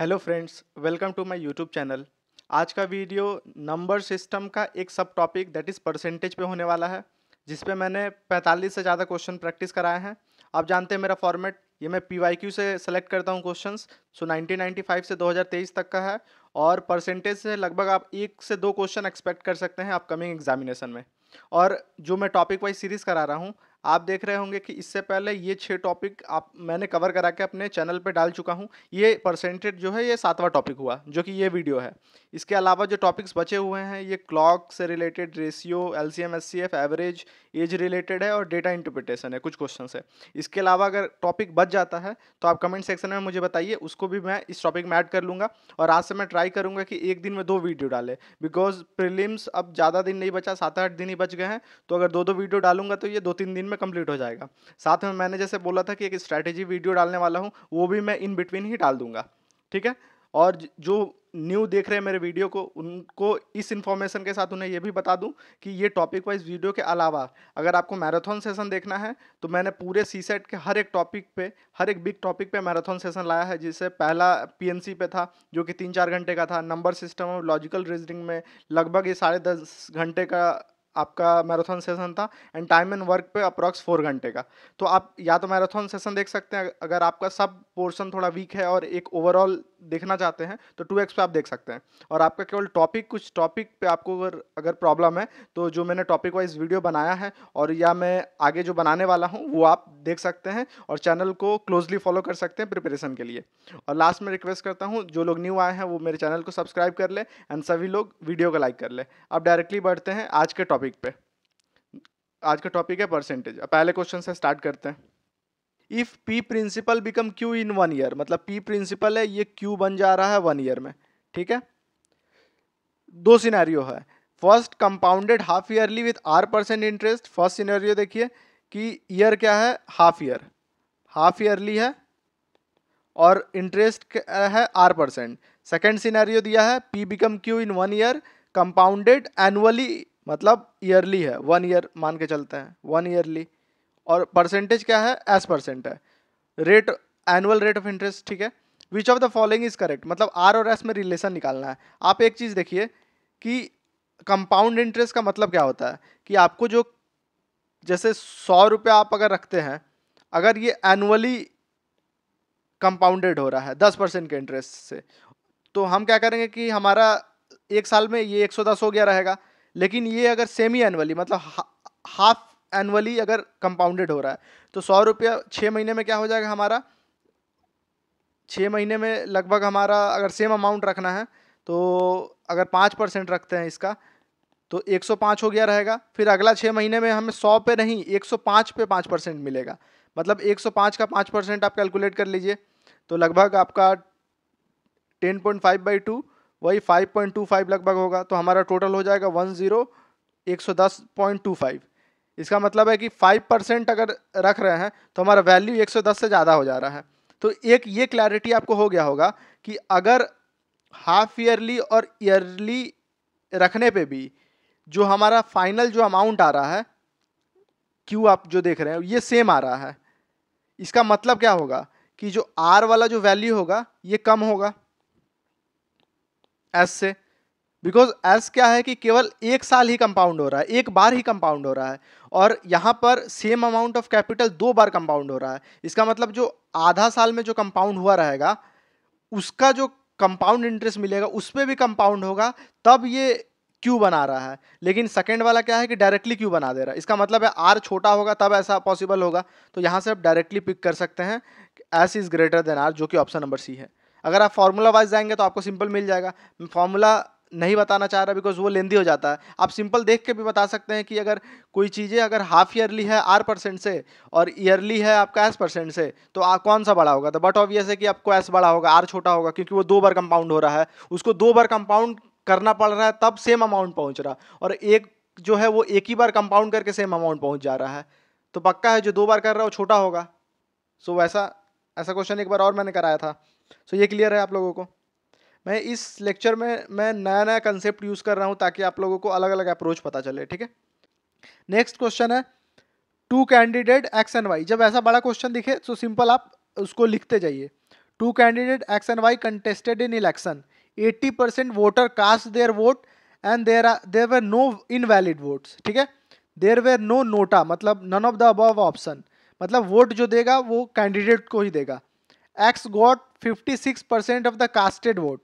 Hello friends welcome to my YouTube channel आज का video number system का एक सब टॉपिक दैट इज़ परसेंटेज पे होने वाला है जिस पे मैंने 45 से ज़्यादा क्वेश्चन प्रैक्टिस कराए हैं आप जानते हैं मेरा फॉर्मेट ये मैं पी से सेलेक्ट करता हूँ क्वेश्चंस सो 1995 से 2023 तक का है और परसेंटेज से लगभग आप एक से दो क्वेश्चन एक्सपेक्ट कर सकते हैं अपकमिंग एग्जामिनेशन में और जो मैं टॉपिक वाइज सीरीज़ करा रहा हूँ आप देख रहे होंगे कि इससे पहले ये छः टॉपिक आप मैंने कवर करा के अपने चैनल पे डाल चुका हूँ ये परसेंटेज जो है ये सातवां टॉपिक हुआ जो कि ये वीडियो है इसके अलावा जो टॉपिक्स बचे हुए हैं ये क्लॉक से related ratio L C M S C F average age related है और डेटा इंटरप्रिटेशन है कुछ क्वेश्चन है इसके अलावा अगर टॉपिक बच जाता है तो आप कमेंट सेक्शन में मुझे बताइए उसको भी मैं इस टॉपिक में ऐड कर लूँगा और आज से मैं ट्राई करूँगा कि एक दिन में दो वीडियो डाले बिकॉज प्रिलिम्स अब ज़्यादा दिन नहीं बचा सात आठ दिन ही बच गए हैं तो अगर दो दो वीडियो डालूंगा तो ये दो तीन दिन में में कंप्लीट हो जाएगा साथ में मैंने जैसे बोला था कि एक स्ट्रैटेजी वीडियो डालने वाला हूँ वो भी मैं इन बिटवीन ही डाल दूंगा ठीक है और जो न्यू देख रहे हैं मेरे वीडियो को उनको इस इन्फॉर्मेशन के साथ उन्हें यह भी बता दूं कि ये टॉपिक वाइज वीडियो के अलावा अगर आपको मैराथन सेशन देखना है तो मैंने पूरे सी सेट के हर एक टॉपिक पे हर एक बिग टॉपिक पे मैराथन सेशन लाया है जिससे पहला पीएनसी पे था जो कि तीन चार घंटे का था नंबर सिस्टम और लॉजिकल रीजनिंग में लगभग ये साढ़े घंटे का आपका मैराथन सेशन था एंड टाइम एंड वर्क पे अप्रॉक्स फोर घंटे का तो आप या तो मैराथन सेशन देख सकते हैं अगर आपका सब पोर्शन थोड़ा वीक है और एक ओवरऑल देखना चाहते हैं तो टू एक्स पे आप देख सकते हैं और आपका केवल टॉपिक कुछ टॉपिक पे आपको अगर अगर प्रॉब्लम है तो जो मैंने टॉपिक वाइज वीडियो बनाया है और या मैं आगे जो बनाने वाला हूँ वो आप देख सकते हैं और चैनल को क्लोजली फॉलो कर सकते हैं प्रिपरेशन के लिए और लास्ट में रिक्वेस्ट करता हूँ जो लोग न्यू आए हैं वो मेरे चैनल को सब्सक्राइब कर ले एंड सभी लोग वीडियो को लाइक कर ले अब डायरेक्टली बढ़ते हैं आज के टॉपिक पर आज का टॉपिक है परसेंटेज अब पहले क्वेश्चन से स्टार्ट करते हैं if P principal become Q in one year मतलब पी प्रिंसिपल है ये क्यू बन जा रहा है वन ईयर में ठीक है दो सिनेरियो है first compounded half yearly with R percent interest first scenario देखिए कि ईयर क्या है हाफ ईयर हाफ ईयरली है और इंटरेस्ट है आर परसेंट सेकेंड सिनेरियो दिया है P become Q in one year compounded annually मतलब ईयरली है वन ईयर मान के चलते हैं वन ईयरली और परसेंटेज क्या है एस परसेंट है rate annual rate of interest ठीक है which of the following is correct मतलब आर और एस में रिलेशन निकालना है आप एक चीज़ देखिए कि कंपाउंड इंटरेस्ट का मतलब क्या होता है कि आपको जो जैसे सौ रुपया आप अगर रखते हैं अगर ये एनुअली कंपाउंडेड हो रहा है दस परसेंट के इंटरेस्ट से तो हम क्या करेंगे कि हमारा एक साल में ये एक सौ दस हो गया रहेगा लेकिन ये अगर सेमी एनुअली मतलब हाफ एनुअली अगर कंपाउंडेड हो रहा है तो सौ रुपया छः महीने में क्या हो जाएगा हमारा छः महीने में लगभग हमारा अगर सेम अमाउंट रखना है तो अगर पाँच परसेंट रखते हैं इसका तो एक सौ पाँच हो गया रहेगा फिर अगला छः महीने में हमें सौ पे नहीं एक सौ पाँच पे पाँच परसेंट मिलेगा मतलब एक सौ पाँच का पाँच परसेंट आप कैलकुलेट कर लीजिए तो लगभग आपका ten point five by two वही फाइव पॉइंट टू फाइव लगभग होगा तो हमारा टोटल हो जाएगा वन ज़ीरो एक सौ दस पॉइंट टू फाइव इसका मतलब है कि फाइव परसेंट अगर रख रहे हैं तो हमारा वैल्यू एक सौ दस से ज़्यादा हो जा रहा है तो एक ये क्लैरिटी आपको हो गया होगा कि अगर हाफ ईयरली और ईयरली रखने पे भी जो हमारा फाइनल जो अमाउंट आ रहा है क्यू आप जो देख रहे हैं ये सेम आ रहा है इसका मतलब क्या होगा कि जो आर वाला जो वैल्यू होगा ये कम होगा एस से बिकॉज एस क्या है कि केवल एक साल ही कंपाउंड हो रहा है एक बार ही कंपाउंड हो रहा है और यहाँ पर सेम अमाउंट ऑफ कैपिटल दो बार कंपाउंड हो रहा है इसका मतलब जो आधा साल में जो कंपाउंड हुआ रहेगा उसका जो कंपाउंड इंटरेस्ट मिलेगा उस पर भी कंपाउंड होगा तब ये क्यू बना रहा है लेकिन सेकेंड वाला क्या है कि डायरेक्टली क्यू बना दे रहा है इसका मतलब है आर छोटा होगा तब ऐसा पॉसिबल होगा तो यहाँ से आप डायरेक्टली पिक कर सकते हैं S is greater than R जो कि ऑप्शन नंबर सी है अगर आप फार्मूला वाइज जाएंगे तो आपको सिंपल मिल जाएगा फार्मूला नहीं बताना चाह रहा बिकॉज वो लेंदी हो जाता है आप सिंपल देख के भी बता सकते हैं कि अगर कोई चीज़ें अगर हाफ ईयरली है आर परसेंट से और ईयरली है आपका एस परसेंट से तो आ, कौन सा बड़ा होगा तो बट ऑबियस है कि आपको एस बड़ा होगा आर छोटा होगा क्योंकि वो दो बार कंपाउंड हो रहा है उसको दो बार कंपाउंड करना पड़ रहा है तब सेम अमाउंट पहुँच रहा और एक जो है वो एक ही बार कंपाउंड करके सेम अमाउंट पहुँच जा रहा है तो पक्का है जो दो बार कर रहा है वो छोटा होगा सो वैसा ऐसा क्वेश्चन एक बार और मैंने कराया था सो ये क्लियर है आप लोगों को मैं इस लेक्चर में मैं नया नया कंसेप्ट यूज़ कर रहा हूँ ताकि आप लोगों को अलग अलग अप्रोच पता चले ठीक है नेक्स्ट क्वेश्चन है two candidate X and Y जब ऐसा बड़ा क्वेश्चन दिखे तो सिंपल आप उसको लिखते जाइए two candidate X and Y contested in election 80 percent voter cast their vote and there there were no invalid votes ठीक है देर वेर नो नोटा मतलब none of the above option मतलब वोट जो देगा वो कैंडिडेट को ही देगा X got 56 percent of the casted vote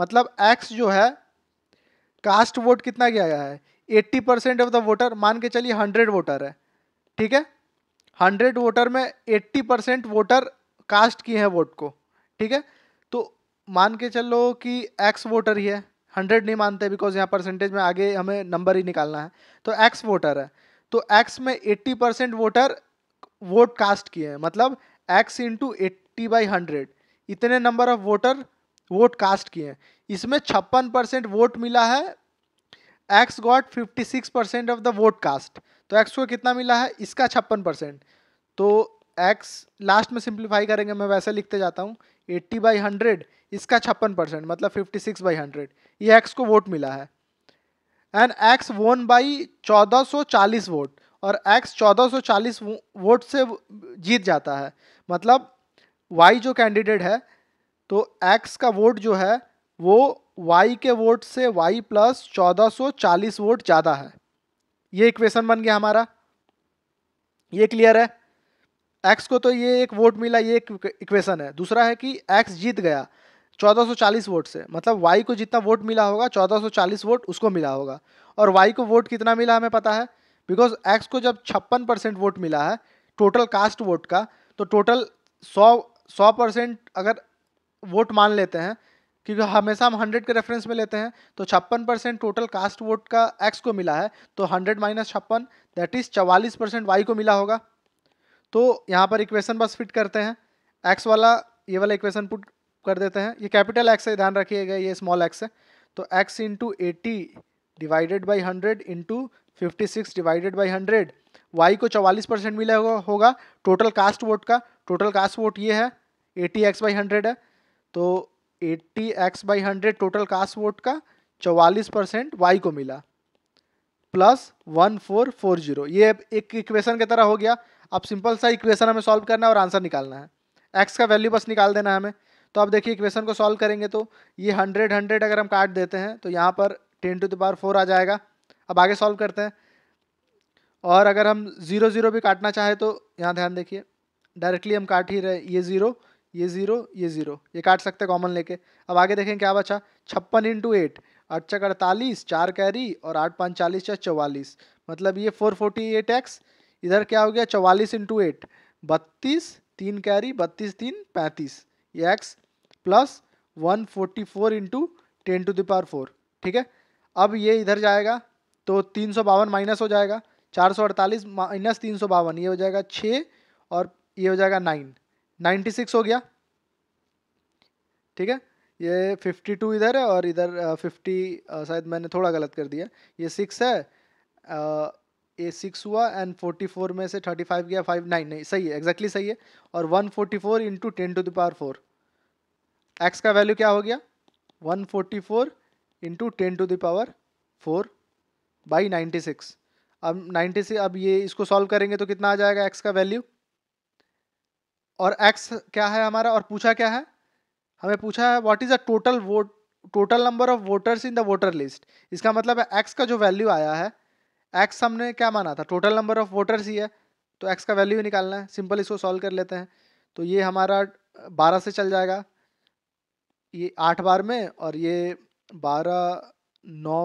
मतलब एक्स जो है कास्ट वोट कितना किया गया है eighty percent of the voter मान के चलिए हंड्रेड वोटर है ठीक है हंड्रेड वोटर में एट्टी परसेंट वोटर कास्ट किए हैं वोट को ठीक है तो मान के चलो कि एक्स वोटर ही है हंड्रेड नहीं मानते बिकॉज यहाँ परसेंटेज में आगे हमें नंबर ही निकालना है तो एक्स वोटर है तो एक्स में eighty percent voter vote cast किए हैं मतलब X into eighty by hundred इतने number of voter vote cast किए हैं इसमें छप्पन परसेंट वोट मिला है X got fifty six percent of the vote cast तो एक्स को कितना मिला है इसका छप्पन परसेंट तो एक्स लास्ट में सिंप्लीफाई करेंगे मैं वैसे लिखते जाता हूँ एट्टी बाई हंड्रेड इसका छप्पन परसेंट मतलब फिफ्टी सिक्स बाई हंड्रेड ये एक्स को वोट मिला है एंड एक्स वोन बाई चौदह सौ चालीस वोट और एक्स चौदह सौ चालीस वोट से जीत जाता है मतलब वाई जो कैंडिडेट है तो एक्स का वोट जो है वो वाई के वोट से वाई प्लस चौदह सो चालीस वोट ज़्यादा है ये इक्वेशन बन गया हमारा ये क्लियर है एक्स को तो ये एक वोट मिला ये एक इक्वेशन है दूसरा है कि एक्स जीत गया 1440 वोट से मतलब वाई को जितना वोट मिला होगा 1440 वोट उसको मिला होगा और वाई को वोट कितना मिला हमें पता है बिकॉज एक्स को जब छप्पन परसेंट वोट मिला है टोटल कास्ट वोट का तो टोटल 100 100 परसेंट अगर वोट मान लेते हैं क्योंकि हमेशा हम हंड्रेड के रेफरेंस में लेते हैं तो छप्पन परसेंट टोटल कास्ट वोट का एक्स को मिला है तो हंड्रेड माइनस छप्पन दैट इज़ चवालीस परसेंट वाई को मिला होगा तो यहाँ पर इक्वेशन बस फिट करते हैं एक्स वाला ये वाला इक्वेशन पुट कर देते हैं ये कैपिटल एक्स है ध्यान रखिएगा ये स्मॉल एक्स है तो x into eighty divided by hundred into fifty six divided by hundred Y को चवालीस परसेंट मिला होगा टोटल कास्ट वोट का टोटल कास्ट वोट ये है एटी एक्स बाई हंड्रेड है तो eighty X by hundred total cast vote का चौवालीस परसेंट वाई को मिला plus one four four zero ये एक इक्वेशन की तरह हो गया अब सिंपल सा इक्वेशन हमें सॉल्व करना है और आंसर निकालना है एक्स का वैल्यू बस निकाल देना है हमें तो अब देखिए इक्वेशन को सॉल्व करेंगे तो ये हंड्रेड हंड्रेड अगर हम काट देते हैं तो यहाँ पर ten to the power four आ जाएगा अब आगे सॉल्व करते हैं और अगर हम ज़ीरो ज़ीरो भी काटना चाहें तो यहाँ ध्यान देखिए डायरेक्टली हम काट ही रहे ये ज़ीरो ये ज़ीरो ये ज़ीरो ये काट सकते कॉमन लेके अब आगे देखें क्या बचा छप्पन इंटू एट आठ चक अड़तालीस चार कैरी और आठ पाँच चालीस या चौवालीस मतलब ये फोर फोर्टी एट एक्स इधर क्या हो गया चौवालीस इंटू एट बत्तीस तीन कैरी बत्तीस तीन पैंतीस ये X plus one forty four into ten to the power four ठीक है अब ये इधर जाएगा तो तीन सौ बावन माइनस हो जाएगा चार सौ अड़तालीस माइनस तीन सौ बावन ये हो जाएगा छः और ये हो जाएगा नाइन नाइन्टी सिक्स हो गया ठीक है ये फिफ्टी टू इधर है और इधर फिफ्टी शायद मैंने थोड़ा गलत कर दिया ये सिक्स है आ, ये सिक्स हुआ एंड फोर्टी फोर में से थर्टी फाइव गया फाइव नाइन नहीं सही है एग्जैक्टली exactly सही है और one forty four into ten to the power four X का वैल्यू क्या हो गया one forty four into ten to the power four by ninety six अब नाइन्टी सिक्स अब ये इसको सॉल्व करेंगे तो कितना आ जाएगा एक्स का वैल्यू और एक्स क्या है हमारा और पूछा क्या है हमें पूछा है what is a total vote total number of voters in the voter list इसका मतलब है एक्स का जो वैल्यू आया है एक्स हमने क्या माना था टोटल नंबर ऑफ वोटर्स ही है तो एक्स का वैल्यू ही निकालना है सिंपल इसको सॉल्व कर लेते हैं तो ये हमारा बारह से चल जाएगा ये आठ बार में और ये बारह नौ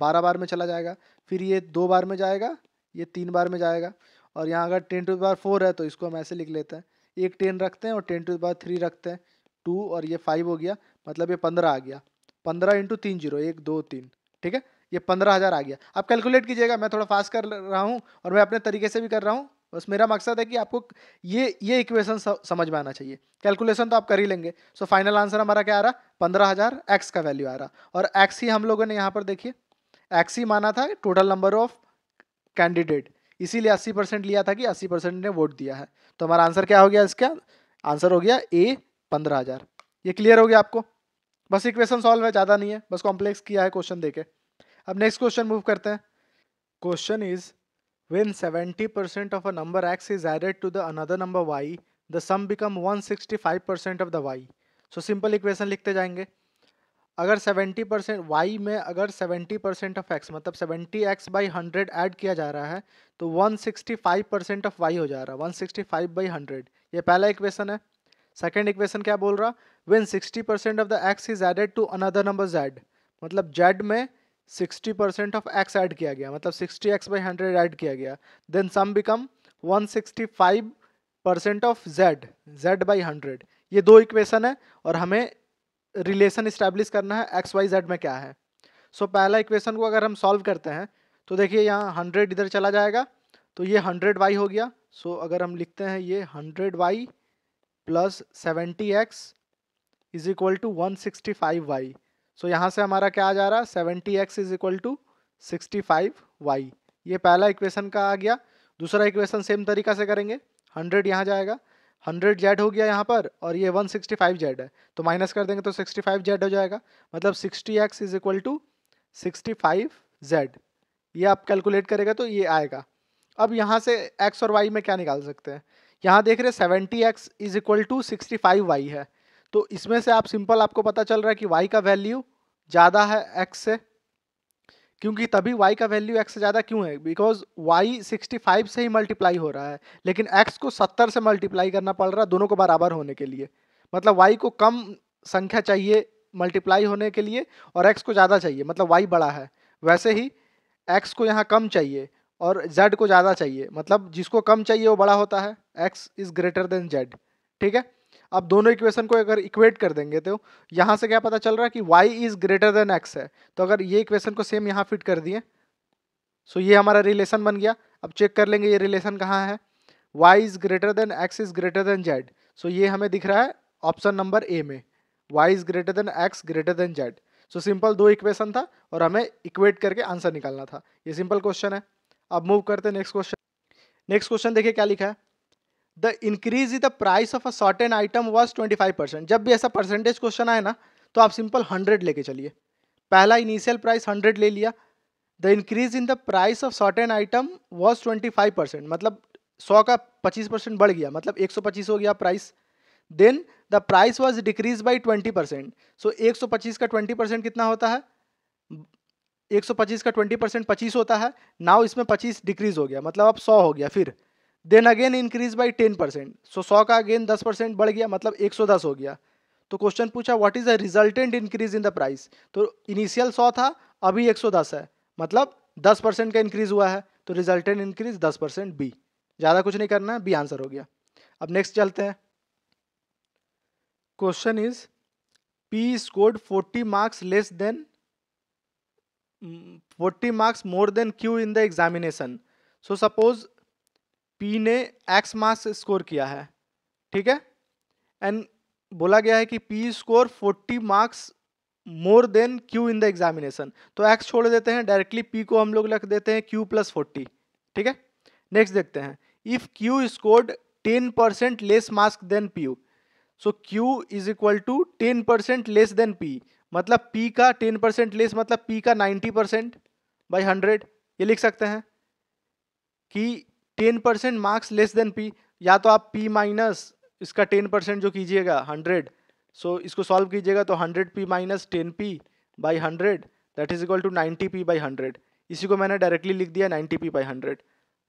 बारह बार में चला जाएगा फिर ये दो बार में जाएगा ये तीन बार में जाएगा और यहाँ अगर टेन टू बार फोर है तो इसको हम ऐसे लिख लेते हैं एक टेन रखते हैं और टेन टू बार थ्री रखते हैं टू और ये फाइव हो गया मतलब ये पंद्रह आ गया पंद्रह इंटू तीन जीरो एक दो तीन ठीक है ये पंद्रह हज़ार आ गया आप कैलकुलेट कीजिएगा मैं थोड़ा फास्ट कर रहा हूँ और मैं अपने तरीके से भी कर रहा हूँ बस मेरा मकसद है कि आपको ये ये इक्वेशन समझ में आना चाहिए कैलकुलेशन तो आप कर ही लेंगे सो फाइनल आंसर हमारा क्या आ रहा पंद्रह हज़ार एक्स का वैल्यू आ रहा और एक्स ही हम लोगों ने यहाँ पर देखिए एक्स ही माना था टोटल नंबर ऑफ कैंडिडेट इसीलिए 80 परसेंट लिया था कि 80 परसेंट ने वोट दिया है तो हमारा आंसर क्या हो गया इसका आंसर हो गया ए पंद्रह हज़ार ये क्लियर हो गया आपको बस इक्वेशन सॉल्व है ज़्यादा नहीं है बस कॉम्प्लेक्स किया है क्वेश्चन देखे अब नेक्स्ट क्वेश्चन मूव करते हैं question is when a number X is added to the another number Y the sum become one sixty five percent of the Y so simple equation लिखते जाएंगे अगर 70 percent Y में अगर 70 percent of x मतलब 70 x by hundred add किया जा रहा है तो 165 परसेंट ऑफ वाई हो जा रहा है 165 बाई हंड्रेड ये पहला इक्वेशन है सेकेंड इक्वेशन क्या बोल रहा when 60 percent of the X is added to another number Z मतलब जेड में 60 परसेंट ऑफ एक्स ऐड किया गया मतलब sixty X by hundred add किया गया then sum become five percent of Z Z by hundred ये दो equation है और हमें रिलेशन इस्टेब्लिश करना है एक्स वाई जेड में क्या है सो so, पहला इक्वेशन को अगर हम सॉल्व करते हैं तो देखिए यहाँ हंड्रेड इधर चला जाएगा तो ये हंड्रेड वाई हो गया सो so, अगर हम लिखते हैं ये hundred Y plus seventy X is equal to one sixty five Y so यहाँ से हमारा क्या आ जा रहा है seventy X is equal to sixty five Y ये पहला इक्वेशन का आ गया दूसरा इक्वेशन सेम तरीका से करेंगे हंड्रेड यहाँ जाएगा हंड्रेड जेड हो गया यहाँ पर और ये वन सिक्सटी फाइव जेड है तो माइनस कर देंगे तो सिक्सटी फाइव जेड हो जाएगा मतलब sixty X is equal to sixty five Z ये आप कैलकुलेट करेगा तो ये आएगा अब यहाँ से एक्स और वाई में क्या निकाल सकते हैं यहाँ देख रहे seventy X is equal to sixty five Y है तो इसमें से आप सिंपल आपको पता चल रहा है कि वाई का वैल्यू ज़्यादा है एक्स से क्योंकि तभी y का वैल्यू x से ज़्यादा क्यों है बिकॉज y 65 से ही मल्टीप्लाई हो रहा है लेकिन x को 70 से मल्टीप्लाई करना पड़ रहा है दोनों को बराबर होने के लिए मतलब y को कम संख्या चाहिए मल्टीप्लाई होने के लिए और x को ज़्यादा चाहिए मतलब y बड़ा है वैसे ही x को यहाँ कम चाहिए और z को ज़्यादा चाहिए मतलब जिसको कम चाहिए वो बड़ा होता है X is greater than Z ठीक है अब दोनों इक्वेशन को अगर इक्वेट कर देंगे तो यहाँ से क्या पता चल रहा है कि y is greater than x है तो अगर ये इक्वेशन को सेम यहाँ फिट कर दिए सो ये हमारा रिलेशन बन गया अब चेक कर लेंगे ये रिलेशन कहाँ है y is greater than x is greater than z so ये हमें दिख रहा है ऑप्शन नंबर ए में y is greater than x greater than z so simple दो इक्वेशन था और हमें इक्वेट करके आंसर निकालना था ये सिंपल क्वेश्चन है अब मूव करते हैं नेक्स्ट क्वेश्चन नेक्स्ट क्वेश्चन देखिए क्या लिखा है the increase in the price of a certain item was twenty five percent जब भी ऐसा परसेंटेज क्वेश्चन आए ना तो आप सिंपल हंड्रेड लेके चलिए पहला इनिशियल प्राइस हंड्रेड ले लिया the increase in the price of certain item was twenty five percent मतलब सौ का पच्चीस परसेंट बढ़ गया मतलब एक सौ पच्चीस हो गया price then the price was decrease by twenty percent so एक सौ पच्चीस का ट्वेंटी परसेंट कितना होता है एक सौ पच्चीस का ट्वेंटी परसेंट पच्चीस होता है नाउ इसमें पच्चीस डिक्रीज हो गया मतलब अब सौ हो गया फिर then again increase by ten percent so सौ का अगेन दस परसेंट बढ़ गया मतलब एक सौ दस हो गया तो क्वेश्चन पूछा what is the resultant increase in the price तो इनिशियल सौ था अभी एक सौ दस है मतलब दस परसेंट का इंक्रीज हुआ है तो रिजल्टेंट इंक्रीज दस परसेंट बी ज़्यादा कुछ नहीं करना है बी आंसर हो गया अब नेक्स्ट चलते हैं question is P scored forty marks less than forty marks more than Q in the examination so suppose P ने एक्स मार्क्स स्कोर किया है ठीक है एंड बोला गया है कि P score forty marks more than Q in the examination तो एक्स छोड़ देते हैं डायरेक्टली पी को हम लोग लिख देते हैं क्यू प्लस फोर्टी ठीक है नेक्स्ट देखते हैं if Q score ten percent less marks than P you so Q is equal to ten percent less than P मतलब पी का टेन परसेंट लेस मतलब पी का नाइन्टी परसेंट बाई हंड्रेड ये लिख सकते हैं कि ten percent marks less than P या तो आप पी माइनस इसका टेन परसेंट जो कीजिएगा हंड्रेड सो so, इसको सॉल्व कीजिएगा तो hundred P minus ten P by hundred that is equal to ninety P by hundred इसी को मैंने डायरेक्टली लिख दिया नाइन्टी पी बाई हंड्रेड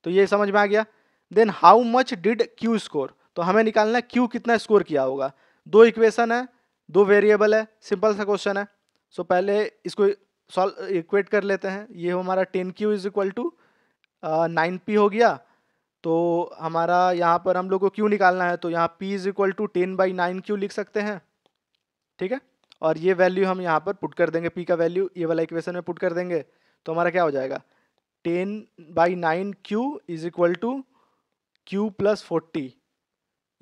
तो ये समझ में आ गया then how much did Q score तो हमें निकालना है क्यू कितना स्कोर किया होगा दो इक्वेशन है दो वेरिएबल है सिंपल सा क्वेश्चन है सो so, पहले इसको सॉल्व इक्वेट कर लेते हैं ये हमारा ten Q is equal to nine P हो गया तो हमारा यहाँ पर हम लोग को क्यू निकालना है तो यहाँ P is equal to ten by nine Q लिख सकते हैं ठीक है और ये वैल्यू हम यहाँ पर पुट कर देंगे पी का वैल्यू ये वाला इक्वेशन में पुट कर देंगे तो हमारा क्या हो जाएगा ten by nine Q is equal to Q plus forty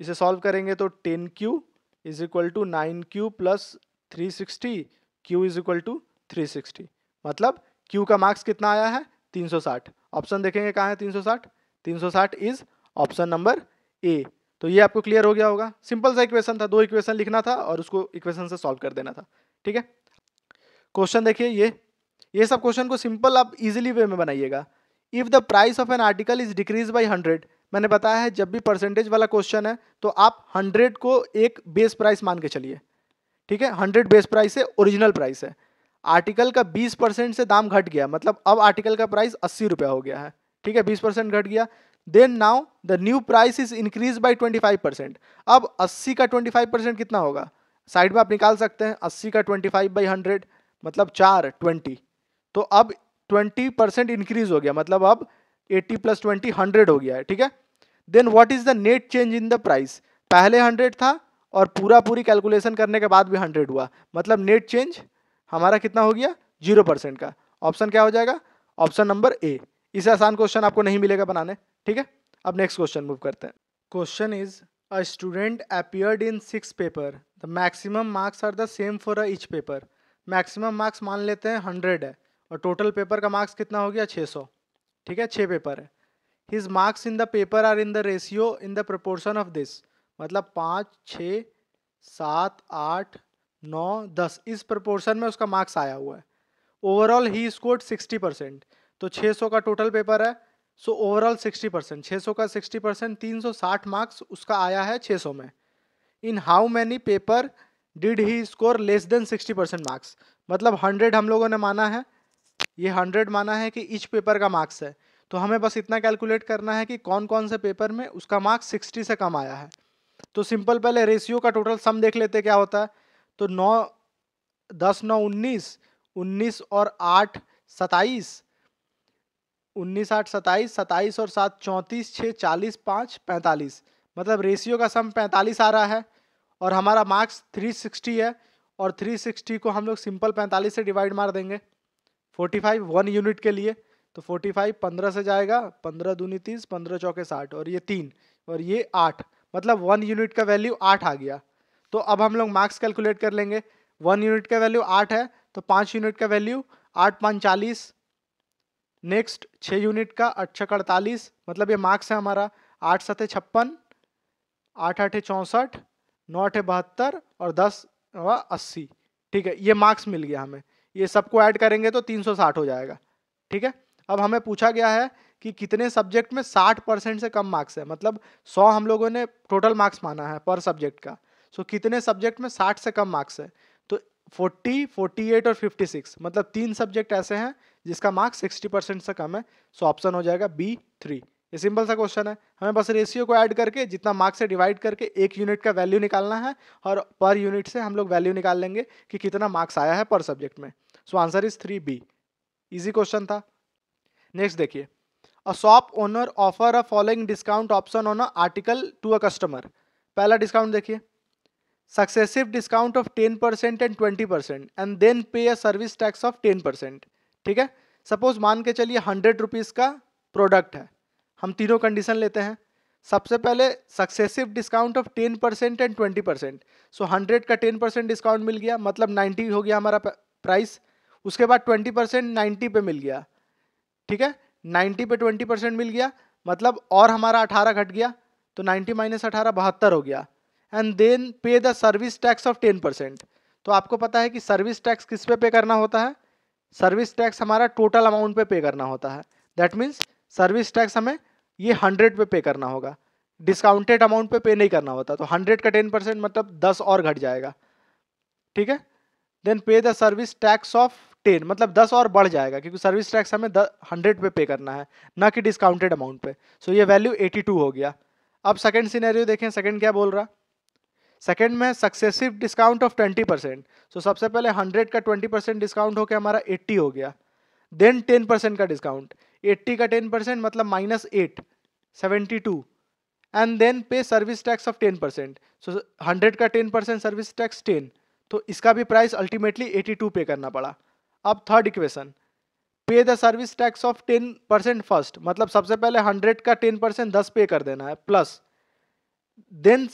इसे सॉल्व करेंगे तो ten Q is equal to nine Q plus three sixty Q is equal to three sixty मतलब क्यू का मार्क्स कितना आया है तीन सौ साठ ऑप्शन देखेंगे कहाँ है तीन सौ साठ 360 इज ऑप्शन नंबर ए तो ये आपको क्लियर हो गया होगा सिंपल सा इक्वेशन था दो इक्वेशन लिखना था और उसको इक्वेशन से सॉल्व कर देना था ठीक है क्वेश्चन देखिए ये ये सब क्वेश्चन को सिंपल आप इजिली वे में बनाइएगा if the price of an article is decrease by hundred मैंने बताया है जब भी परसेंटेज वाला क्वेश्चन है तो आप हंड्रेड को एक बेस प्राइस मान के चलिए ठीक है हंड्रेड बेस प्राइस है ओरिजिनल प्राइस है आर्टिकल का बीस परसेंट से दाम घट गया मतलब अब आर्टिकल का प्राइस अस्सी रुपया हो गया है ठीक है बीस परसेंट घट गया then now the new price is increase by twenty five percent अब अस्सी का ट्वेंटी फाइव परसेंट कितना होगा साइड में आप निकाल सकते हैं अस्सी का ट्वेंटी फाइव बाई हंड्रेड मतलब चार ट्वेंटी तो अब ट्वेंटी परसेंट इंक्रीज हो गया मतलब अब एट्टी प्लस ट्वेंटी हंड्रेड हो गया है ठीक है then what is the net change in the price पहले हंड्रेड था और पूरा पूरी कैलकुलेशन करने के बाद भी हंड्रेड हुआ मतलब नेट चेंज हमारा कितना हो गया जीरो परसेंट का ऑप्शन क्या हो जाएगा ऑप्शन नंबर ए इसे आसान क्वेश्चन आपको नहीं मिलेगा बनाने ठीक है अब नेक्स्ट क्वेश्चन मूव करते हैं question is a student appeared in six paper the maximum marks are the same for each paper maximum marks मान लेते हैं हंड्रेड है और टोटल पेपर का मार्क्स कितना हो गया छः सौ ठीक है छः पेपर है his marks in the paper are in the ratio in the proportion of this मतलब पाँच छ सात आठ नौ दस इस प्रपोर्सन में उसका मार्क्स आया हुआ है overall he scored sixty percent तो 600 का टोटल पेपर है सो ओवरऑल 60 परसेंट छः का 60 परसेंट तीन मार्क्स उसका आया है 600 में in how many paper did he score less than 60 percent marks मतलब 100 हम लोगों ने माना है ये 100 माना है कि इच पेपर का मार्क्स है तो हमें बस इतना कैलकुलेट करना है कि कौन कौन से पेपर में उसका मार्क्स सिक्सटी से कम आया है तो सिंपल पहले रेशियो का टोटल सम देख लेते क्या होता है तो नौ दस नौ उन्नीस उन्नीस और आठ सताईस उन्नीस आठ सताईस सताईस और सात चौंतीस छः चालीस पाँच पैंतालीस मतलब रेशियो का सम पैंतालीस आ रहा है और हमारा मार्क्स थ्री सिक्सटी है और थ्री सिक्सटी को हम लोग सिंपल पैंतालीस से डिवाइड मार देंगे फोर्टी फाइव वन यूनिट के लिए तो फोर्टी फाइव पंद्रह से जाएगा पंद्रह दूनी तीस पंद्रह चौके साठ और ये तीन और ये आठ मतलब वन यूनिट का वैल्यू आठ आ गया तो अब हम लोग मार्क्स कैलकुलेट कर लेंगे वन यूनिट का वैल्यू आठ है तो पाँच यूनिट का वैल्यू आठ पाँच चालीस नेक्स्ट छः यूनिट का अच्छा अड़तालीस मतलब ये मार्क्स है हमारा आठ सतह छप्पन आठ आठ चौंसठ नौ अठे बहत्तर और दस व अस्सी ठीक है ये मार्क्स मिल गया हमें ये सबको ऐड करेंगे तो तीन सौ साठ हो जाएगा ठीक है अब हमें पूछा गया है कि कितने सब्जेक्ट में साठ परसेंट से कम मार्क्स है मतलब सौ हम लोगों ने टोटल मार्क्स माना है पर सब्जेक्ट का सो कितने सब्जेक्ट में साठ से कम मार्क्स है तो फोर्टी फोर्टी एट और फिफ्टी सिक्स मतलब तीन सब्जेक्ट ऐसे हैं जिसका मार्क्स सिक्सटी परसेंट से कम है सो ऑप्शन हो जाएगा बी थ्री ये सिंपल सा क्वेश्चन है हमें बस रेशियो को ऐड करके जितना मार्क्स से डिवाइड करके एक यूनिट का वैल्यू निकालना है और पर यूनिट से हम लोग वैल्यू निकाल लेंगे कि कितना मार्क्स आया है पर सब्जेक्ट में so answer is three B easy question था नेक्स्ट देखिए a shop owner offer a following discount option on a article to a customer पहला डिस्काउंट देखिए successive discount of ten percent and twenty percent and then pay a service tax of ten percent ठीक है suppose मान के चलिए hundred rupees का product है हम तीनों कंडीशन लेते हैं सबसे पहले successive discount of ten percent and twenty percent so hundred का टेन परसेंट डिस्काउंट मिल गया मतलब नाइन्टी हो गया हमारा प्राइस उसके बाद ट्वेंटी परसेंट नाइन्टी पे मिल गया ठीक है नाइन्टी पे ट्वेंटी परसेंट मिल गया मतलब और हमारा अठारह घट गया तो नाइन्टी माइनस अठारह बहत्तर हो गया and then pay the service tax of ten percent तो आपको पता है कि सर्विस टैक्स किस पे पे करना होता है सर्विस टैक्स हमारा टोटल अमाउंट पे पे करना होता है दैट मीन्स सर्विस टैक्स हमें ये हंड्रेड पे पे करना होगा डिस्काउंटेड अमाउंट पे पे नहीं करना होता तो हंड्रेड का टेन परसेंट मतलब दस और घट जाएगा ठीक है then pay the service tax of ten मतलब दस और बढ़ जाएगा क्योंकि सर्विस टैक्स हमें हंड्रेड पे पे करना है ना कि डिस्काउंटेड अमाउंट पे सो so ये वैल्यू एटी टू हो गया अब सेकेंड सीनेरियो देखें सेकेंड क्या बोल रहा सेकेंड में successive discount of twenty percent so सबसे पहले हंड्रेड का ट्वेंटी परसेंट डिस्काउंट होकर हमारा एट्टी हो गया देन टेन परसेंट का डिस्काउंट एट्टी का टेन परसेंट मतलब minus eight seventy two and then pay service tax of ten percent so hundred का ten percent service tax ten तो इसका भी प्राइस अल्टीमेटली एटी टू पे करना पड़ा अब third equation pay the service tax of ten percent first मतलब सबसे पहले हंड्रेड का टेन परसेंट दस पे कर देना है plus then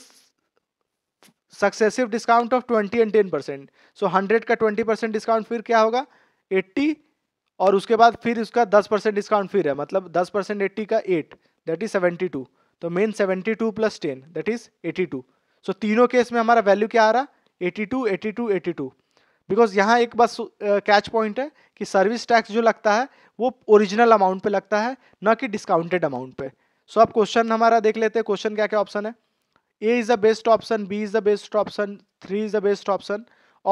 successive discount of twenty and ten percent so hundred का ट्वेंटी परसेंट डिस्काउंट फिर क्या होगा एट्टी और उसके बाद फिर उसका दस परसेंट डिस्काउंट फिर है मतलब दस परसेंट एट्टी का eight that is seventy two तो मेन seventy two plus ten that is eighty two so तीनों केस में हमारा वैल्यू क्या आ रहा eighty two eighty two eighty two because यहाँ एक बस कैच uh, पॉइंट है कि सर्विस टैक्स जो लगता है वो ओरिजिनल अमाउंट पे लगता है ना कि डिस्काउंटेड अमाउंट पे सो so, अब क्वेश्चन हमारा देख लेते हैं क्वेश्चन क्या क्या ऑप्शन है A is the best option B is the best option three is the best option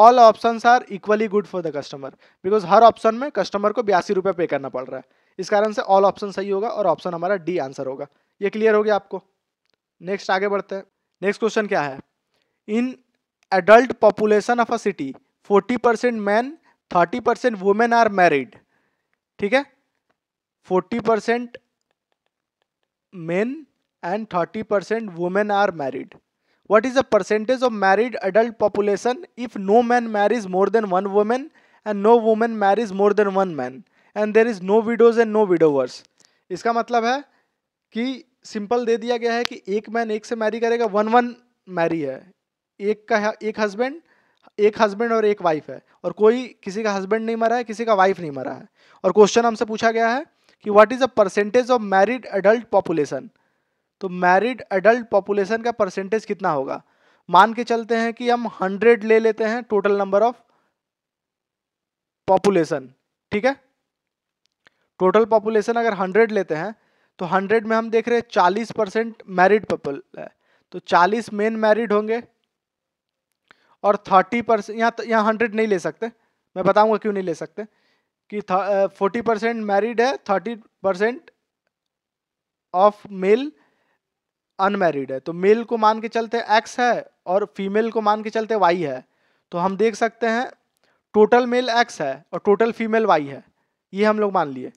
all option are equally good for the customer because हर ऑप्शन में कस्टमर को बयासी रुपये पे करना पड़ रहा है इस कारण से ऑल ऑप्शन सही होगा और ऑप्शन हमारा डी आंसर होगा ये क्लियर हो गया आपको नेक्स्ट आगे बढ़ते हैं नेक्स्ट क्वेश्चन क्या है in adult population of a city forty percent man thirty percent women are married ठीक है forty percent man and 30% women are married. What is the percentage of married adult population if no man marries more than one woman and no woman marries more than one man and there is no widows and no widowers? इसका मतलब है कि simple they दिया गया है कि एक man एक से मैरी करेगा वन वन मैरी है एक का एक हस्बैंड एक हस्बैंड और एक वाइफ है और कोई किसी का हस्बैंड नहीं मरा है किसी का वाइफ नहीं मरा है और क्वेश्चन हमसे पूछा गया है कि what is the percentage of married adult population तो मैरिड एडल्ट पॉपुलेशन का परसेंटेज कितना होगा मान के चलते हैं कि हम हंड्रेड ले लेते हैं टोटल नंबर ऑफ पॉपुलेशन ठीक है टोटल पॉपुलेशन अगर हंड्रेड लेते हैं तो हंड्रेड में हम देख रहे हैं चालीस परसेंट मैरिड पीपल है तो चालीस मेन मैरिड होंगे और थर्टी परसेंट यहाँ यहाँ हंड्रेड नहीं ले सकते मैं बताऊंगा क्यों नहीं ले सकते कि फोर्टी परसेंट मैरिड है thirty percent of male unmarried है तो मेल को मान के चलते एक्स है और फीमेल को मान के चलते वाई है तो हम देख सकते हैं टोटल मेल एक्स है और टोटल फीमेल वाई है ये हम लोग मान लिए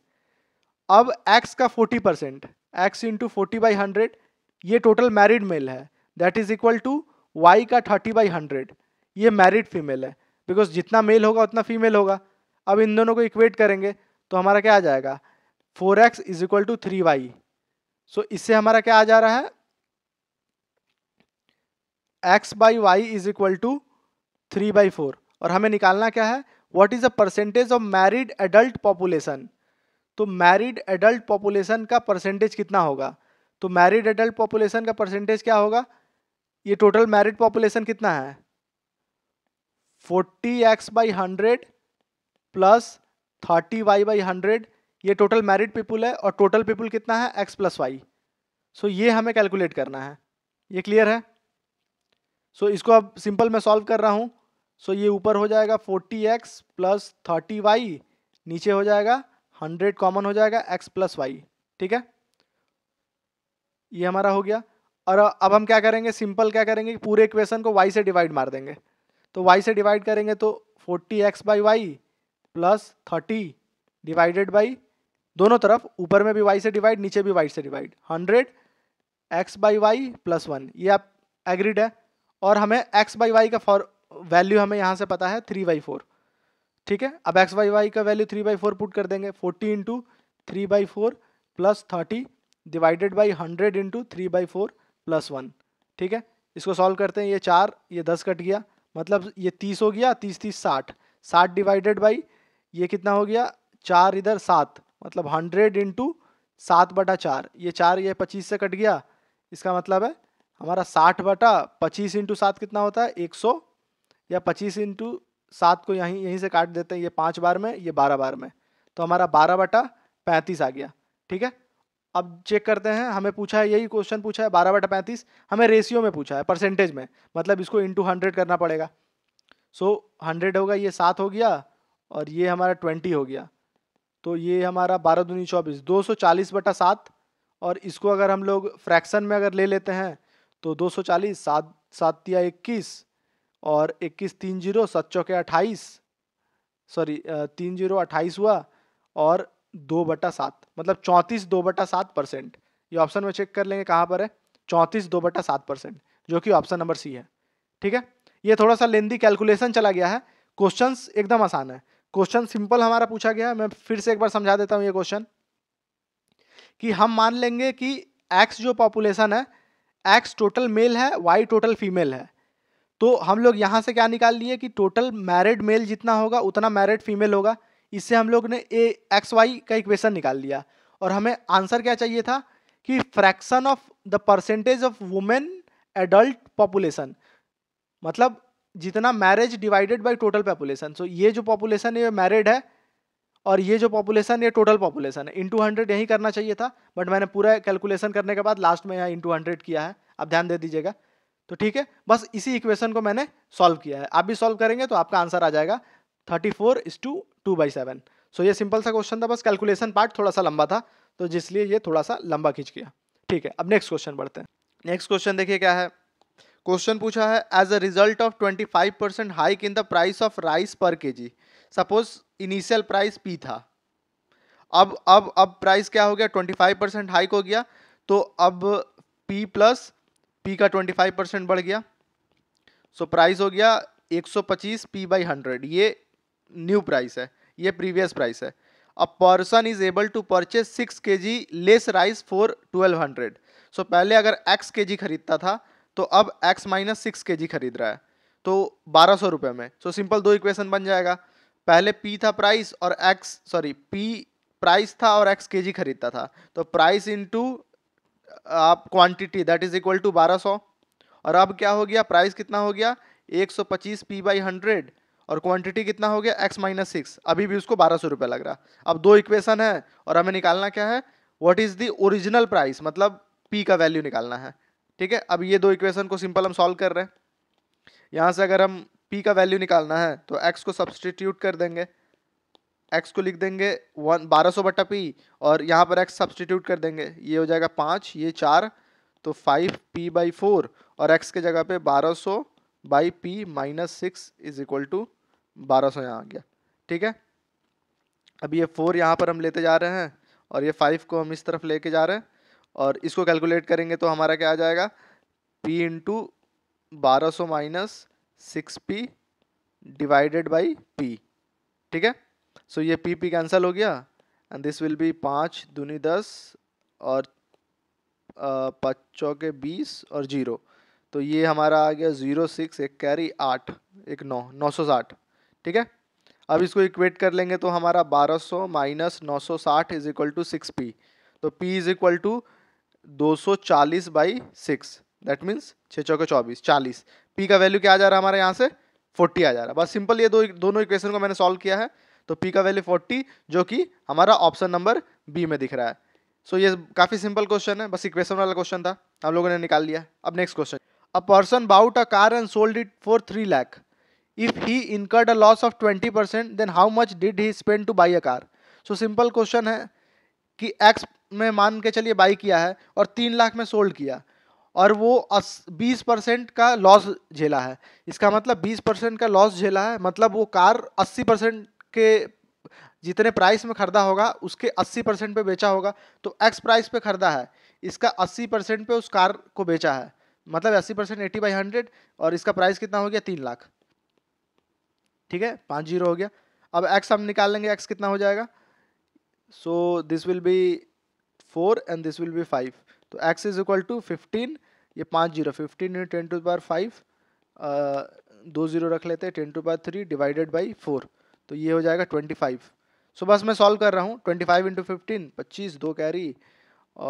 अब एक्स का forty percent X into forty by hundred ये टोटल मैरिड मेल है that is equal to Y का थर्टी बाई हंड्रेड ये मैरिड फीमेल है बिकॉज जितना मेल होगा उतना फीमेल होगा अब इन दोनों को इक्वेट करेंगे तो हमारा क्या आ जाएगा four X is equal to three Y so इससे हमारा क्या आ जा रहा है X by Y is equal to three by four और हमें निकालना क्या है what is the percentage of married adult population तो मैरिड एडल्ट पॉपुलेशन का परसेंटेज कितना होगा तो मैरिड एडल्ट पॉपुलेशन का परसेंटेज क्या होगा ये टोटल मैरिड पॉपुलेशन कितना है forty X by hundred plus thirty Y by hundred ये टोटल मैरिड पीपुल है और टोटल पीपुल कितना है एक्स प्लस वाई सो ये हमें कैलकुलेट करना है ये क्लियर है सो so, इसको अब सिंपल मैं सॉल्व कर रहा हूँ सो so, ये ऊपर हो जाएगा forty X plus thirty Y नीचे हो जाएगा हंड्रेड कॉमन हो जाएगा एक्स प्लस वाई ठीक है ये हमारा हो गया और अब हम क्या करेंगे सिंपल क्या करेंगे पूरे इक्वेशन को वाई से डिवाइड मार देंगे तो वाई से डिवाइड करेंगे तो forty X by Y plus thirty divided by दोनों तरफ ऊपर में भी वाई से डिवाइड नीचे भी वाई से divide hundred X by Y plus one ये आप एग्रीड है और हमें एक्स बाई वाई का फॉर वैल्यू हमें यहाँ से पता है थ्री बाई फोर ठीक है अब एक्स बाई वाई का value three by four put कर देंगे forty into three by four plus thirty divided by hundred into three by four plus one ठीक है इसको सॉल्व करते हैं ये चार ये दस कट गया मतलब ये तीस हो गया तीस तीस साठ साठ डिवाइडेड बाई ये कितना हो गया चार इधर सात मतलब हंड्रेड इंटू सात बटा चार ये चार ये पच्चीस से कट गया इसका मतलब है हमारा साठ बटा पच्चीस इंटू सात कितना होता है एक सौ या पच्चीस इंटू सात को यहीं यहीं से काट देते हैं ये पाँच बार में ये बारह बार में तो हमारा बारह बटा पैंतीस आ गया ठीक है अब चेक करते हैं हमें पूछा है यही क्वेश्चन पूछा है बारह बटा पैंतीस हमें रेशियो में पूछा है परसेंटेज में मतलब इसको इंटू हंड्रेड करना पड़ेगा सो हंड्रेड होगा ये सात हो गया और ये हमारा ट्वेंटी हो गया तो ये हमारा बारह दूनी चौबीस दो सौ चालीस बटा सात और इसको अगर हम लोग फ्रैक्शन में अगर ले लेते हैं तो 240 सौ चालीस सात सात या इक्कीस और इक्कीस तीन जीरो सात चौके अट्ठाईस सॉरी तीन जीरो अट्ठाईस हुआ और दो बटा सात मतलब चौंतीस दो बटा सात परसेंट ये ऑप्शन में चेक कर लेंगे कहाँ पर है चौंतीस दो बटा सात परसेंट जो कि ऑप्शन नंबर सी है ठीक है ये थोड़ा सा लेंदी कैलकुलेशन चला गया है क्वेश्चन एकदम आसान है क्वेश्चन सिंपल हमारा पूछा गया है मैं फिर से एक बार समझा देता हूँ ये क्वेश्चन कि हम मान लेंगे कि एक्स जो पॉपुलेशन है एक्स टोटल मेल है वाई टोटल फीमेल है तो हम लोग यहाँ से क्या निकाल लिए कि टोटल मैरिड मेल जितना होगा उतना मैरिड फीमेल होगा इससे हम लोग ने ए एक्स वाई का इक्वेशन निकाल लिया और हमें आंसर क्या चाहिए था कि fraction of the percentage of women adult population मतलब जितना marriage divided by total population so ये जो पॉपुलेशन है ये मैरिड है और ये जो पॉपुलेशन ये टोटल पॉपुलेशन है इंटू हंड्रेड यही करना चाहिए था बट मैंने पूरा कैलकुलेशन करने के बाद लास्ट में यहाँ इंटू हंड्रेड किया है आप ध्यान दे दीजिएगा तो ठीक है बस इसी इक्वेशन को मैंने सॉल्व किया है आप भी सॉल्व करेंगे तो आपका आंसर आ जाएगा thirty four is two two by seven so ये सिंपल सा क्वेश्चन था बस कैलकुलेशन पार्ट थोड़ा सा लंबा था तो जिसलिए ये थोड़ा सा लंबा खींच गया ठीक है अब नेक्स्ट क्वेश्चन बढ़ते हैं नेक्स्ट क्वेश्चन देखिए क्या है क्वेश्चन पूछा है as a result of twenty five percent hike in the price of rice per K G suppose initial price P था अब अब अब प्राइस क्या हो गया ट्वेंटी फाइव परसेंट हाइक हो गया तो अब पी प्लस पी का ट्वेंटी फाइव परसेंट बढ़ गया सो so, प्राइस हो गया एक सौ पच्चीस पी बाई हंड्रेड ये न्यू प्राइस है ये प्रीवियस प्राइस है a person is able to purchase six K G less rice for twelve hundred so पहले अगर एक्स के जी खरीदता था तो अब एक्स माइनस सिक्स के जी खरीद रहा है तो बारह सौ रुपये में सो so, सिंपल दो इक्वेशन बन जाएगा पहले पी था प्राइस और एक्स सॉरी पी प्राइस था और एक्स के जी खरीदता था तो प्राइस इंटू आप quantity that is equal to बारह सौ और अब क्या हो गया प्राइस कितना हो गया एक सौ पच्चीस पी बाई हंड्रेड और क्वांटिटी कितना हो गया एक्स माइनस सिक्स अभी भी उसको बारह सौ रुपये लग रहा अब दो इक्वेशन है और हमें निकालना क्या है what is the original price मतलब पी का वैल्यू निकालना है ठीक है अब ये दो इक्वेशन को सिंपल हम सॉल्व कर रहे हैं यहाँ से अगर हम पी का वैल्यू निकालना है तो एक्स को सब्सटीट्यूट कर देंगे एक्स को लिख देंगे वन बारह सौ बट्टा पी और यहाँ पर एक्स सब्सटीट्यूट कर देंगे ये हो जाएगा पाँच ये चार तो फाइव पी बाई फोर और एक्स के जगह पे बारह सौ by P minus six is equal to बारह सौ यहाँ आ गया ठीक है अब ये फोर यहाँ पर हम लेते जा रहे हैं और ये फाइव को हम इस तरफ लेके जा रहे हैं और इसको कैलकुलेट करेंगे तो हमारा क्या आ जाएगा पी इंटू बारह सौ minus six P divided by P ठीक है सो ये पी पी कैंसिल हो गया एंड दिस विल बी पाँच दूनी दस और पाँच चौके बीस और जीरो तो ये हमारा आ गया ज़ीरो सिक्स एक कैरी आठ एक नौ नौ सौ साठ ठीक है अब इसको इक्वेट कर लेंगे तो हमारा बारह सौ माइनस नौ सौ साठ is equal to six P तो पी इज इक्वल टू दो सौ चालीस बाई सिक्स दैट मीन्स छः चौके चौबीस चालीस पी का वैल्यू क्या आ जा रहा है हमारे यहाँ से फोर्टी आ जा रहा है बस सिंपल ये दो दोनों इक्वेशन को मैंने सॉल्व किया है तो पी का वैल्यू फोर्टी जो कि हमारा ऑप्शन नंबर बी में दिख रहा है सो so, ये काफ़ी सिंपल क्वेश्चन है बस इक्वेशन वाला क्वेश्चन था हम लोगों ने निकाल लिया अब next question a person bought a car and sold it for three lakh if he incurred a loss of twenty percent then how much did he spend to buy a car so simple question है कि x में मान के चलिए by किया है और तीन लाख में सोल्ड किया और वो बीस परसेंट का लॉस झेला है इसका मतलब बीस परसेंट का लॉस झेला है मतलब वो कार अस्सी परसेंट के जितने प्राइस में खरीदा होगा उसके अस्सी परसेंट पर बेचा होगा तो एक्स प्राइस पे खरीदा है इसका अस्सी परसेंट पर उस कार को बेचा है मतलब अस्सी परसेंट एटी बाई हंड्रेड और इसका प्राइस कितना हो गया तीन लाख ठीक है पाँच जीरो हो गया अब एक्स हम निकाल लेंगे एक्स कितना हो जाएगा so this will be four and this will be five तो X is equal to fifteen ये पाँच zero fifteen into ten to power five दो जीरो रख लेते हैं ten to power three divided by four तो ये हो जाएगा ट्वेंटी फाइव सो बस मैं सॉल्व कर रहा हूँ ट्वेंटी फाइव इंटू फिफ्टीन पच्चीस दो कैरी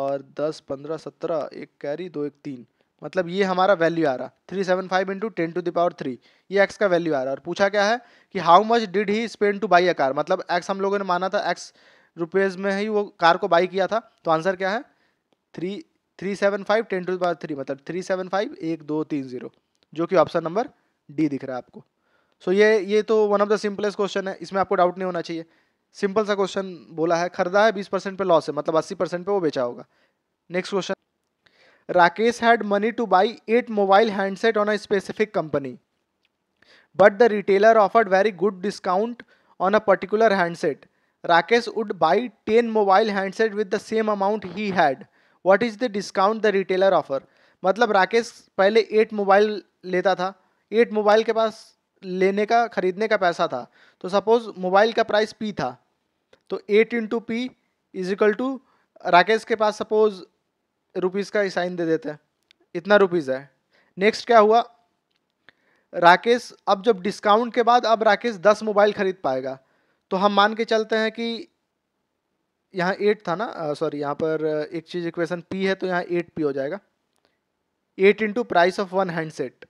और दस पंद्रह सत्रह एक कैरी दो एक तीन मतलब ये हमारा वैल्यू आ रहा three seven five into ten to the power three ये एक्स का वैल्यू आ रहा और पूछा क्या है कि how much did he spend to buy a car मतलब एक्स हम लोगों ने माना था एक्स रुपीज़ में ही वो कार को बाई किया था तो आंसर क्या है three three seven five ten to power three मतलब थ्री सेवन फाइव एक दो तीन जीरो जो कि ऑप्शन नंबर डी दिख रहा है आपको सो so ये ये तो one of the simplest question है इसमें आपको डाउट नहीं होना चाहिए सिंपल सा क्वेश्चन बोला है खरीदा है बीस परसेंट पे लॉस है मतलब अस्सी परसेंट पे वो बेचा होगा next question Rakesh had money to buy eight mobile handset on a specific company but the retailer offered very good discount on a particular handset Rakesh would buy ten mobile handset with the same amount he had what is the discount the retailer offer मतलब राकेश पहले eight mobile लेता था eight mobile के पास लेने का ख़रीदने का पैसा था तो सपोज़ मोबाइल का प्राइस पी था तो eight into P is equal to Rakesh के पास सपोज़ रुपीज़ का साइन दे देते हैं इतना रुपीज़ है नेक्स्ट क्या हुआ राकेश अब जब डिस्काउंट के बाद अब राकेश दस मोबाइल ख़रीद पाएगा तो हम मान के चलते हैं कि यहाँ एट था ना सॉरी यहाँ पर एक चीज़ इक्वेशन पी है तो यहाँ एट पी हो जाएगा eight into price of one handset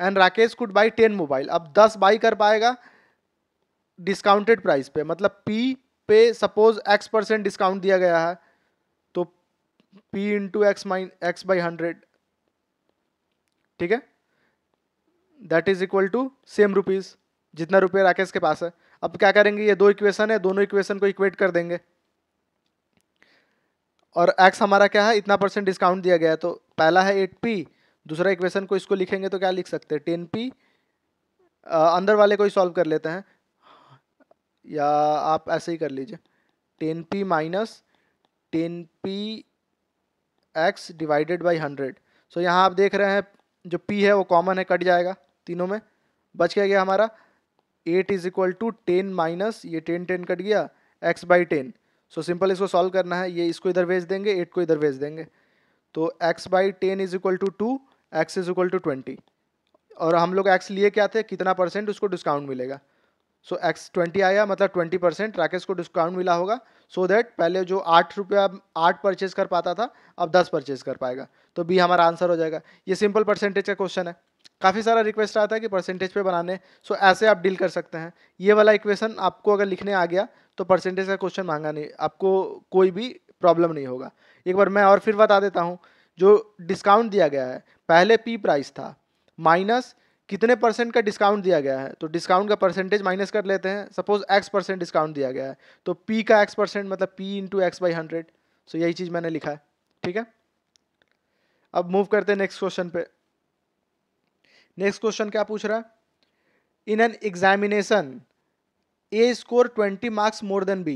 and Rakesh could buy ten mobile अब दस बाई कर पाएगा डिस्काउंटेड प्राइस पे मतलब पी पे सपोज एक्स परसेंट डिस्काउंट दिया गया है तो P into X minus X by hundred ठीक है that is equal to same rupees जितना रुपये राकेश के पास है अब क्या करेंगे ये दो इक्वेशन है दोनों इक्वेशन को इक्वेट कर देंगे और एक्स हमारा क्या है इतना परसेंट डिस्काउंट दिया गया है तो पहला है एट पी दूसरा इक्वेशन को इसको लिखेंगे तो क्या लिख सकते हैं टेन पी अंदर वाले को ही सॉल्व कर लेते हैं या आप ऐसे ही कर लीजिए ten P minus ten P X divided by hundred so यहाँ आप देख रहे हैं जो पी है वो कॉमन है कट जाएगा तीनों में बच गया हमारा eight is equal to ten minus ये टेन टेन कट गया X by ten so simple इसको सॉल्व करना है ये इसको इधर भेज देंगे एट को इधर भेज देंगे तो x by ten is equal to two X is equal to twenty और हम लोग एक्स लिए क्या थे कितना परसेंट उसको डिस्काउंट मिलेगा सो एक्स ट्वेंटी आया मतलब ट्वेंटी परसेंट राकेश को डिस्काउंट मिला होगा सो so दैट पहले जो आठ रुपया आठ परचेज कर पाता था अब दस परचेज कर पाएगा तो बी हमारा आंसर हो जाएगा ये सिंपल परसेंटेज का क्वेश्चन है काफ़ी सारा रिक्वेस्ट आता है कि परसेंटेज पे बनाने सो ऐसे आप डील कर सकते हैं ये वाला इक्वेशन आपको अगर लिखने आ गया तो परसेंटेज का क्वेश्चन मांगा नहीं आपको कोई भी प्रॉब्लम नहीं होगा एक बार मैं और फिर बता देता हूँ जो डिस्काउंट दिया गया है पहले पी प्राइस था माइनस कितने परसेंट का डिस्काउंट दिया गया है तो डिस्काउंट का परसेंटेज माइनस कर लेते हैं सपोज एक्स परसेंट डिस्काउंट दिया गया है तो पी का एक्स परसेंट मतलब P into X by hundred so यही चीज़ मैंने लिखा है ठीक है अब मूव करते हैं नेक्स्ट क्वेश्चन पे नेक्स्ट क्वेश्चन क्या पूछ रहा है in an examination A score twenty marks more than B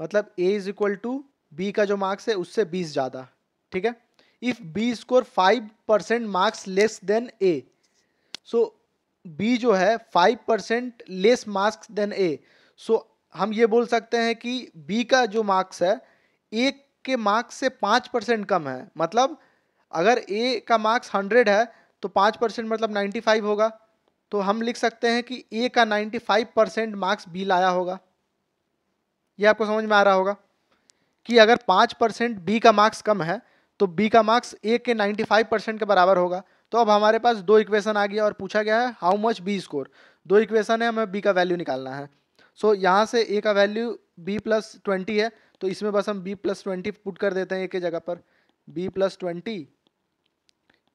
मतलब A is equal to B का जो मार्क्स है उससे बीस ज़्यादा ठीक है if B score five percent marks less than A so B जो है five percent less marks than A so हम ये बोल सकते हैं कि बी का जो मार्क्स है ए के मार्क्स से पाँच परसेंट कम है मतलब अगर ए का मार्क्स हंड्रेड है तो पाँच परसेंट मतलब नाइन्टी फाइव होगा तो हम लिख सकते हैं कि ए का ninety five percent marks B लाया होगा ये आपको समझ में आ रहा होगा कि अगर पाँच परसेंट बी का मार्क्स कम है तो बी का मार्क्स ए के नाइन्टी फाइव परसेंट के बराबर होगा तो अब हमारे पास दो इक्वेशन आ गया और पूछा गया है हाउ मच बी स्कोर दो इक्वेशन है हमें बी का वैल्यू निकालना है सो so, यहाँ से ए का वैल्यू बी प्लस ट्वेंटी है तो इसमें बस हम बी प्लस ट्वेंटी पुट कर देते हैं ए के जगह पर B plus twenty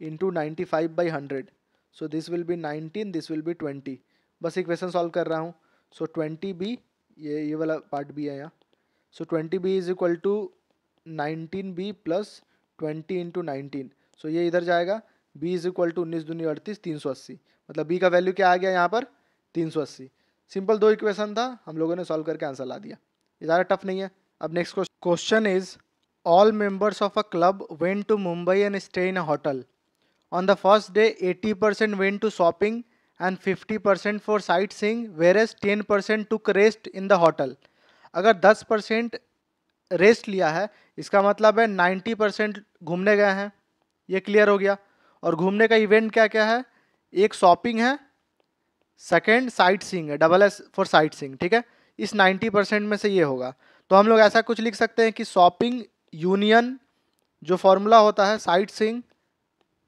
into ninety five by hundred so this will be nineteen this will be twenty बस एक क्वेश्चन सॉल्व कर रहा हूँ सो ट्वेंटी बी ये ये वाला पार्ट भी है यहाँ so twenty B is equal to nineteen B plus twenty into nineteen so ये इधर जाएगा बी इज इक्वल टू उन्नीस दूनी अड़तीस तीन सौ अस्सी मतलब बी का वैल्यू क्या आ गया यहाँ पर तीन सौ अस्सी सिंपल दो इक्वेशन था हम लोगों ने सॉल्व करके आंसर ला दिया ज़्यादा टफ नहीं है अब next question is all members of a club went to Mumbai and stay in a hotel on the first day eighty On the first day, 80% went to shopping and 50% for sightseeing, whereas 10% took rest in the hotel अगर दस percent rest लिया है इसका मतलब है ninety percent घूमने गए हैं ये क्लियर हो गया और घूमने का इवेंट क्या क्या है एक शॉपिंग है सेकेंड साइट सींग है double S for sightseeing ठीक है इस नाइन्टी परसेंट में से ये होगा तो हम लोग ऐसा कुछ लिख सकते हैं कि शॉपिंग यूनियन जो फॉर्मूला होता है साइट सींग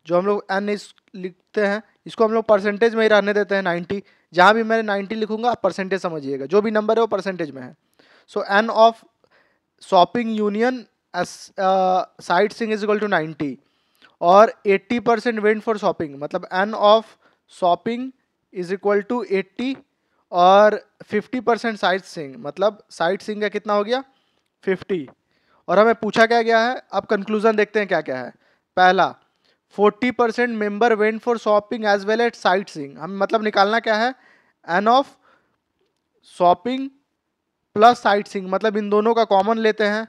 जो हम लोग एन इस लिखते हैं इसको हम लोग परसेंटेज में ही रहने देते हैं नाइन्टी जहाँ भी मैं नाइन्टी लिखूंगा आप परसेंटेज समझिएगा जो भी नंबर है वो परसेंटेज में है so n of shopping union sightseeing is equal to ninety और eighty percent went for shopping मतलब n of shopping is equal to eighty और फिफ्टी परसेंट साइट सिंग मतलब साइट सिंग का कितना हो गया फिफ्टी और हमें पूछा क्या गया है अब कंक्लूज़न देखते हैं क्या क्या है पहला forty percent member went for shopping as well at sightseeing हम मतलब निकालना क्या है N of shopping plus sightseeing मतलब इन दोनों का कॉमन लेते हैं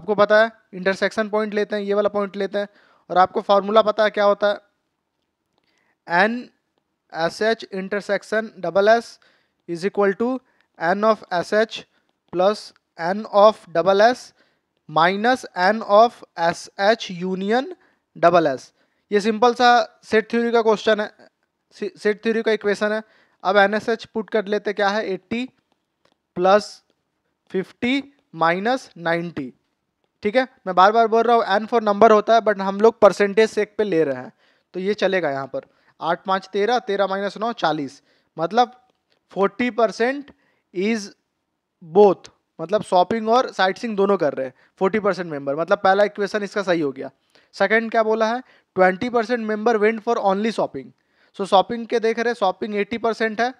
आपको पता है इंटरसेक्शन पॉइंट लेते हैं ये वाला पॉइंट लेते हैं और आपको फार्मूला पता है क्या होता है n S H intersection double S is equal to n of S H plus N of double S minus N of S H union double S ये सिंपल सा सेट थ्योरी का क्वेश्चन है set theory का equation है अब N S H put कर लेते क्या है eighty plus fifty minus ninety ठीक है मैं बार बार बोल रहा हूँ एन फॉर नंबर होता है बट हम लोग परसेंटेज सेक पे ले रहे हैं तो ये चलेगा यहाँ पर आठ पाँच तेरह तेरह माइनस नौ चालीस मतलब फोर्टी परसेंट इज बोथ मतलब शॉपिंग और साइट दोनों कर रहे हैं फोर्टी परसेंट मेंबर मतलब पहला इक्वेशन इसका सही हो गया सेकंड क्या बोला है twenty percent member went for only shopping so shopping के देख रहे हैं शॉपिंग एट्टी परसेंट है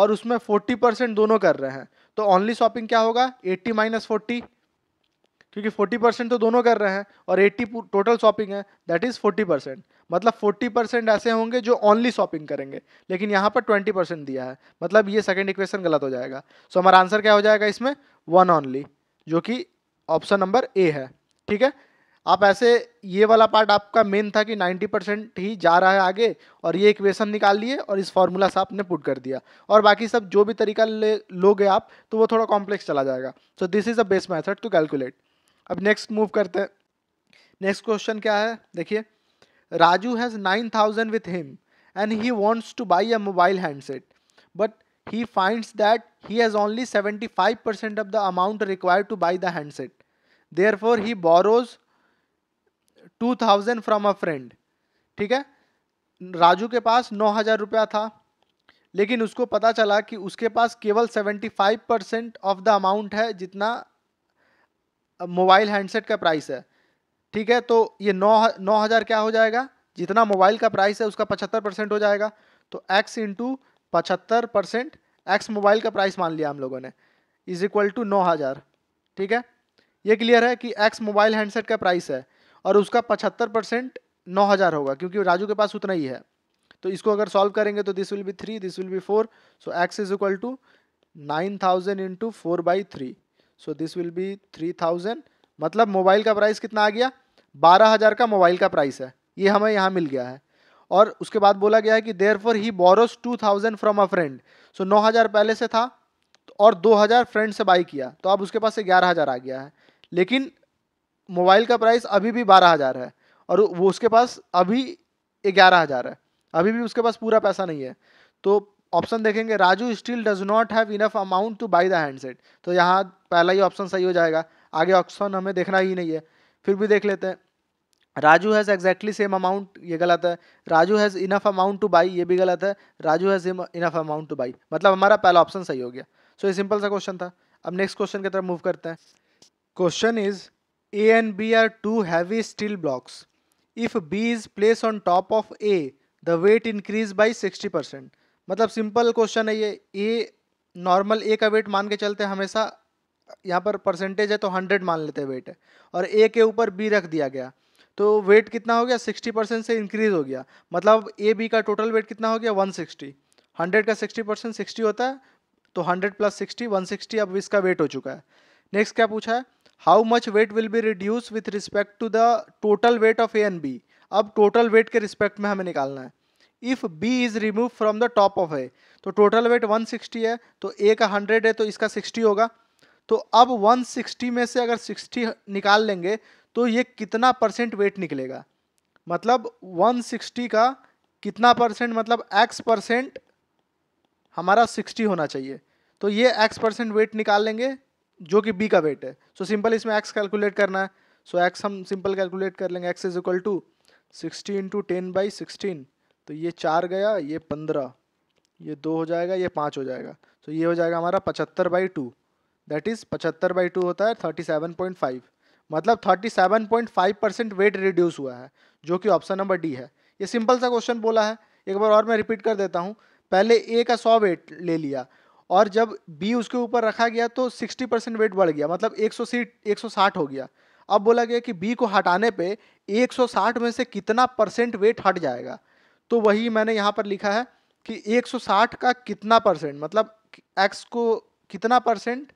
और उसमें फोर्टी परसेंट दोनों कर रहे हैं तो ओनली शॉपिंग क्या होगा एट्टी माइनस फोर्टी क्योंकि फोर्टी परसेंट तो दोनों कर रहे हैं और एट्टी टोटल शॉपिंग है दैट इज़ फोर्टी परसेंट मतलब फोर्टी परसेंट ऐसे होंगे जो ओनली शॉपिंग करेंगे लेकिन यहाँ पर ट्वेंटी परसेंट दिया है मतलब ये सेकेंड इक्वेशन गलत हो जाएगा सो so, हमारा आंसर क्या हो जाएगा इसमें वन ओनली जो कि ऑप्शन नंबर ए है ठीक है आप ऐसे ये वाला पार्ट आपका मेन था कि 90 परसेंट ही जा रहा है आगे और ये इक्वेशन निकाल लिए और इस फॉर्मूला से आपने पुट कर दिया और बाकी सब जो भी तरीका ले लोगे आप तो वो थोड़ा कॉम्प्लेक्स चला जाएगा so this is the best method to calculate अब नेक्स्ट मूव करते हैं नेक्स्ट क्वेश्चन क्या है देखिए Raju has nine thousand with him and he wants to buy a mobile handset but he finds that he has only seventy five percent of the amount required to buy the handset therefore he borrows two thousand from a friend ठीक है राजू के पास नौ हज़ार रुपया था लेकिन उसको पता चला कि उसके पास केवल seventy five percent of the amount है जितना मोबाइल हैंडसेट का प्राइस है ठीक है तो ये नौ नौ हज़ार क्या हो जाएगा जितना मोबाइल का प्राइस है उसका पचहत्तर परसेंट हो जाएगा तो एक्स इंटू पचहत्तर परसेंट एक्स मोबाइल का प्राइस मान लिया हम लोगों ने इज इक्वल टू नौ हज़ार ठीक है ये क्लियर है कि एक्स मोबाइल हैंडसेट का प्राइस है और उसका पचहत्तर परसेंट नौ हज़ार होगा क्योंकि राजू के पास उतना ही है तो इसको अगर सॉल्व करेंगे तो this will be three this will be four so x is equal to nine thousand into four by three so this will be three thousand मतलब मोबाइल का प्राइस कितना आ गया बारह हज़ार का मोबाइल का प्राइस है ये हमें यहाँ मिल गया है और उसके बाद बोला गया है कि therefore he borrows two thousand from a friend so नौ हज़ार पहले से था तो और दो हज़ार फ्रेंड से बाई किया तो अब उसके पास से ग्यारह हज़ार आ गया है लेकिन मोबाइल का प्राइस अभी भी बारह हज़ार है और वो उसके पास अभी ग्यारह हज़ार है अभी भी उसके पास पूरा पैसा नहीं है तो ऑप्शन देखेंगे Raju still does not have enough amount to buy the handset तो यहाँ पहला ही ऑप्शन सही हो जाएगा आगे ऑप्शन हमें देखना ही नहीं है फिर भी देख लेते हैं Raju has exactly same amount ये गलत है Raju has enough amount to buy ये भी गलत है Raju has enough amount to buy मतलब हमारा पहला ऑप्शन सही हो गया सो so, ये सिंपल सा क्वेश्चन था अब नेक्स्ट क्वेश्चन की तरफ मूव करते हैं question is A and B are two heavy steel blocks. If B is placed on top of A, the weight increase by 60 percent मतलब सिंपल क्वेश्चन है ये ए नॉर्मल ए का वेट मान के चलते हमेशा यहाँ पर परसेंटेज है तो 100 मान लेते हैं वेट है। और ए के ऊपर बी रख दिया गया तो वेट कितना हो गया 60 परसेंट से इंक्रीज हो गया मतलब ए बी का टोटल वेट कितना हो गया 160 100 का 60 परसेंट सिक्सटी होता है तो 100 प्लस वन सिक्सटी अब इसका वेट हो चुका है नेक्स्ट क्या पूछा है how much weight will be reduce with respect to the total weight of A and B अब टोटल वेट के रिस्पेक्ट में हमें निकालना है if B is remove from the top of A तो टोटल वेट 160 है तो ए का 100 है तो इसका 60 होगा तो अब 160 में से अगर 60 निकाल लेंगे तो ये कितना परसेंट वेट निकलेगा मतलब 160 का कितना परसेंट मतलब x परसेंट हमारा 60 होना चाहिए तो ये x परसेंट वेट निकाल लेंगे जो कि बी का वेट है सो so, सिंपल इसमें एक्स कैलकुलेट करना है सो so, एक्स हम सिंपल कैलकुलेट कर लेंगे x is equal to sixty into ten by sixteen तो ये चार गया ये पंद्रह ये दो हो जाएगा ये पाँच हो जाएगा तो so, ये हो जाएगा हमारा पचहत्तर बाई टू दैट इज़ पचहत्तर बाई टू होता है थर्टी सेवन पॉइंट फाइव मतलब thirty seven point five percent weight reduce हुआ है जो कि ऑप्शन नंबर डी है ये सिंपल सा क्वेश्चन बोला है एक बार और मैं रिपीट कर देता हूँ पहले ए का सौ वेट ले लिया और जब बी उसके ऊपर रखा गया तो 60 परसेंट वेट बढ़ गया मतलब 100 सीट 160 हो गया अब बोला गया कि बी को हटाने पे 160 में से कितना परसेंट वेट हट जाएगा तो वही मैंने यहाँ पर लिखा है कि 160 का कितना परसेंट मतलब एक्स को कितना परसेंट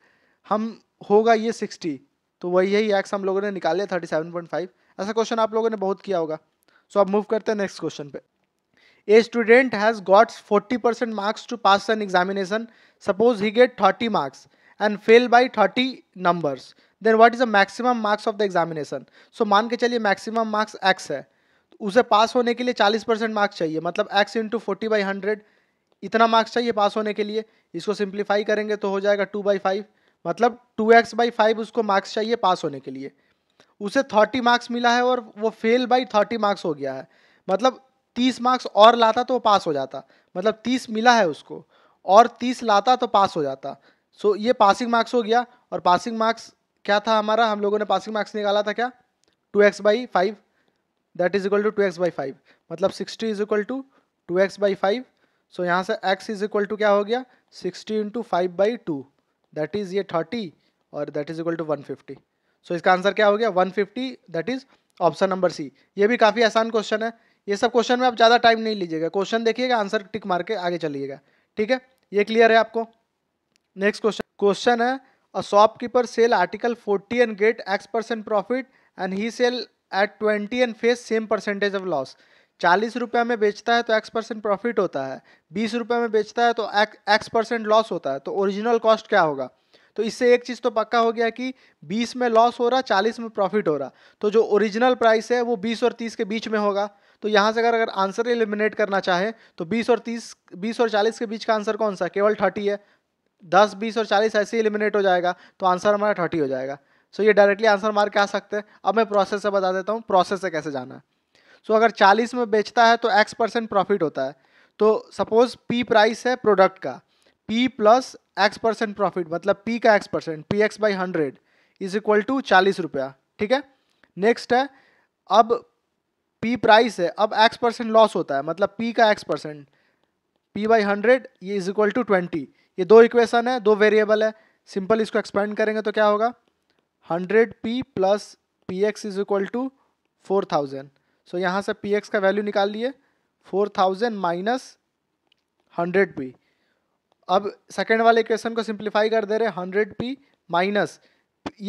हम होगा ये 60 तो वही यही एक्स हम लोगों ने निकाले 37.5 ऐसा क्वेश्चन आप लोगों ने बहुत किया होगा सो अब मूव करते हैं नेक्स्ट क्वेश्चन पे a student has gots 40 percent marks to pass an examination suppose he get 30 marks and fail by 30 numbers then what is the maximum marks of the examination so मान के चलिए maximum marks x है तो उसे पास होने के लिए 40 percent marks चाहिए मतलब x into forty by hundred इतना मार्क्स चाहिए पास होने के लिए इसको सिंप्लीफाई करेंगे तो हो जाएगा टू बाई फाइव मतलब टू एक्स बाई फाइव उसको मार्क्स चाहिए पास होने के लिए उसे थर्टी मार्क्स मिला है और वो फेल बाई थर्टी मार्क्स हो गया है मतलब तीस मार्क्स और लाता तो वो पास हो जाता मतलब तीस मिला है उसको और तीस लाता तो पास हो जाता सो ये पासिंग मार्क्स हो गया और पासिंग मार्क्स क्या था हमारा हम लोगों ने पासिंग मार्क्स निकाला था क्या two x by five that is equal to two x by five मतलब sixty is equal to two x by five so यहाँ से एक्स इज इक्वल टू क्या हो गया sixty into five by two that is ये thirty और that is equal to one fifty so इसका answer क्या हो गया one fifty that is option number C ये भी काफ़ी आसान क्वेश्चन है ये सब क्वेश्चन में आप ज़्यादा टाइम नहीं लीजिएगा क्वेश्चन देखिएगा आंसर टिक मार के आगे चलिएगा ठीक है ये क्लियर है आपको नेक्स्ट क्वेश्चन क्वेश्चन है a shopkeeper sell article forty and get x percent profit and he sell at twenty and face same percentage of loss चालीस रुपये में बेचता है तो एक्स परसेंट प्रॉफिट होता है बीस रुपये में बेचता है तो एक्स परसेंट लॉस होता है तो ओरिजिनल कॉस्ट क्या होगा तो इससे एक चीज़ तो पक्का हो गया कि 20 में लॉस हो रहा 40 में प्रॉफिट हो रहा तो जो ओरिजिनल प्राइस है वो 20 और 30 के बीच में होगा तो यहाँ से अगर अगर आंसर एलिमिनेट करना चाहे तो बीस और तीस बीस और चालीस के बीच का आंसर कौन सा केवल थर्टी है दस बीस और चालीस ऐसे एलिमिनेट हो जाएगा तो आंसर हमारा थर्टी हो जाएगा सो so, ये डायरेक्टली आंसर मार के आ सकते हैं अब मैं प्रोसेस से बता देता हूँ प्रोसेस से कैसे जाना है सो so, अगर चालीस में बेचता है तो एक्स परसेंट प्रॉफिट होता है तो सपोज पी प्राइस है प्रोडक्ट का P plus x percent profit मतलब पी का x percent P x by hundred is equal to चालीस रुपया ठीक है नेक्स्ट है अब पी प्राइस है अब एक्स परसेंट लॉस होता है मतलब पी का x percent P by hundred ये इज इक्वल टू ट्वेंटी ये दो इक्वेशन है दो वेरिएबल है सिंपल इसको एक्सपेंड करेंगे तो क्या होगा hundred P plus P x is equal to four thousand so यहाँ से पी एक्स का वैल्यू निकाल लिए four thousand minus hundred P अब सेकेंड वाले इक्वेशन को सिंप्लीफाई कर दे रहे हंड्रेड पी माइनस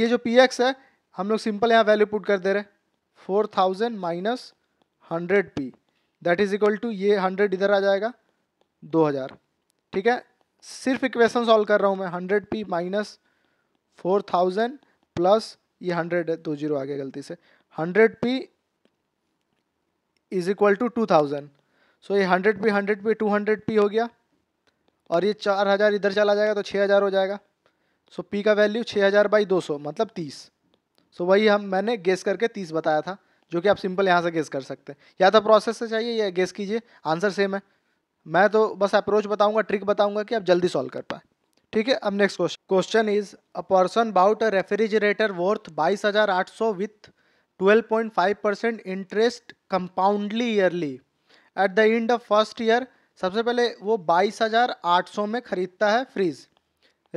ये जो पी एक्स है हम लोग सिंपल यहाँ वैल्यू पुट कर दे रहे four thousand minus hundred P that is equal to ये हंड्रेड इधर आ जाएगा दो हज़ार ठीक है सिर्फ इक्वेशन सॉल्व कर रहा हूँ मैं hundred P minus four thousand plus ये हंड्रेड है दो जीरो आ गया गलती से hundred P is equal to two thousand so ये hundred P hundred P two hundred P हो गया और ये चार हज़ार इधर चला जाएगा तो छः हज़ार हो जाएगा सो so, पी का वैल्यू छः हज़ार बाई दो सौ मतलब तीस सो so, वही हम मैंने गेस करके तीस बताया था जो कि आप सिंपल यहाँ से गेस कर सकते हैं या तो प्रोसेस से चाहिए या गेस कीजिए आंसर सेम है मैं तो बस अप्रोच बताऊंगा ट्रिक बताऊंगा कि आप जल्दी सॉल्व कर पाए ठीक है अब next question question is a person bought a refrigerator worth बाईस हज़ार आठ सौ with twelve point five percent interest compoundly yearly at the end of first year सबसे पहले वो बाईस हज़ार आठ सौ में ख़रीदता है फ्रीज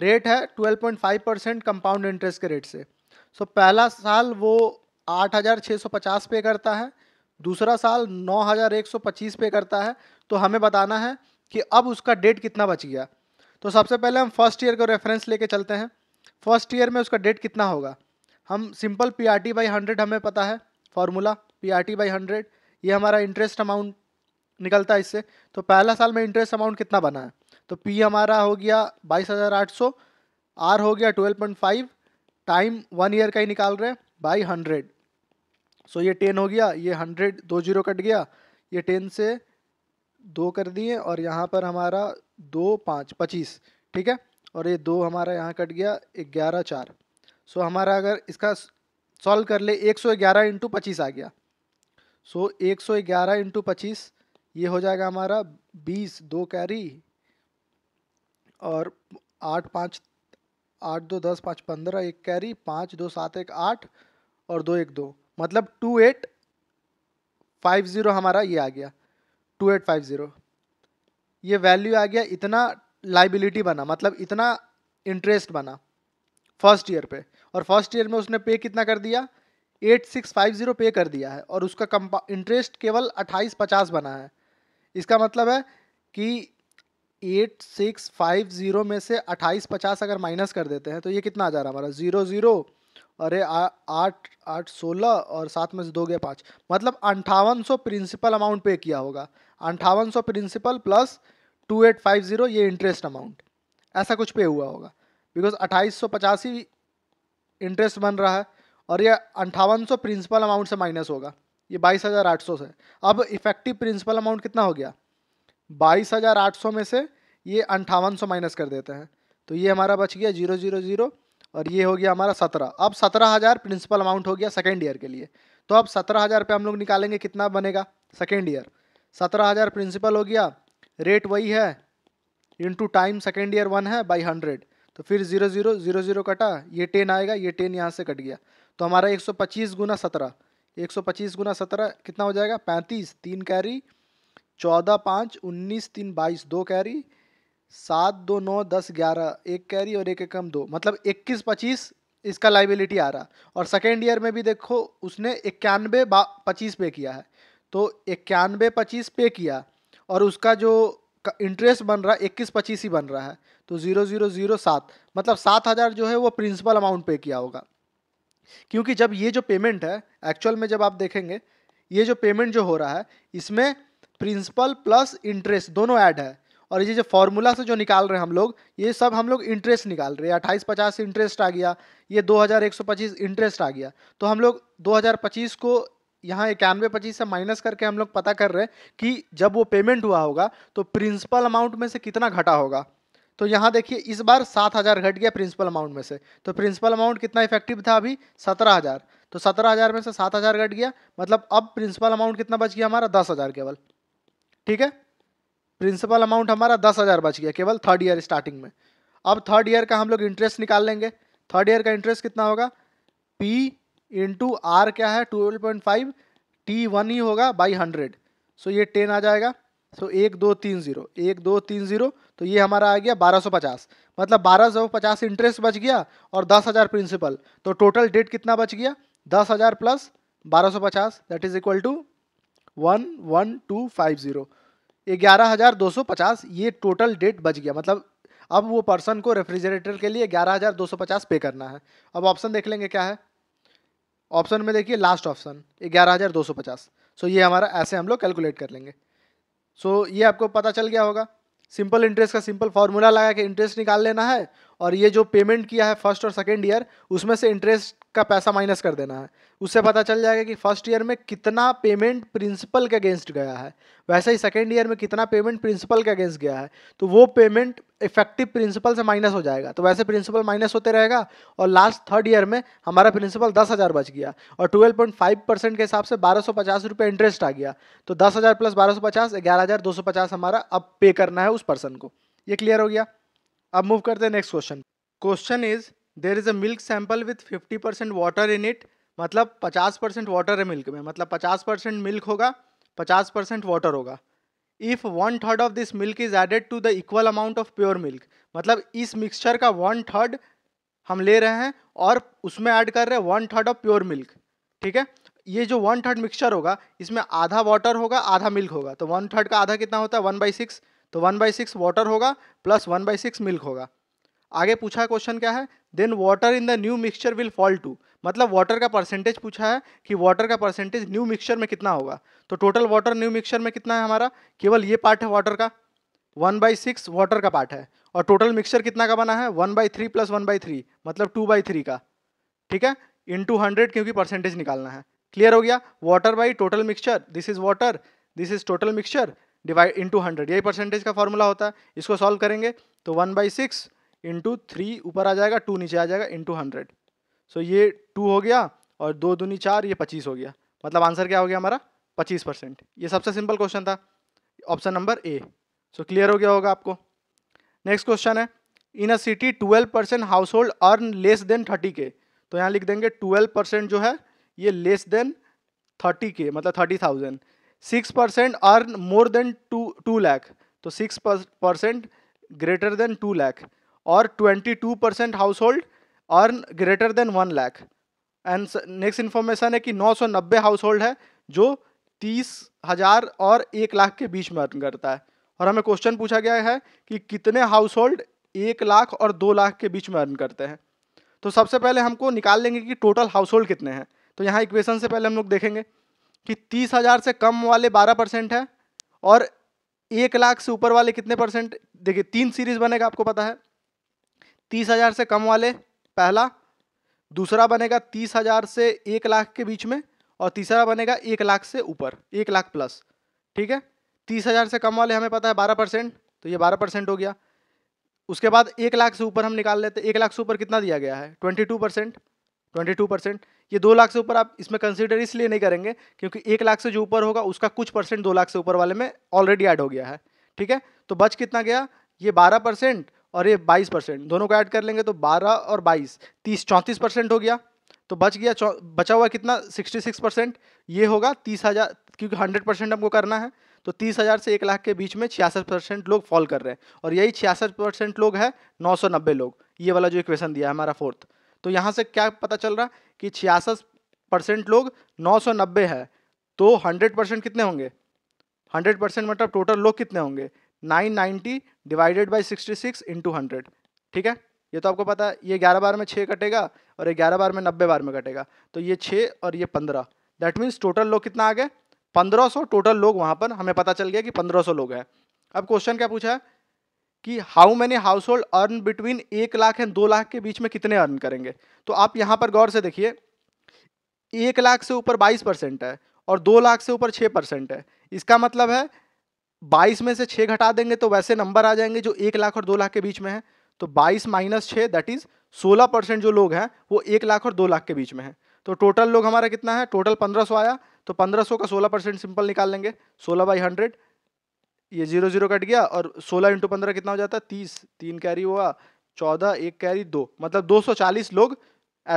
रेट है twelve point five percent compound interest के रेट से सो so, पहला साल वो आठ हज़ार छः सौ पचास पे करता है दूसरा साल नौ हज़ार एक सौ पच्चीस पे करता है तो हमें बताना है कि अब उसका डेट कितना बच गया तो सबसे पहले हम फर्स्ट ईयर का रेफरेंस लेके चलते हैं फर्स्ट ईयर में उसका डेट कितना होगा हम simple P R T by hundred हमें पता है formula P R T by hundred ये हमारा इंटरेस्ट अमाउंट निकलता है इससे तो पहला साल में इंटरेस्ट अमाउंट कितना बना है तो पी हमारा हो गया बाईस हज़ार आठ सौ आर हो गया twelve point five time one year का ही निकाल रहे हैं बाई हंड्रेड सो ये टेन हो गया ये हंड्रेड दो जीरो कट गया ये टेन से दो कर दिए और यहाँ पर हमारा दो पाँच पच्चीस ठीक है और ये दो हमारा यहाँ कट गया ग्यारह चार सो हमारा अगर इसका सॉल्व कर ले एक सौ ग्यारह इंटू पच्चीस आ गया सो एक सौ ग्यारह इंटू पच्चीस ये हो जाएगा हमारा बीस दो कैरी और आठ पाँच आठ दो दस पाँच पंद्रह एक कैरी पाँच दो सात एक आठ और दो एक दो मतलब टू एट फाइव ज़ीरो हमारा ये आ गया टू एट फाइव ज़ीरो ये वैल्यू आ गया इतना लाइबिलिटी बना मतलब इतना इंटरेस्ट बना फर्स्ट ईयर पे और फर्स्ट ईयर में उसने पे कितना कर दिया एट सिक्स फाइव ज़ीरो पे कर दिया है और उसका कंपा इंटरेस्ट केवल अट्ठाईस पचास बना है इसका मतलब है कि एट सिक्स फाइव ज़ीरो में से अट्ठाईस पचास अगर माइनस कर देते हैं तो ये कितना आ जा रहा है हमारा ज़ीरो ज़ीरो अरे आठ आठ सोलह और सात में से दो गया पाँच मतलब अंठावन सौ प्रिंसिपल अमाउंट पे किया होगा अंठावन सौ principal plus two eight five zero ये इंटरेस्ट अमाउंट ऐसा कुछ पे हुआ होगा बिकॉज अट्ठाईस सौ पचासी इंटरेस्ट बन रहा है और ये अंठावन सौ प्रिंसिपल अमाउंट से माइनस होगा ये बाईस हज़ार आठ सौ से अब इफेक्टिव प्रिंसिपल अमाउंट कितना हो गया बाईस हज़ार आठ सौ में से ये अंठावन सौ माइनस कर देते हैं तो ये हमारा बच गया जीरो जीरो जीरो और ये हो गया हमारा सत्रह अब सत्रह हज़ार प्रिंसिपल अमाउंट हो गया सेकेंड ईयर के लिए तो अब सत्रह हज़ार रुपये हम लोग निकालेंगे कितना बनेगा सेकेंड ईयर सत्रह हज़ार प्रिंसिपल हो गया रेट वही है two time second year one है बाई हंड्रेड तो फिर जीरो जीरो जीरो जीरो कटा ये टेन आएगा ये टेन यहाँ से कट गया तो हमारा एक सौ पच्चीस गुना सत्रह एक सौ पच्चीस गुना सत्रह कितना हो जाएगा पैंतीस तीन कैरी चौदह पाँच उन्नीस तीन बाईस दो कैरी सात दो नौ दस ग्यारह एक कैरी और एक एकम दो मतलब इक्कीस पच्चीस इसका लाइबिलिटी आ रहा और सेकेंड ईयर में भी देखो उसने इक्यानवे पच्चीस पे किया है तो इक्यानवे पच्चीस पे किया और उसका जो इंटरेस्ट बन रहा है इक्कीस पच्चीस ही बन रहा है तो ज़ीरो ज़ीरो ज़ीरो सात मतलब सात हज़ार जो है वो प्रिंसिपल अमाउंट पे किया होगा क्योंकि जब ये जो पेमेंट है एक्चुअल में जब आप देखेंगे ये जो पेमेंट जो हो रहा है इसमें प्रिंसिपल प्लस इंटरेस्ट दोनों ऐड है और ये जो फॉर्मूला से जो निकाल रहे हैं हम लोग ये सब हम लोग इंटरेस्ट निकाल रहे हैं अट्ठाईस पचास इंटरेस्ट आ गया ये दो हज़ार एक सौ पच्चीस इंटरेस्ट आ गया तो हम लोग दो हज़ार पच्चीस को यहाँ इक्यानवे पच्चीस से माइनस करके हम लोग पता कर रहे हैं कि जब वो पेमेंट हुआ होगा तो प्रिंसिपल अमाउंट में से कितना घटा होगा तो यहाँ देखिए इस बार सात हज़ार घट गया प्रिंसिपल अमाउंट में से तो प्रिंसिपल अमाउंट कितना इफेक्टिव था अभी सत्रह हज़ार तो सत्रह हज़ार में से सात हज़ार घट गया मतलब अब प्रिंसिपल अमाउंट कितना बच गया हमारा दस हज़ार केवल ठीक है प्रिंसिपल अमाउंट हमारा दस हज़ार बच गया केवल थर्ड ईयर स्टार्टिंग में अब थर्ड ईयर का हम लोग इंटरेस्ट निकाल लेंगे थर्ड ईयर का इंटरेस्ट कितना होगा पी इंटू आर क्या है twelve point five T one ही होगा बाई हंड्रेड सो ये टेन आ जाएगा सो so, एक दो तीन जीरो एक दो तीन जीरो तो ये हमारा आ गया बारह सौ पचास मतलब बारह सौ पचास इंटरेस्ट बच गया और दस हज़ार प्रिंसिपल तो टोटल डेट कितना बच गया दस हज़ार प्लस बारह सौ पचास that is equal to one one two five zero ग्यारह हज़ार दो सौ पचास ये टोटल डेट बच गया मतलब अब वो पर्सन को रेफ्रिजरेटर के लिए ग्यारह हज़ार दो सौ पचास पे करना है अब ऑप्शन देख लेंगे क्या है ऑप्शन में देखिए लास्ट ऑप्शन ग्यारह हज़ार दो सौ पचास सो ये हमारा ऐसे हम लोग कैलकुलेट कर लेंगे सो ये आपको पता चल गया होगा सिंपल इंटरेस्ट का सिंपल फार्मूला लगा के इंटरेस्ट निकाल लेना है और ये जो पेमेंट किया है फर्स्ट और सेकेंड ईयर उसमें से इंटरेस्ट का पैसा माइनस कर देना है उससे पता चल जाएगा कि फर्स्ट ईयर में कितना पेमेंट प्रिंसिपल के अगेंस्ट गया है वैसे ही सेकेंड ईयर में कितना पेमेंट प्रिंसिपल के अगेंस्ट गया है तो वो पेमेंट इफेक्टिव प्रिंसिपल से माइनस हो जाएगा तो वैसे प्रिंसिपल माइनस होते रहेगा और लास्ट थर्ड ईयर में हमारा प्रिंसिपल दस हज़ार बच गया और ट्वेल्व पॉइंट फाइव परसेंट के हिसाब से बारह सौ पचास रुपये इंटरेस्ट आ गया तो दस हज़ार प्लस बारह सौ पचास ग्यारह हज़ार दो सौ पचास हमारा अब पे करना है उस पर्सन को ये क्लियर हो गया अब मूव करते हैं next question question is there is a milk sample with fifty percent water in it मतलब पचास परसेंट वाटर है मिल्क में मतलब पचास परसेंट मिल्क होगा पचास परसेंट वाटर होगा if one third of this milk is added to the equal amount of pure milk मतलब इस मिक्सचर का वन थर्ड हम ले रहे हैं और उसमें ऐड कर रहे हैं one third of pure milk ठीक है ये जो वन थर्ड मिक्सचर होगा इसमें आधा वाटर होगा आधा मिल्क होगा तो वन थर्ड का आधा कितना होता है वन बाई सिक्स तो वन बाई सिक्स वाटर होगा plus one by six milk होगा आगे पूछा क्वेश्चन क्या है then water in the new mixture will fall to मतलब वाटर का परसेंटेज पूछा है कि वाटर का परसेंटेज न्यू मिक्सचर में कितना होगा तो टोटल वाटर न्यू मिक्सचर में कितना है हमारा केवल ये पार्ट है वाटर का वन बाई सिक्स वाटर का पार्ट है और टोटल मिक्सचर कितना का बना है one by three plus one by three मतलब टू बाई थ्री का ठीक है इन टू हंड्रेड क्योंकि परसेंटेज निकालना है क्लियर हो गया water by total mixture this is water this is total mixture divide into hundred यही परसेंटेज का फॉर्मूला होता है इसको सॉल्व करेंगे तो one by six into three ऊपर आ जाएगा टू नीचे आ जाएगा इंटू हंड्रेड सो ये टू हो गया और दो दूनी चार ये पच्चीस हो गया मतलब आंसर क्या हो गया हमारा पच्चीस परसेंट ये सबसे सिंपल क्वेश्चन था option number A so clear हो गया होगा आपको नेक्स्ट क्वेश्चन है in a city twelve percent household earn less than thirty K तो यहाँ लिख देंगे ट्वेल्व परसेंट जो है ये लेस देन थर्टी के मतलब thirty thousand six percent earn more than two two lakh तो six percent greater than two lakh और twenty two percent household earn greater than one lakh and next information है कि नौ सौ नब्बे हाउस होल्ड है जो तीस हज़ार और एक लाख के बीच में अर्न करता है और हमें क्वेश्चन पूछा गया है कि कितने हाउस होल्ड एक लाख और दो लाख के बीच में अर्न करते हैं तो सबसे पहले हमको निकाल लेंगे कि टोटल हाउस होल्ड कितने हैं तो यहाँ इक्वेशन से पहले हम लोग देखेंगे कि तीस हज़ार से कम वाले बारह परसेंट है और एक लाख से ऊपर वाले कितने परसेंट देखिए तीन सीरीज बनेगा आपको पता है तीस हज़ार से कम वाले पहला दूसरा बनेगा तीस हज़ार से एक लाख के बीच में और तीसरा बनेगा एक लाख से ऊपर एक लाख प्लस ठीक है तीस हज़ार से कम वाले हमें पता है बारह परसेंट तो ये बारह परसेंट हो गया उसके बाद एक लाख से ऊपर हम निकाल लेते एक लाख से ऊपर कितना दिया गया है twenty two percent twenty two percent ये दो लाख से ऊपर आप इसमें कंसिडर इसलिए नहीं करेंगे क्योंकि एक लाख से जो ऊपर होगा उसका कुछ परसेंट दो लाख से ऊपर वाले में ऑलरेडी ऐड हो गया है ठीक है तो बच कितना गया ये बारह परसेंट और ये बाईस परसेंट दोनों को ऐड कर लेंगे तो बारह और बाईस तीस चौंतीस परसेंट हो गया तो बच गया बचा हुआ कितना सिक्सटी सिक्स परसेंट ये होगा तीस हज़ार क्योंकि हंड्रेड परसेंट हमको करना है तो तीस हज़ार से एक लाख के बीच में छियासठ परसेंट लोग फॉल कर रहे हैं और यही छियासठ परसेंट लोग हैं नौ सौ नब्बे लोग ये वाला जो इक्वेशन दिया है हमारा फोर्थ तो यहाँ से क्या पता चल रहा कि छियासठ परसेंट लोग 990 है तो 100 परसेंट कितने होंगे 100 परसेंट मतलब टोटल लोग कितने होंगे 990 डिवाइडेड बाई 66 इंटू हंड्रेड ठीक है ये तो आपको पता है ये ग्यारह बार में छः कटेगा और ये ग्यारह बार में नब्बे बार में कटेगा तो ये छः और ये पंद्रह दैट मीन्स टोटल लोग कितना आ गए पंद्रह सौ टोटल लोग वहाँ पर हमें पता चल गया कि पंद्रह सौ लोग हैं अब क्वेश्चन क्या पूछा है कि how many household earn between एक लाख एंड दो लाख के बीच में कितने अर्न करेंगे तो आप यहाँ पर गौर से देखिए एक लाख से ऊपर बाईस परसेंट है और दो लाख से ऊपर छः परसेंट है इसका मतलब है बाईस में से छः घटा देंगे तो वैसे नंबर आ जाएंगे जो एक लाख और दो लाख के बीच में है तो बाईस माइनस छः दैट इज़ सोलह परसेंट जो लोग हैं वो एक लाख और दो लाख के बीच में है तो टोटल लोग हमारा कितना है टोटल पंद्रह सौ आया तो पंद्रह सौ का सोलह परसेंट सिंपल निकाल लेंगे सोलह बाई हंड्रेड ये जीरो जीरो कट गया और सोलह इंटू पंद्रह कितना हो जाता है तीस तीन कैरी हुआ चौदह एक कैरी दो मतलब दो सौ चालीस लोग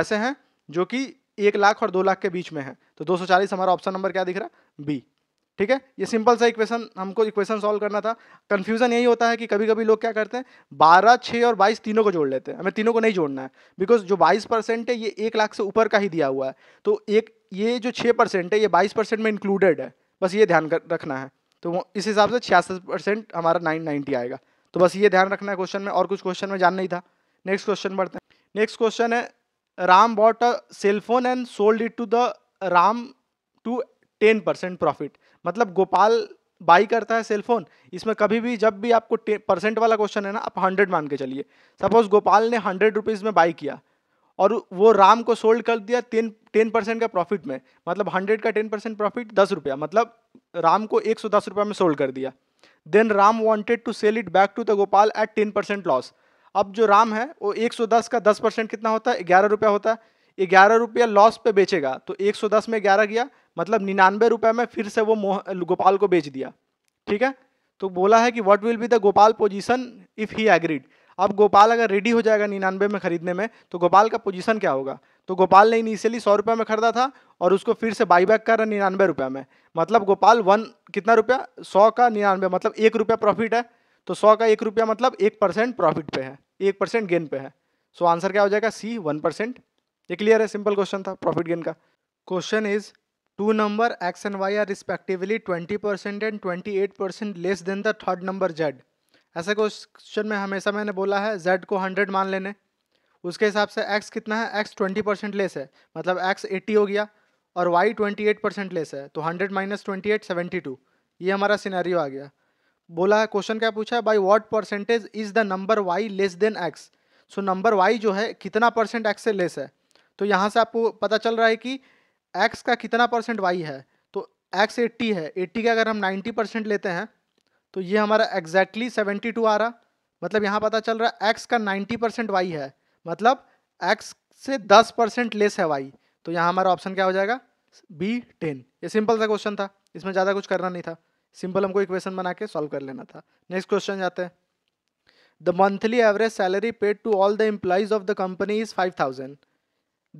ऐसे हैं जो कि एक लाख और दो लाख के बीच में है तो दो सौ चालीस हमारा ऑप्शन नंबर क्या दिख रहा है बी ठीक है ये सिंपल सा इक्वेशन हमको इक्वेशन सॉल्व करना था कन्फ्यूजन यही होता है कि कभी कभी लोग क्या करते हैं बारह छः और बाईस तीनों को जोड़ लेते हैं हमें तीनों को नहीं जोड़ना है बिकॉज जो बाईस परसेंट है ये एक लाख से ऊपर का ही दिया हुआ है तो एक ये जो छः परसेंट है ये बाईस परसेंट में इंक्लूडेड है बस ये ध्यान रखना है तो इस हिसाब से छियासठ परसेंट हमारा नाइन नाइन्टी आएगा तो बस ये ध्यान रखना है क्वेश्चन में और कुछ क्वेश्चन में जान नहीं था नेक्स्ट क्वेश्चन पढ़ते हैं नेक्स्ट क्वेश्चन है Ram bought a cellphone and sold it to the Ram to ten percent profit मतलब गोपाल बाई करता है सेलफोन इसमें कभी भी जब भी आपको परसेंट वाला क्वेश्चन है ना आप हंड्रेड मान के चलिए सपोज गोपाल ने हंड्रेड रुपीज़ में बाई किया और वो राम को सोल्ड कर दिया तीन टेन परसेंट का प्रॉफिट में मतलब हंड्रेड का टेन परसेंट प्रॉफिट दस रुपया मतलब राम को एक सौ दस रुपया में सोल्ड कर दिया then Ram wanted to sell it back to the Gopal at ten percent loss अब जो राम है वो एक सौ दस का दस परसेंट कितना होता है ग्यारह रुपया होता है ग्यारह रुपया लॉस पे बेचेगा तो एक सौ दस में ग्यारह गया मतलब निन्यानवे रुपये में फिर से वो गोपाल को बेच दिया ठीक है तो बोला है कि what will be the Gopal position if he agreed अब गोपाल अगर रेडी हो जाएगा निन्यानवे में खरीदने में तो गोपाल का पोजीशन क्या होगा तो गोपाल ने इनिशियली सौ रुपये में खरीदा था और उसको फिर से बाईबैक कर रहा है निन्यानवे रुपये में मतलब गोपाल वन कितना रुपया सौ का निन्यानवे मतलब एक रुपया प्रॉफिट है तो सौ का एक रुपया मतलब एक परसेंट प्रॉफिट पे है एक परसेंट गेन पे है सो आंसर क्या हो जाएगा सी वन परसेंट ये क्लियर है सिंपल क्वेश्चन था प्रॉफिट गेन का question is two number x and Y are respectively twenty percent and twenty eight percent less than the third number Z ऐसे question में हमेशा मैंने बोला है जेड को हंड्रेड मान लेने उसके हिसाब से एक्स कितना है एक्स ट्वेंटी परसेंट लेस है मतलब एक्स एट्टी हो गया और Y twenty eight percent less है तो hundred minus twenty eight seventy two ये हमारा सिनेरियो आ गया बोला है क्वेश्चन क्या पूछा है by what percentage is the number Y less than X so number Y जो है कितना परसेंट एक्स से लेस है तो यहाँ से आपको पता चल रहा है कि एक्स का कितना परसेंट वाई है तो एक्स एट्टी है एट्टी का अगर हम नाइन्टी परसेंट लेते हैं तो ये हमारा एग्जैक्टली सेवेंटी टू आ रहा मतलब यहाँ पता चल रहा है एक्स का नाइन्टी परसेंट वाई है मतलब एक्स से दस परसेंट लेस है वाई तो यहाँ हमारा ऑप्शन क्या हो जाएगा बी टेन ये सिंपल सा क्वेश्चन था इसमें ज़्यादा कुछ करना नहीं था सिंपल हमको इक्वेशन बना के सॉल्व कर लेना था नेक्स्ट क्वेश्चन जाते हैं the monthly average salary paid to all the employees of the company is five thousand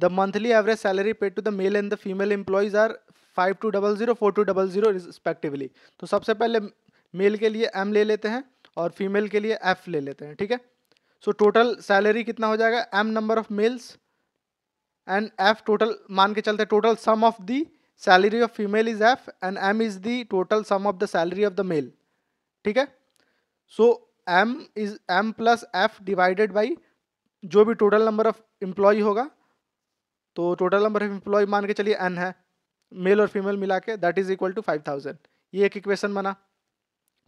the monthly average salary paid to the male and the female employees are five two double zero four two double zero respectively तो सबसे पहले mail के लिए M ले लेते हैं और female के लिए एफ ले लेते हैं ठीक है सो टोटल सैलरी कितना हो जाएगा M number of males and F total मान के चलते total sum of the salary of female is F and M is the total sum of the salary of the male ठीक है so M is M plus F divided by जो भी total number of employ होगा तो total number of employ मान के चलिए N है मेल और फीमेल मिला के that is equal to five thousand ये एक इक्वेशन बना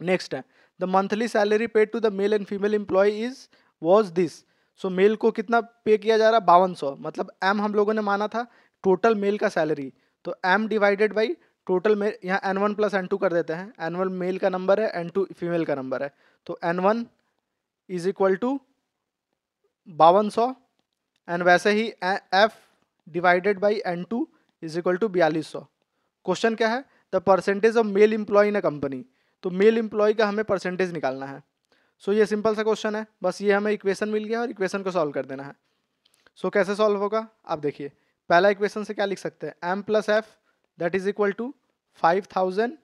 नेक्स्ट है the monthly salary paid to the male and female employee is was this so male को कितना पे किया जा रहा है बावन सौ मतलब एम हम लोगों ने माना था टोटल मेल का सैलरी तो M divided by total male यहाँ N one plus N two कर देते हैं एन वन मेल का नंबर है एन टू फीमेल का नंबर है तो N one is equal to बावन सौ एंड वैसे ही F divided by N two is equal to बयालीस सौ क्वेश्चन क्या है the percentage of male employee in a company तो मेल एम्प्लॉय का हमें परसेंटेज निकालना है सो so, ये सिंपल सा क्वेश्चन है बस ये हमें इक्वेशन मिल गया और इक्वेशन को सॉल्व कर देना है सो so, कैसे सॉल्व होगा आप देखिए पहला इक्वेशन से क्या लिख सकते हैं M plus F that is equal to five thousand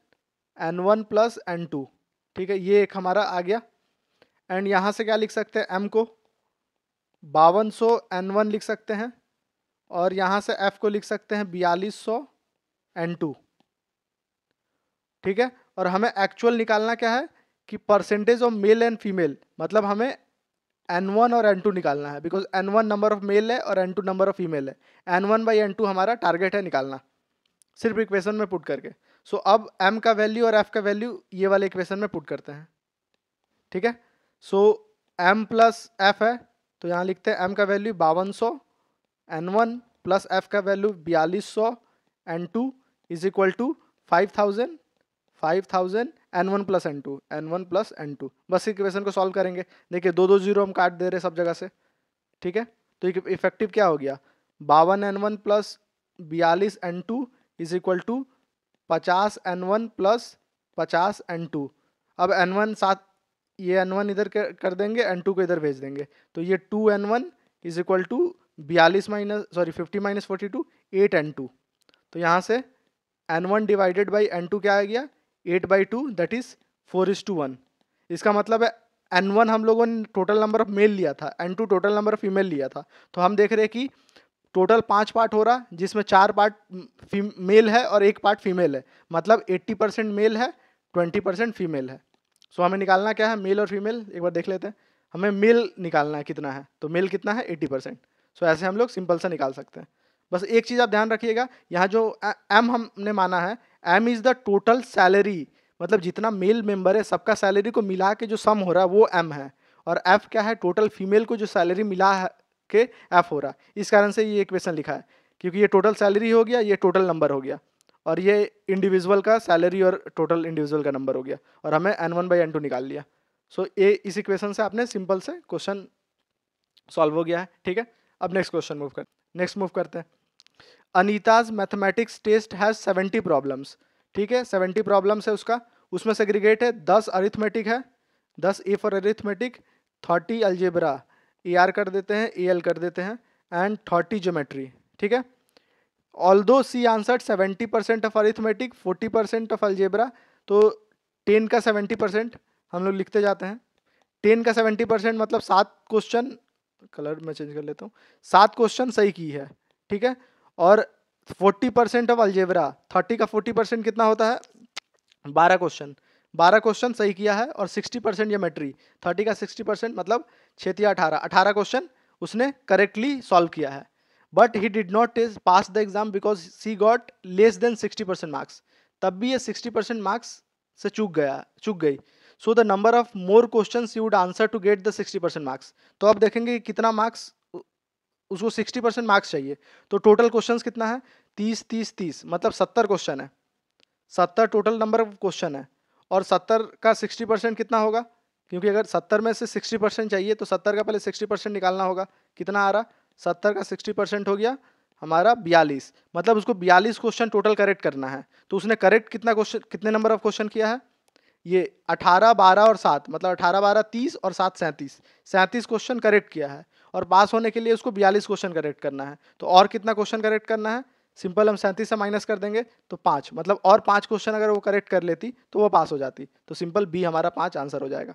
N one plus N two ठीक है ये एक हमारा आ गया एंड यहाँ से क्या लिख सकते हैं एम को बावन सौ एन वन लिख सकते हैं और यहाँ से एफ को लिख सकते हैं बयालीस सौ एन टू ठीक है और हमें एक्चुअल निकालना क्या है कि percentage of male and female मतलब हमें एन वन और एन टू निकालना है because N one number of male है और N two number of female है N one by N two हमारा टारगेट है निकालना सिर्फ इक्वेशन में पुट करके सो so, अब एम का वैल्यू और एफ का वैल्यू ये वाले इक्वेशन में पुट करते हैं ठीक है सो एम प्लस एफ है तो यहाँ लिखते हैं एम का वैल्यू बावन सौ एन वन प्लस एफ का वैल्यू बयालीस सौ N two is equal to five thousand five thousand N one plus N two N one plus N two बस इक्वेशन को सॉल्व करेंगे देखिए दो दो जीरो हम काट दे रहे सब जगह से ठीक है तो इफेक्टिव क्या हो गया बावन एन वन प्लस बयालीस N two is equal to पचास एन वन प्लस पचास एन टू अब एन वन साथ ये एन वन इधर कर देंगे एन टू को इधर भेज देंगे तो ये two N one is equal to बयालीस minus sorry fifty minus forty two eight N two तो यहाँ से N one divided by N two क्या आ गया eight by two that is four is to one इसका मतलब है एन वन हम लोगों ने टोटल नंबर ऑफ मेल लिया था N two total number of female लिया था तो हम देख रहे हैं कि टोटल पाँच पार्ट हो रहा जिसमें चार पार्ट मेल है और एक पार्ट फीमेल है मतलब एट्टी परसेंट मेल है ट्वेंटी परसेंट फीमेल है सो हमें निकालना क्या है मेल और फीमेल एक बार देख लेते हैं हमें मेल निकालना है कितना है तो मेल कितना है एट्टी परसेंट सो ऐसे हम लोग सिंपल से निकाल सकते हैं बस एक चीज़ आप ध्यान रखिएगा यहाँ जो एम हमने माना है M is the total salary मतलब जितना मेल मेंबर है सबका सैलरी को मिला के जो सम हो रहा है वो एम है और एफ क्या है टोटल फीमेल को जो सैलरी मिला है के एफ हो रहा है इस कारण से ये क्वेश्चन लिखा है क्योंकि ये टोटल सैलरी हो गया ये टोटल नंबर हो गया और ये इंडिविजुअल का सैलरी और टोटल इंडिविजुअल का नंबर हो गया और हमें N one by N two निकाल लिया सो so, ये इस इक्वेशन से आपने सिंपल से क्वेश्चन सॉल्व हो गया है ठीक है अब नेक्स्ट क्वेश्चन मूव कर नेक्स्ट मूव करते हैं Anita's mathematics test has seventy problems ठीक है सेवेंटी प्रॉब्लम्स है उसका उसमें सेग्रीगेट है दस अरिथमेटिक है दस A for arithmetic thirty algebra A R कर देते हैं ए एल कर देते हैं एंड थर्टी जोमेट्री ठीक है although she answer seventy percent of arithmetic forty percent of algebra तो टेन का सेवेंटी परसेंट हम लोग लिखते जाते हैं टेन का सेवेंटी परसेंट मतलब सात क्वेश्चन कलर मैं चेंज कर लेता हूँ सात क्वेश्चन सही की है ठीक है और 40 परसेंट ऑफ अलजेबरा 30 का 40 परसेंट कितना होता है बारह क्वेश्चन बारह क्वेश्चन सही किया है और 60 परसेंट जोमेट्री थर्टी का 60 परसेंट मतलब छतिया अठारह अठारह क्वेश्चन उसने करेक्टली सॉल्व किया है बट ही डिड नॉट टेज pass the exam because she got less than sixty percent marks तब भी ये सिक्सटी परसेंट मार्क्स से चूक गया चूक गई so the number of more question you would answer to get the sixty percent marks तो आप देखेंगे कि कितना मार्क्स उसको सिक्सटी परसेंट मार्क्स चाहिए तो टोटल क्वेश्चन कितना है तीस तीस तीस मतलब सत्तर क्वेश्चन है सत्तर टोटल नंबर क्वेश्चन है और सत्तर का सिक्सटी परसेंट कितना होगा क्योंकि अगर सत्तर में से सिक्सटी परसेंट चाहिए तो सत्तर का पहले सिक्सटी परसेंट निकालना होगा कितना आ रहा सत्तर का सिक्सटी परसेंट हो गया हमारा बयालीस मतलब उसको बयालीस क्वेश्चन टोटल करेक्ट करना है तो उसने करेक्ट कितना क्वेश्चन कितने नंबर ऑफ क्वेश्चन किया है ये अठारह बारह और सात मतलब अठारह बारह तीस और सात सैंतीस सैंतीस क्वेश्चन करेक्ट किया है और पास होने के लिए उसको बयालीस क्वेश्चन करेक्ट करना है तो और कितना क्वेश्चन करेक्ट करना है सिंपल हम सैंतीस से माइनस कर देंगे तो पाँच मतलब और पाँच क्वेश्चन अगर वो करेक्ट कर लेती तो वो पास हो जाती तो सिंपल बी हमारा पाँच आंसर हो जाएगा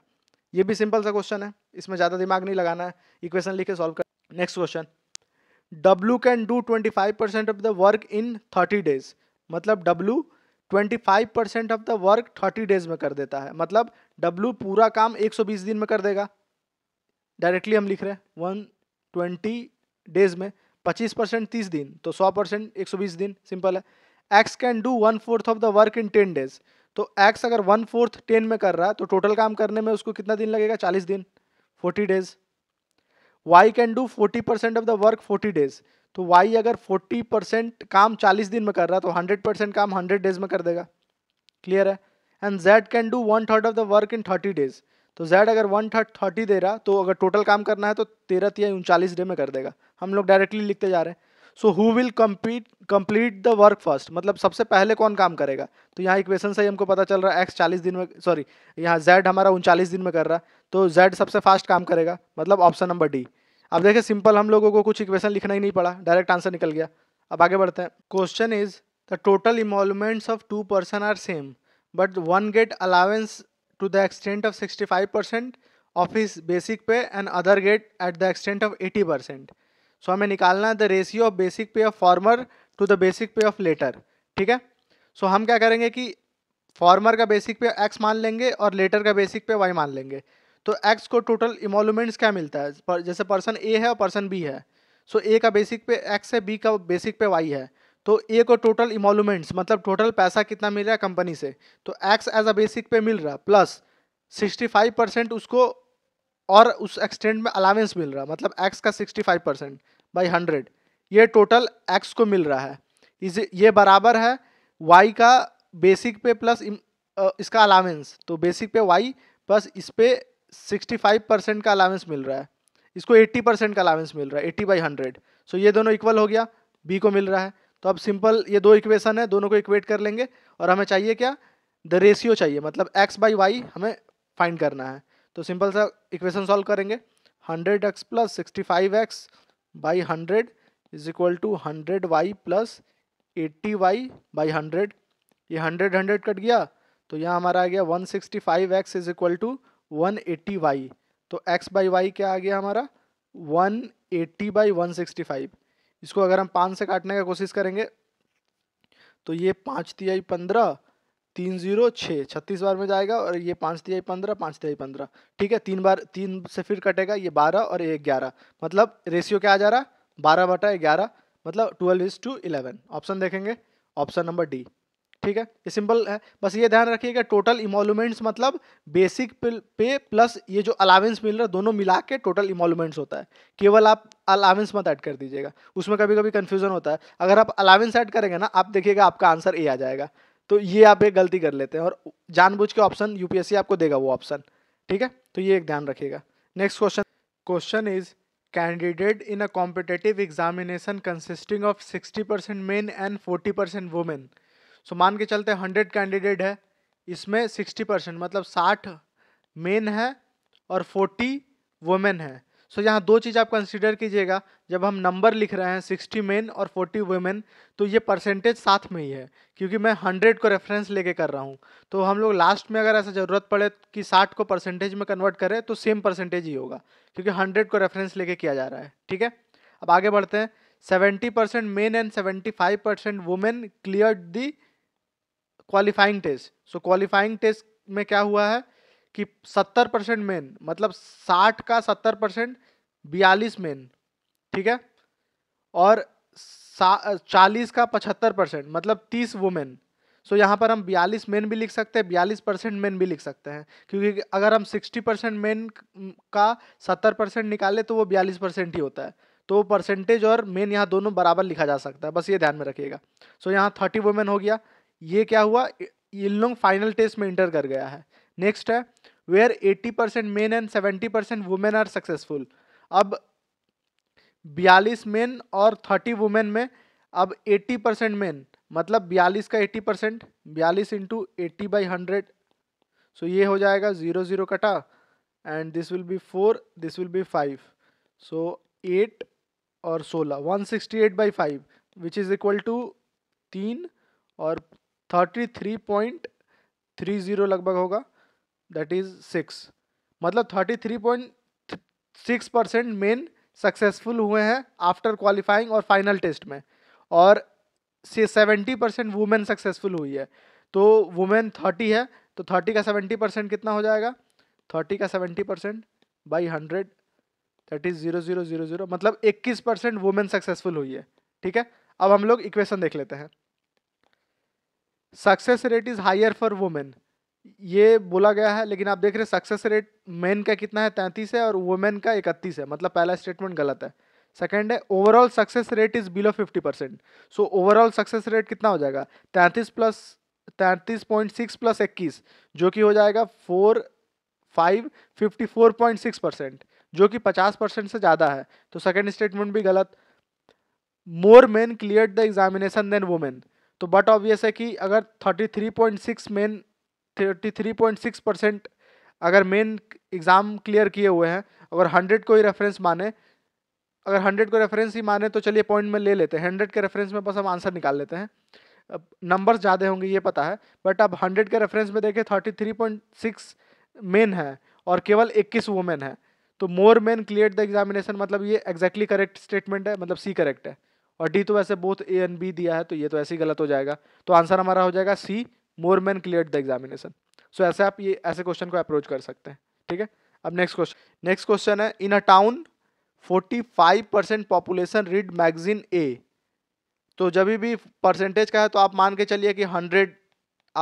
ये भी सिंपल सा क्वेश्चन है इसमें ज़्यादा दिमाग नहीं लगाना है इक्वेशन लिख के सॉल्व कर next question W can do twenty five percent of the work in thirty days मतलब W twenty five percent of the work thirty days में कर देता है मतलब डब्लू पूरा काम एक सौ बीस दिन में कर देगा डायरेक्टली हम लिख रहे हैं वन ट्वेंटी डेज में पच्चीस परसेंट तीस दिन तो सौ परसेंट एक सौ बीस दिन सिंपल है X can do one fourth of the work in ten days तो एक्स अगर वन फोर्थ टेन में कर रहा है तो टोटल काम करने में उसको कितना दिन लगेगा चालीस दिन forty days Y can do forty percent of the work forty days तो वाई अगर फोर्टी परसेंट काम चालीस दिन में कर रहा है तो हंड्रेड परसेंट काम हंड्रेड डेज में कर देगा क्लियर है and Z can do one third of the work in thirty days तो जेड अगर वन थर्टी दे रहा तो अगर टोटल काम करना है तो तेरह तिया उनचालीस डे में कर देगा हम लोग डायरेक्टली लिखते जा रहे हैं so who will compete complete the work first मतलब सबसे पहले कौन काम करेगा तो यहाँ इक्वेशन से ही हमको पता चल रहा है एक्स चालीस दिन में सॉरी यहाँ जेड हमारा उनचालीस दिन में कर रहा तो जेड सबसे फास्ट काम करेगा मतलब ऑप्शन नंबर डी अब देखिए सिंपल हम लोगों को कुछ इक्वेशन लिखना ही नहीं पड़ा डायरेक्ट आंसर निकल गया अब आगे बढ़ते हैं question is the total involvements of two person are same but one get allowance to the of sixty five percent of is basic pay and other get at the extent of eighty percent so हमें निकालना है the ratio of basic pay of former to the basic pay of latter ठीक है so so, हम क्या करेंगे कि farmer का बेसिक पे एक्स मान लेंगे और लेटर का बेसिक पे वाई मान लेंगे तो एक्स को टोटल इमोलूमेंट्स क्या मिलता है जैसे पर्सन ए है और पर्सन बी है सो so, ए का बेसिक पे एक्स है बी का बेसिक पे वाई है तो ए को टोटल इमोलूमेंट्स मतलब टोटल पैसा कितना मिल रहा है कंपनी से तो एक्स एज अ बेसिक पे मिल रहा प्लस सिक्सटी फाइव परसेंट उसको और उस एक्सटेंड में अलावेंस मिल रहा मतलब एक्स का sixty five percent by hundred ये टोटल एक्स को मिल रहा है इस ये बराबर है वाई का बेसिक पे प्लस इसका अलावेंस तो बेसिक पे वाई प्लस इस पर सिक्सटी फाइव परसेंट का अलावेंस मिल रहा है इसको एट्टी परसेंट का अलावेंस मिल रहा है एट्टी बाई हंड्रेड सो ये दोनों इक्वल हो गया बी को मिल रहा है तो अब सिंपल ये दो इक्वेशन है दोनों को इक्वेट कर लेंगे और हमें चाहिए क्या द रेशियो चाहिए मतलब एक्स बाई वाई हमें फाइंड करना है तो सिंपल सा इक्वेशन सॉल्व करेंगे hundred x plus sixty five x by hundred is equal to hundred Y plus eighty y by hundred ये हंड्रेड हंड्रेड कट गया तो यहाँ हमारा आ गया one sixty five x is equal to one eighty y तो x by y क्या आ गया हमारा one eighty by one sixty five इसको अगर हम पाँच से काटने का कोशिश करेंगे तो ये पाँच तिहाई पंद्रह तीन जीरो छः छत्तीस बार में जाएगा और ये पाँच तिहाई पंद्रह पाँच तिहाई पंद्रह ठीक है तीन बार तीन से फिर कटेगा ये बारह और ये ग्यारह मतलब रेशियो क्या आ जा रहा है बारह बटा ग्यारह मतलब twelve is to eleven option देखेंगे ऑप्शन नंबर डी ठीक है ये सिंपल है बस ये ध्यान रखिएगा टोटल इमोलूमेंट्स मतलब बेसिक पे प्लस ये जो अलावेंस मिल रहा है दोनों मिला के टोटल इमोलूमेंट्स होता है केवल आप अलावेंस मत ऐड कर दीजिएगा उसमें कभी कभी कन्फ्यूजन होता है अगर आप अलावेंस ऐड करेंगे ना आप देखिएगा आपका आंसर ए आ जाएगा तो ये आप एक गलती कर लेते हैं और जानबूझ के ऑप्शन यूपीएससी आपको देगा वो ऑप्शन ठीक है तो ये एक ध्यान रखिएगा next question question is candidate in a competitive examination consisting of sixty percent men and forty percent women so मान के चलते हंड्रेड कैंडिडेट है इसमें सिक्सटी परसेंट मतलब साठ मेन है और फोर्टी वुमेन है सो so, यहाँ दो चीज़ आप कंसिडर कीजिएगा जब हम नंबर लिख रहे हैं सिक्सटी मेन और फोर्टी वुमेन तो ये परसेंटेज साथ में ही है क्योंकि मैं हंड्रेड को रेफरेंस लेके कर रहा हूँ तो हम लोग लास्ट में अगर ऐसा ज़रूरत पड़े कि साठ को परसेंटेज में कन्वर्ट करें तो सेम परसेंटेज ही होगा क्योंकि हंड्रेड को रेफरेंस लेके किया जा रहा है ठीक है अब आगे बढ़ते हैं seventy percent men and seventy five percent women clear the qualifying test so qualifying test में क्या हुआ है कि 70 परसेंट मेन मतलब 60 का 70 परसेंट बयालीस मेन ठीक है और चालीस का पचहत्तर परसेंट मतलब तीस वुमेन सो यहाँ पर हम बयालीस मेन भी लिख सकते हैं बयालीस परसेंट मेन भी लिख सकते हैं क्योंकि अगर हम सिक्सटी परसेंट मेन का सत्तर परसेंट निकालें तो वो बयालीस परसेंट ही होता है तो परसेंटेज और मेन यहाँ दोनों बराबर लिखा जा सकता है बस ये ध्यान में रखिएगा सो so, यहाँ थर्टी वुमेन हो गया ये क्या हुआ इन लोग फाइनल टेस्ट में इंटर कर गया है नेक्स्ट है where 80 percent men and 70 percent women are successful अब बयालीस मेन और थर्टी वुमेन में अब एट्टी परसेंट मेन मतलब बयालीस का एट्टी परसेंट बयालीस into eighty by hundred so ये हो जाएगा ज़ीरो ज़ीरो कटा and this will be four this will be five so eight और सोलह one sixty eight by five which is equal to तीन और thirty three point three zero लगभग होगा दैट इज़ सिक्स मतलब thirty three point six percent men successful हुए हैं after qualifying और फाइनल टेस्ट में और से सेवेंटी परसेंट वुमेन सक्सेसफुल हुई है तो वुमेन थर्टी है तो थर्टी का सेवेंटी परसेंट कितना हो जाएगा थर्टी का seventy percent by hundred that is zero zero zero zero मतलब इक्कीस परसेंट वुमेन सक्सेसफुल हुई है ठीक है अब हम लोग इक्वेशन देख लेते हैं success rate is higher for women ये बोला गया है लेकिन आप देख रहे हैं सक्सेस रेट मेन का कितना है तैंतीस है और वुमेन का इकतीस है मतलब पहला स्टेटमेंट गलत है सेकेंड है overall success rate is below fifty percent so overall success rate कितना हो जाएगा तैंतीस प्लस तैंतीस पॉइंट सिक्स प्लस इक्कीस जो कि हो जाएगा four five fifty four point six percent जो कि पचास परसेंट से ज़्यादा है तो सेकेंड स्टेटमेंट भी गलत more men clear the examination than women तो बट ऑब्वियस है कि अगर 33.6 मेन 33.6 परसेंट अगर मेन एग्ज़ाम क्लियर किए हुए हैं अगर 100 को ही रेफरेंस माने अगर 100 को रेफरेंस ही माने तो चलिए पॉइंट में ले लेते हैं 100 के रेफरेंस में बस हम आंसर निकाल लेते हैं अब नंबर्स ज़्यादा होंगे ये पता है बट अब 100 के रेफरेंस में देखें सिक्स मेन है और केवल इक्कीस वुमेन है तो more men clear the examination मतलब ये एग्जैक्टली करेक्ट स्टेटमेंट है मतलब सी करेक्ट है और डी तो वैसे बोथ ए एंड बी दिया है तो ये तो ऐसे ही गलत हो जाएगा तो आंसर हमारा हो जाएगा C more man clear the examination so ऐसे आप ये ऐसे क्वेश्चन को अप्रोच कर सकते हैं ठीक है अब नेक्स्ट क्वेश्चन नेक्स्ट क्वेश्चन है in a town 45 percent population read magazine A तो जब भी परसेंटेज का है तो आप मान के चलिए कि हंड्रेड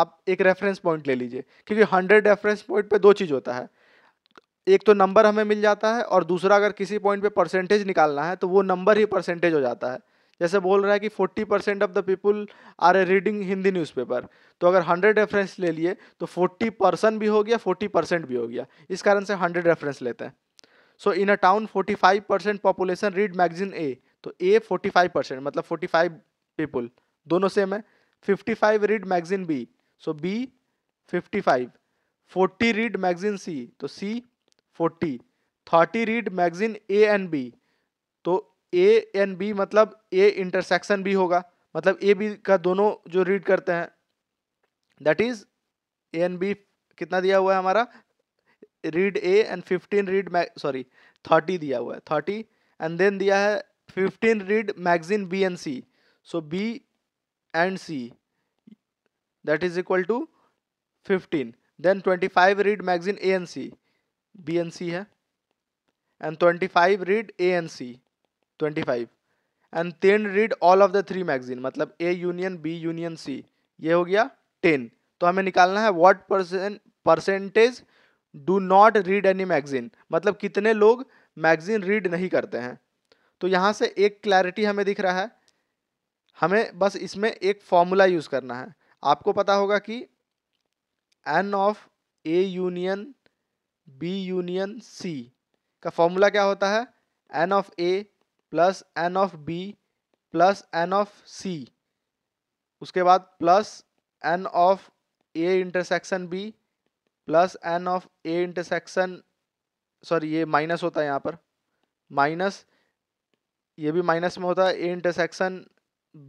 आप एक रेफरेंस पॉइंट ले लीजिए क्योंकि हंड्रेड रेफरेंस पॉइंट पर दो चीज़ होता है एक तो नंबर हमें मिल जाता है और दूसरा अगर किसी पॉइंट पे परसेंटेज निकालना है तो वो नंबर ही परसेंटेज हो जाता है जैसे बोल रहा है कि 40 percent of the people are a reading Hindi newspaper तो अगर 100 रेफरेंस ले लिए तो 40 परसेंट भी हो गया 40 परसेंट भी हो गया इस कारण से 100 रेफरेंस लेते हैं so in a town 45 percent population read magazine A तो ए 45 परसेंट मतलब 45 पीपल दोनों सेम है five read magazine B so B five forty read magazine C तो C forty thirty read magazine A and B A and B मतलब A intersection भी होगा मतलब A B का दोनों जो रीड करते हैं that is A and B कितना दिया हुआ है हमारा read A and fifteen read sorry thirty दिया हुआ है थर्टी एंड देन दिया है fifteen read magazine B and C so B and C that is equal to fifteen then twenty five read magazine A and C B and C है and twenty five read A and C twenty five and ten read all of the three magazine मतलब A union B union C ये हो गया ten तो हमें निकालना है what percentage do not read any magazine मतलब कितने लोग मैगजीन रीड नहीं करते हैं तो यहाँ से एक क्लैरिटी हमें दिख रहा है हमें बस इसमें एक फॉर्मूला यूज़ करना है आपको पता होगा कि N of A union B union C का फॉर्मूला क्या होता है N of A plus N of B plus N of C उसके बाद plus N of A intersection B plus N of A intersection sorry ये minus होता है यहाँ पर माइनस ये भी माइनस में होता है ए इंटरसेक्शन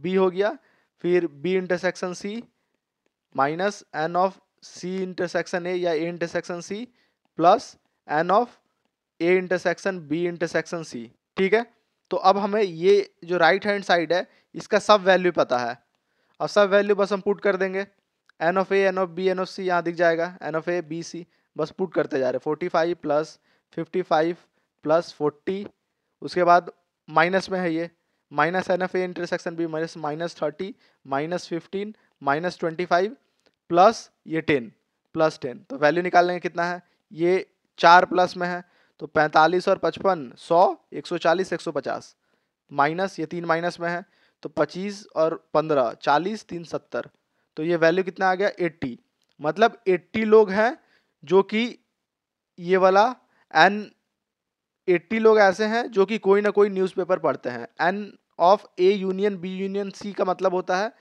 बी हो गया फिर B intersection C minus N of C intersection A या A intersection C plus N of A intersection B intersection C ठीक है तो अब हमें ये जो राइट हैंड साइड है इसका सब वैल्यू पता है अब सब वैल्यू बस हम पुट कर देंगे N of A N of B N of C यहाँ दिख जाएगा N of A B C बस पुट करते जा रहे forty five plus fifty five plus forty उसके बाद माइनस में है ये minus N of A intersection B minus minus thirty minus fifteen minus twenty five plus ये टेन प्लस टेन तो वैल्यू निकाल लेंगे कितना है ये चार प्लस में है तो 45 और 55 100 140 150 माइनस ये तीन माइनस में है तो 25 और 15 40 तीन सत्तर तो ये वैल्यू कितना आ गया 80 मतलब 80 लोग हैं जो कि ये वाला एन 80 लोग ऐसे हैं जो कि कोई ना कोई न्यूज़पेपर पढ़ते हैं N of A union B union C का मतलब होता है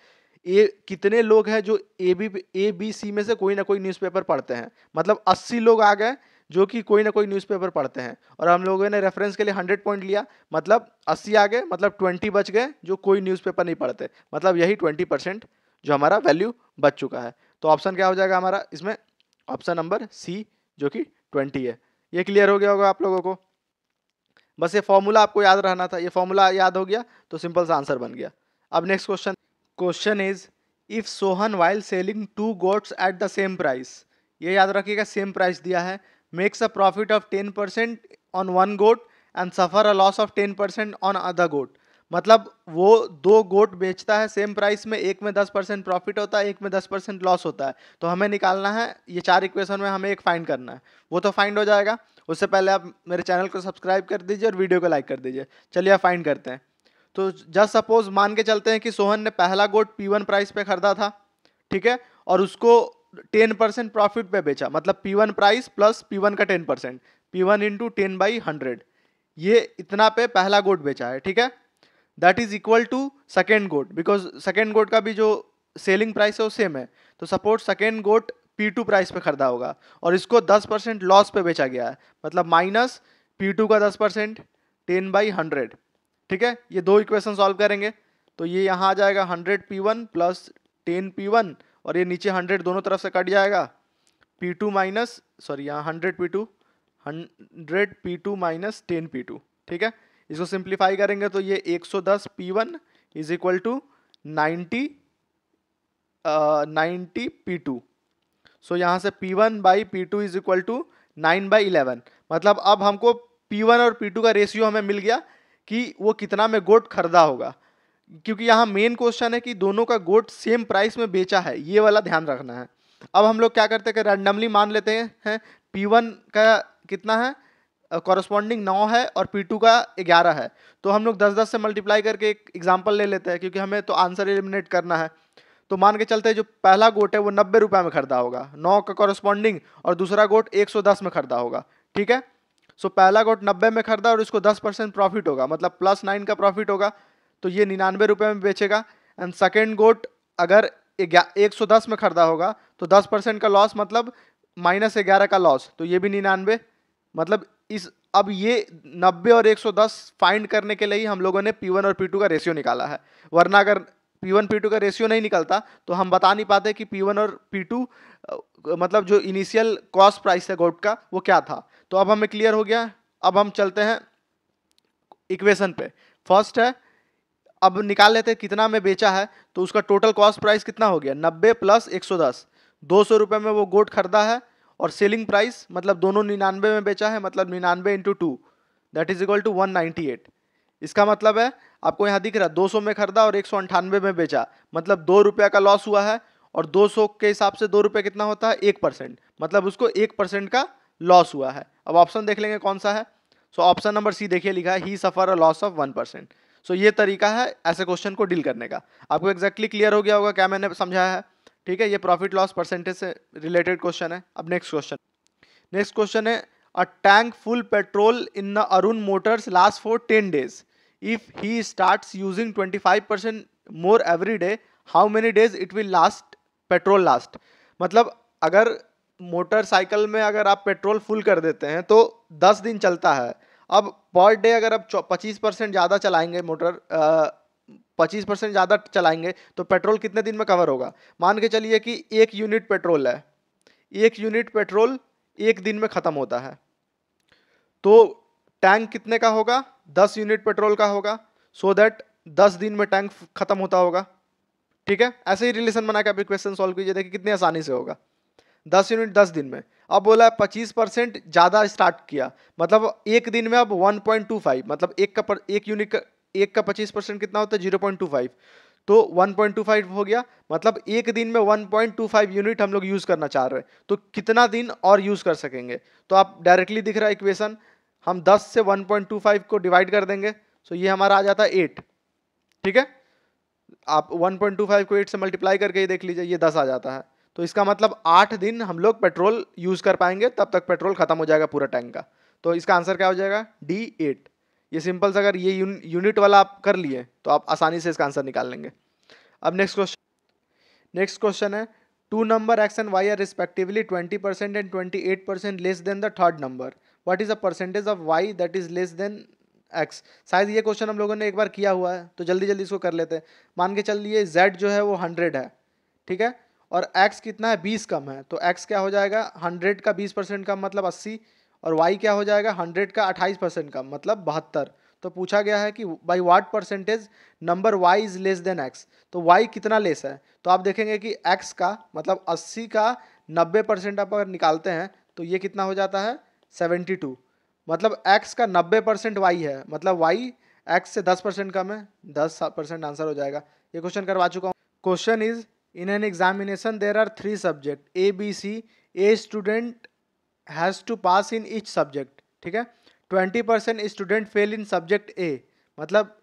ए कितने लोग हैं जो ए बी ए बी सी में से कोई ना कोई न्यूज़पेपर पढ़ते हैं मतलब 80 लोग आ गए जो कि कोई ना कोई न्यूज़पेपर पढ़ते हैं और हम लोगों ने रेफरेंस के लिए हंड्रेड पॉइंट लिया मतलब अस्सी आ गए मतलब ट्वेंटी बच गए जो कोई न्यूज़पेपर नहीं पढ़ते मतलब यही ट्वेंटी परसेंट जो हमारा वैल्यू बच चुका है तो ऑप्शन क्या हो जाएगा हमारा इसमें ऑप्शन नंबर सी जो कि ट्वेंटी है ये क्लियर हो गया होगा आप लोगों को बस ये फॉर्मूला आपको याद रहना था ये फॉर्मूला याद हो गया तो सिंपल सा आंसर बन गया अब next question question is if Sohan while selling two goats at the same price ये याद रखिएगा सेम प्राइस दिया है makes a profit of 10% on one goat and suffer a loss of 10% on other goat मतलब वो दो गोट बेचता है सेम प्राइस में एक में दस परसेंट प्रॉफिट होता है एक में दस परसेंट लॉस होता है तो हमें निकालना है ये चार इक्वेशन में हमें एक फाइंड करना है वो तो फाइंड हो जाएगा उससे पहले आप मेरे चैनल को सब्सक्राइब कर दीजिए और वीडियो को लाइक कर दीजिए चलिए आप फाइंड करते हैं तो जस्ट सपोज मान के चलते हैं कि सोहन ने पहला गोट पी वन प्राइस पर खरीदा था ठीक है और उसको टेन परसेंट प्रॉफिट पे बेचा मतलब P one price plus P one का ten percent P one into ten by hundred ये इतना पे पहला गोट बेचा है ठीक है that is equal to second goat because second goat का भी जो सेलिंग प्राइस है वो सेम है तो suppose second goat P two price पे खरीदा होगा और इसको दस परसेंट लॉस पे बेचा गया है मतलब माइनस पी टू का दस परसेंट टेन बाई हंड्रेड ठीक है ये दो इक्वेशन सॉल्व करेंगे तो ये यहाँ आ जाएगा hundred P one plus ten P one और ये नीचे हंड्रेड दोनों तरफ से कट जाएगा पी टू माइनस सॉरी यहाँ hundred P two hundred P two minus ten P two ठीक है इसको सिंप्लीफाई करेंगे तो ये एक सौ दस P one is equal to ninety ninety P two so यहाँ से P one by P two is equal to nine by eleven मतलब अब हमको पी वन और पी टू का रेशियो हमें मिल गया कि वो कितना में गोट खरीदा होगा क्योंकि यहाँ मेन क्वेश्चन है कि दोनों का गोट सेम प्राइस में बेचा है ये वाला ध्यान रखना है अब हम लोग क्या करते हैं कि रैंडमली मान लेते हैं पी वन का कितना है कॉरस्पॉन्डिंग नौ है और पी टू का ग्यारह है तो हम लोग दस दस से मल्टीप्लाई करके एक एग्जाम्पल ले लेते हैं क्योंकि हमें तो आंसर एलिमिनेट करना है तो मान के चलते जो पहला गोट है वो नब्बे रुपये में खरीदा होगा नौ का कॉरस्पॉन्डिंग और दूसरा गोट एक सौ दस में खरीदा होगा ठीक है सो so, पहला गोट नब्बे में खरीदा और इसको दस परसेंट प्रॉफिट होगा मतलब प्लस नाइन का प्रॉफिट होगा तो ये निन्यानवे रुपये में बेचेगा एंड सेकेंड गोट अगर एक सौ दस में खरीदा होगा तो दस परसेंट का लॉस मतलब माइनस ग्यारह का लॉस तो ये भी निन्यानवे मतलब इस अब ये नब्बे और एक सौ दस फाइंड करने के लिए हम लोगों ने पी वन और पी टू का रेशियो निकाला है वरना अगर पी वन पी टू का रेशियो नहीं निकलता तो हम बता नहीं पाते कि पी वन और पी टू मतलब जो इनिशियल कॉस्ट प्राइस है गोट का वो क्या था तो अब हमें क्लियर हो गया अब हम चलते हैं इक्वेशन पे फर्स्ट है अब निकाल लेते हैं कितना में बेचा है तो उसका टोटल कॉस्ट प्राइस कितना हो गया नब्बे प्लस एक सौ दस दो सौ रुपये में वो गोट खरीदा है और सेलिंग प्राइस मतलब दोनों निन्यानवे में बेचा है मतलब निन्यानवे into two that is equal to one ninety eight इसका मतलब है आपको यहाँ दिख रहा है दो सौ में खरीदा और एक सौ अंठानवे में बेचा मतलब दो रुपया का लॉस हुआ है और दो सौ के हिसाब से दो रुपये कितना होता है एक परसेंट मतलब उसको एक परसेंट का लॉस हुआ है अब ऑप्शन देख लेंगे कौन सा है सो ऑप्शन नंबर सी देखिए लिखा है he suffer a loss of one percent so so, ये तरीका है ऐसे क्वेश्चन को डील करने का आपको exactly क्लियर हो गया होगा क्या मैंने समझाया है ठीक है ये प्रॉफिट लॉस परसेंटेज से रिलेटेड क्वेश्चन है अब नेक्स्ट क्वेश्चन नेक्स्ट क्वेश्चन है a tank full petrol in the Arun motors last for ten days if he start using twenty five percent more every day how many days it will last petrol last मतलब अगर motorcycle में अगर आप petrol full कर देते हैं तो दस दिन चलता है अब पर डे अगर आप पच्चीस परसेंट ज़्यादा चलाएंगे मोटर पच्चीस परसेंट ज़्यादा चलाएंगे तो पेट्रोल कितने दिन में कवर होगा मान के चलिए कि एक यूनिट पेट्रोल है एक यूनिट पेट्रोल एक दिन में ख़त्म होता है तो टैंक कितने का होगा दस यूनिट पेट्रोल का होगा सो so दैट दस दिन में टैंक ख़त्म होता होगा ठीक है ऐसे ही रिलेशन बना के आप क्वेश्चन सॉल्व कीजिए देखिए कितनी आसानी से होगा दस यूनिट दस दिन में अब बोला है पच्चीस परसेंट ज़्यादा स्टार्ट किया मतलब एक दिन में अब वन पॉइंट टू फाइव मतलब एक का पर, एक यूनिट का एक का पच्चीस परसेंट कितना होता है जीरो पॉइंट टू फाइव तो वन पॉइंट टू फाइव हो गया मतलब एक दिन में one point two five unit हम लोग यूज़ करना चाह रहे हैं तो कितना दिन और यूज़ कर सकेंगे तो आप डायरेक्टली दिख रहा है इक्वेशन हम दस से वन पॉइंट टू फाइव को डिवाइड कर देंगे सो ये हमारा आ जाता है एट ठीक है आप 1.25 को 8 से मल्टीप्लाई करके ये देख लीजिए ये 10 आ जाता है तो इसका मतलब आठ दिन हम लोग पेट्रोल यूज़ कर पाएंगे तब तक पेट्रोल ख़त्म हो जाएगा पूरा टैंक का तो इसका आंसर क्या हो जाएगा डी एट ये सिंपल से अगर ये यूनिट वाला आप कर लिए तो आप आसानी से इसका आंसर निकाल लेंगे अब नेक्स्ट क्वेश्चन नेक्स्ट क्वेश्चन है two number x and Y are respectively twenty percent and twenty eight percent less than the third number what is the percentage of y that is less than x शायद ये question हम लोगों ने एक बार किया हुआ है तो जल्दी जल्दी इसको कर लेते हैं मान के चलिए जेड जो है वो हंड्रेड है ठीक है और x कितना है 20 कम है तो x क्या हो जाएगा 100 का 20 परसेंट कम मतलब 80 और y क्या हो जाएगा 100 का 28 परसेंट कम मतलब बहत्तर तो पूछा गया है कि by what percentage number y is less than x तो y कितना लेस है तो आप देखेंगे कि x का मतलब 80 का 90 परसेंट आप अगर निकालते हैं तो ये कितना हो जाता है 72 मतलब x का 90 परसेंट वाई है मतलब y x से 10 परसेंट कम है 10 परसेंट आंसर हो जाएगा ये क्वेश्चन करवा चुका हूँ question is in an examination there are three subject a b c a student has to pass in each subject ठीक है twenty percent student fail in subject A मतलब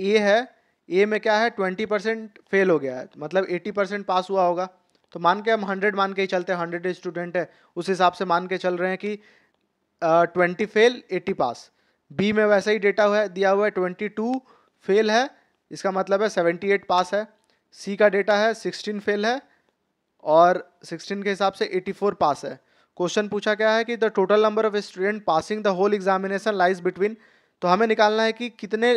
ए है ए में क्या है ट्वेंटी परसेंट फेल हो गया है मतलब एटी परसेंट पास हुआ होगा तो मान के हम हंड्रेड मान के ही चलते हैं हंड्रेड स्टूडेंट है उस हिसाब से मान के चल रहे हैं कि twenty fail eighty pass B में वैसा ही डेटा हुआ है दिया हुआ है ट्वेंटी टू फेल है इसका मतलब है सेवेंटी एट पास है सी का डेटा है सिक्सटीन फेल है और सिक्सटीन के हिसाब से एटी फोर पास है क्वेश्चन पूछा गया है कि the total number of student passing the whole examination lies between तो हमें निकालना है कि कितने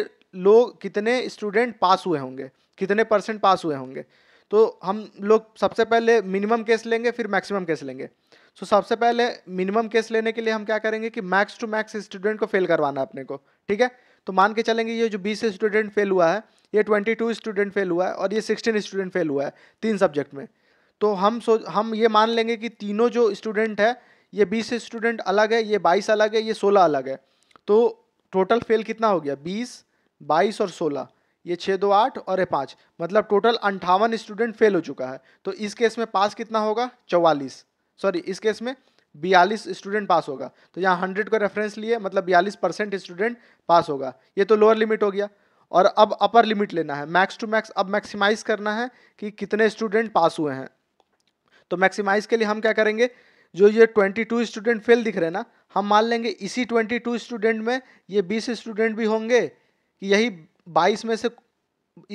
लोग कितने स्टूडेंट पास हुए होंगे कितने परसेंट पास हुए होंगे तो हम लोग सबसे पहले मिनिमम केस लेंगे फिर मैक्सिमम केस लेंगे सो so, सबसे पहले मिनिमम केस लेने के लिए हम क्या करेंगे कि मैक्स टू मैक्स स्टूडेंट को फेल करवाना है अपने को ठीक है तो मान के चलेंगे ये जो बीस स्टूडेंट फेल हुआ है ये ट्वेंटी टू स्टूडेंट फेल हुआ है और ये सिक्सटीन स्टूडेंट फेल हुआ है तीन सब्जेक्ट में तो हम सो हम ये मान लेंगे कि तीनों जो स्टूडेंट है ये बीस स्टूडेंट अलग है ये बाईस अलग है ये सोलह अलग है तो टोटल फेल कितना हो गया बीस बाईस और सोलह ये छः दो आठ और ये पाँच मतलब टोटल अंठावन स्टूडेंट फेल हो चुका है तो इस केस में पास कितना होगा चौवालीस सॉरी इस केस में बयालीस स्टूडेंट पास होगा तो यहाँ हंड्रेड का रेफरेंस लिए मतलब बयालीस परसेंट स्टूडेंट पास होगा ये तो लोअर लिमिट हो गया और अब अपर लिमिट लेना है मैक्स टू मैक्स अब मैक्सिमाइज करना है कि कितने स्टूडेंट पास हुए हैं तो मैक्सिमाइज के लिए हम क्या करेंगे जो ये ट्वेंटी टू स्टूडेंट फेल दिख रहे ना हम मान लेंगे इसी ट्वेंटी टू स्टूडेंट में ये बीस स्टूडेंट भी होंगे कि यही बाईस में से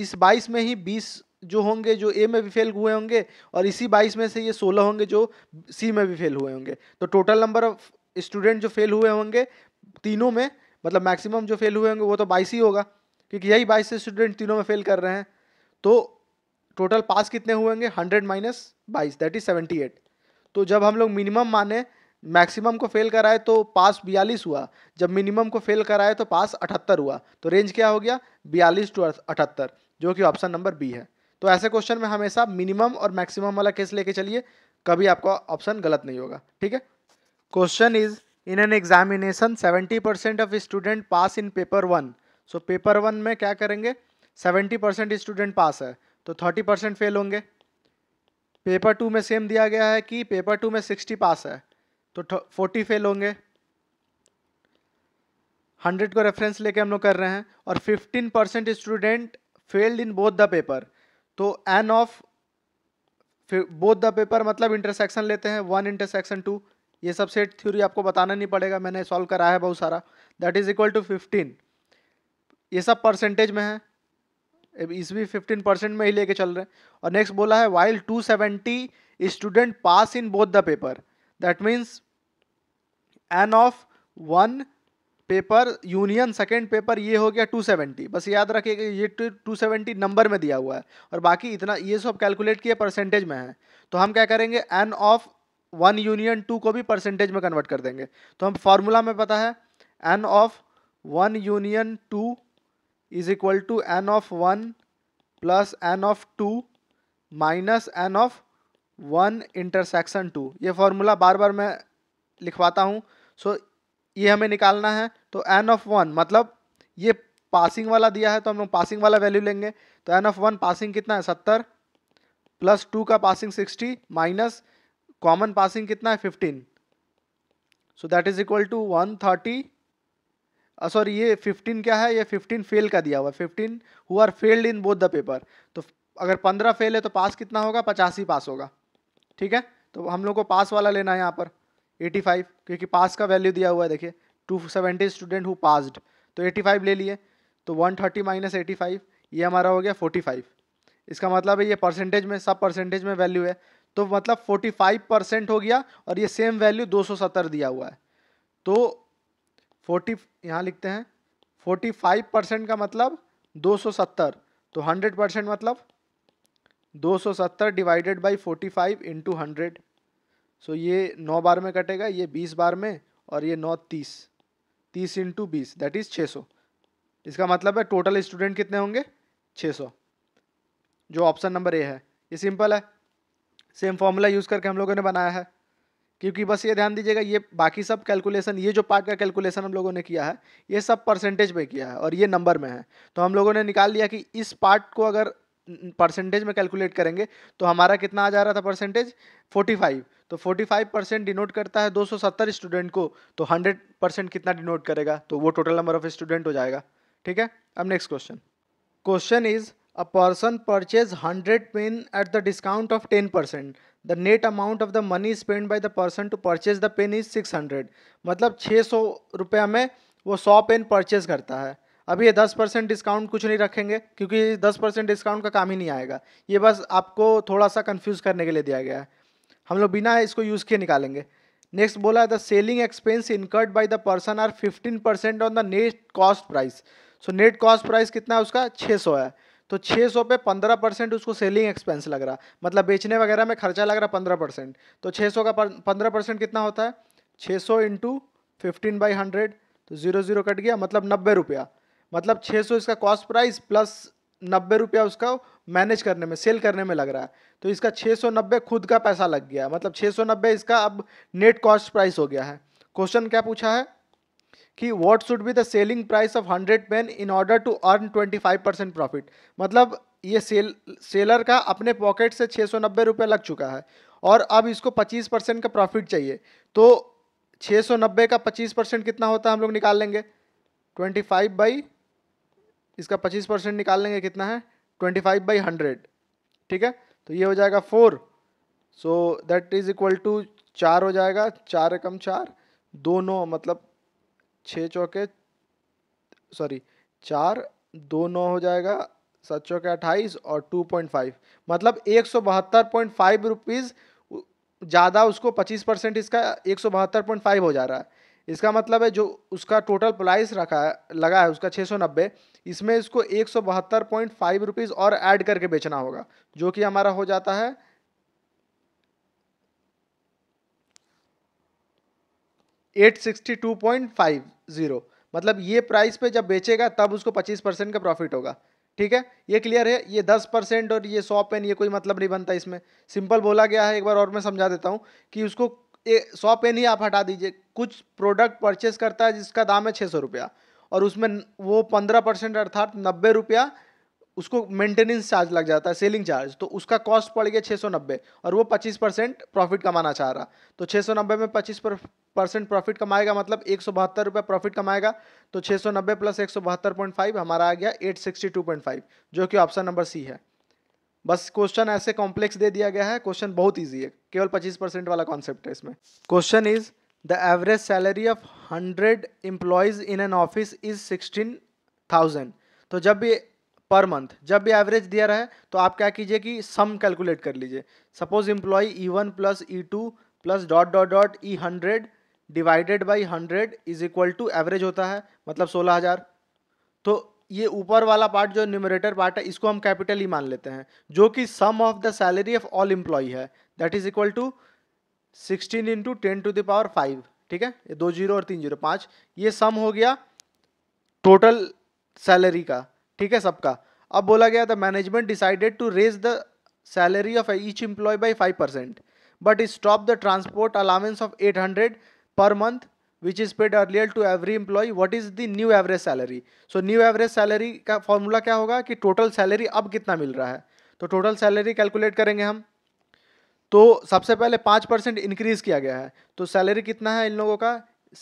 इस बाईस में ही बीस जो होंगे जो ए में भी फेल हुए होंगे और इसी बाईस में से ये सोलह होंगे जो सी में भी फेल हुए होंगे तो टोटल नंबर ऑफ स्टूडेंट जो फेल हुए होंगे तीनों में मतलब मैक्सिमम जो फेल हुए होंगे वो तो बाईस ही होगा क्योंकि यही बाईस स्टूडेंट तीनों में फेल कर रहे हैं तो टोटल पास कितने हुए होंगे हंड्रेड माइनस बाईस दैट इज सेवेंटी एट तो जब हम लोग मिनिमम माने मैक्सिमम को फेल कराए तो पास बयालीस हुआ जब मिनिमम को फेल कराए तो पास अठहत्तर हुआ तो रेंज क्या हो गया बयालीस टू अठहत्तर जो कि ऑप्शन नंबर बी है तो ऐसे क्वेश्चन में हमेशा मिनिमम और मैक्सिमम वाला केस लेके चलिए कभी आपका ऑप्शन गलत नहीं होगा ठीक है question is in an examination seventy percent of student pass in paper one so paper one में क्या करेंगे सेवेंटी परसेंट स्टूडेंट पास है तो थर्टी परसेंट फेल होंगे पेपर टू में सेम दिया गया है कि पेपर टू में सिक्सटी पास है तो फोर्टी फेल होंगे हंड्रेड को रेफरेंस लेके हम लोग कर रहे हैं और fifteen percent student failed in both the paper तो N of both the paper मतलब इंटरसेक्शन लेते हैं वन इंटरसेक्शन टू ये सब सेट थ्योरी आपको बताना नहीं पड़ेगा मैंने सॉल्व कराया है बहुत सारा that is equal to fifteen ये सब परसेंटेज में है इस भी फिफ्टीन परसेंट में ही लेके चल रहे हैं और नेक्स्ट बोला है while to seventy student pass in both the paper that means n of one paper union second paper ये हो गया 270 बस याद रखिएगा ये 270 नंबर में दिया हुआ है और बाकी इतना ये सब कैलकुलेट किए परसेंटेज में है तो हम क्या करेंगे n of one union two को भी परसेंटेज में कन्वर्ट कर देंगे तो हम फार्मूला में पता है N of one union two is equal to n of one plus N of two minus N of one intersection two ये फार्मूला बार बार मैं लिखवाता हूँ सो so, ये हमें निकालना है तो एन ऑफ वन मतलब ये पासिंग वाला दिया है तो हम लोग पासिंग वाला वैल्यू लेंगे तो एन ऑफ वन पासिंग कितना है सत्तर प्लस टू का passing sixty minus common passing कितना है fifteen so that is equal to one thirty sorry ये फिफ्टीन क्या है ये फिफ्टीन फेल का दिया हुआ है fifteen who are failed in both the paper तो अगर पंद्रह फेल है तो पास कितना होगा पचासी पास होगा ठीक है तो हम लोग को पास वाला लेना है यहाँ पर 85 क्योंकि पास का वैल्यू दिया हुआ है देखिए 270 स्टूडेंट हु पास्ड तो 85 ले लिए तो 130 थर्टी माइनस एटी ये हमारा हो गया 45 इसका मतलब है ये परसेंटेज में सब परसेंटेज में वैल्यू है तो मतलब 45 परसेंट हो गया और ये सेम वैल्यू 270 दिया हुआ है तो 40 यहाँ लिखते हैं 45 परसेंट का मतलब 270 तो 100 परसेंट मतलब 270 divided by forty five into hundred so ये नौ बार में कटेगा ये बीस बार में और ये नौ तीस तीस इंटू बीस दैट इज़ छः सौ इसका मतलब है टोटल स्टूडेंट कितने होंगे छः सौ जो ऑप्शन नंबर ए है ये सिंपल है सेम फॉर्मूला यूज़ करके हम लोगों ने बनाया है क्योंकि बस ये ध्यान दीजिएगा ये बाकी सब कैलकुलेशन ये जो पार्ट का कैलकुलेशन हम लोगों ने किया है ये सब परसेंटेज में किया है और ये नंबर में है तो हम लोगों ने निकाल लिया कि इस पार्ट को अगर परसेंटेज में कैलकुलेट करेंगे तो हमारा कितना आ जा रहा था परसेंटेज 45 तो 45 परसेंट डिनोट करता है 270 स्टूडेंट को तो 100 परसेंट कितना डिनोट करेगा तो वो टोटल नंबर ऑफ स्टूडेंट हो जाएगा ठीक है अब next question question is a person purchase hundred pen at the discount of ten percent the net amount of the money spend by the person to purchase the pen is six hundred मतलब छः सौ में वो सौ pen purchase करता है अभी ये दस परसेंट डिस्काउंट कुछ नहीं रखेंगे क्योंकि दस परसेंट डिस्काउंट का काम ही नहीं आएगा ये बस आपको थोड़ा सा कन्फ्यूज़ करने के लिए दिया गया है हम लोग बिना इसको यूज़ किए निकालेंगे नेक्स्ट बोला है the selling expense incurred by the person are fifteen percent on the net cost price so net cost price कितना है उसका छः सौ है तो छः सौ पे पंद्रह परसेंट उसको सेलिंग एक्सपेंस लग रहा मतलब बेचने वगैरह में खर्चा लग रहा पंद्रह परसेंट तो छः सौ का पंद्रह परसेंट कितना होता है छः सौ इंटू फिफ्टीन बाई हंड्रेड तो जीरो जीरो कट गया मतलब नब्बे रुपया मतलब 600 इसका कॉस्ट प्राइस प्लस नब्बे रुपया उसका मैनेज करने में सेल करने में लग रहा है तो इसका 690 खुद का पैसा लग गया मतलब 690 इसका अब नेट कॉस्ट प्राइस हो गया है क्वेश्चन क्या पूछा है कि what should be the selling price of hundred pen in order to earn twenty five percent profit मतलब ये सेल सेलर का अपने पॉकेट से छः सौ नब्बे रुपये लग चुका है और अब इसको पच्चीस परसेंट का प्रॉफिट चाहिए तो छः सौ नब्बे का पच्चीस परसेंट कितना होता है हम लोग निकाल लेंगे ट्वेंटी फाइव बाई इसका पच्चीस परसेंट निकाल लेंगे कितना है ट्वेंटी फाइव बाई हंड्रेड ठीक है तो ये हो जाएगा four so that is equal to चार हो जाएगा चार रकम चार दो नौ मतलब छः चौके सॉरी चार दो नौ हो जाएगा सात चौके अट्ठाईस और टू पॉइंट फाइव मतलब एक सौ बहत्तर पॉइंट फाइव रुपीज़ ज़्यादा उसको पच्चीस परसेंट इसका एक सौ बहत्तर पॉइंट फाइव हो जा रहा है इसका मतलब है जो उसका टोटल प्राइस रखा है लगा है उसका छः सौ नब्बे इसमें इसको एक सौ बहत्तर पॉइंट फाइव रुपीज़ और ऐड करके बेचना होगा जो कि हमारा हो जाता है eight sixty two point five zero मतलब ये प्राइस पे जब बेचेगा तब उसको पच्चीस परसेंट का प्रॉफिट होगा ठीक है ये क्लियर है ये दस परसेंट और ये सौ पेन ये कोई मतलब नहीं बनता इसमें सिंपल बोला गया है एक बार और मैं समझा देता हूँ कि उसको सौ पेन ही आप हटा दीजिए कुछ प्रोडक्ट परचेस करता है जिसका दाम है छः सौ रुपया और उसमें वो पंद्रह परसेंट अर्थात नब्बे रुपया उसको मेंटेनेंस चार्ज लग जाता है सेलिंग चार्ज तो उसका कॉस्ट पड़ गया छः सौ नब्बे और वो पच्चीस परसेंट प्रॉफिट कमाना चाह रहा तो छः सौ नब्बे में पच्चीस परसेंट प्रॉफिट कमाएगा मतलब एक सौ बहत्तर रुपये प्रॉफिट कमाएगा तो छः सौ नब्बे प्लस एक सौ बहत्तर पॉइंट फाइव हमारा आ गया eight sixty two point five जो कि ऑप्शन नंबर सी है बस क्वेश्चन ऐसे कॉम्प्लेक्स दे दिया गया है क्वेश्चन बहुत ईजी है केवल पच्चीस परसेंट वाला कॉन्सेप्ट है इसमें question is the average salary of hundred employees in an office is sixteen thousand तो जब भी पर मंथ जब भी एवरेज दिया रहे तो आप क्या कीजिए कि सम कैलकुलेट कर लीजिए suppose employee E one plus E two plus dot dot dot E hundred divided by hundred is equal to average होता है मतलब सोलह हज़ार तो ये ऊपर वाला पार्ट जो न्यूमरेटर पार्ट है इसको हम कैपिटल ही e मान लेते हैं जो कि sum of the salary of all employee है that is equal to sixteen into ten to the power five ठीक है ये दो जीरो और तीन जीरो पाँच ये सम हो गया टोटल सैलरी का ठीक है सबका अब बोला गया था management decided to raise the salary of each employee by five percent but stop the transport allowance of eight hundred per month which is paid earlier to every employee what is the new average salary so new average salary का formula क्या होगा कि total salary अब कितना मिल रहा है तो total salary calculate करेंगे हम तो सबसे पहले पाँच परसेंट इंक्रीज़ किया गया है तो सैलरी कितना है इन लोगों का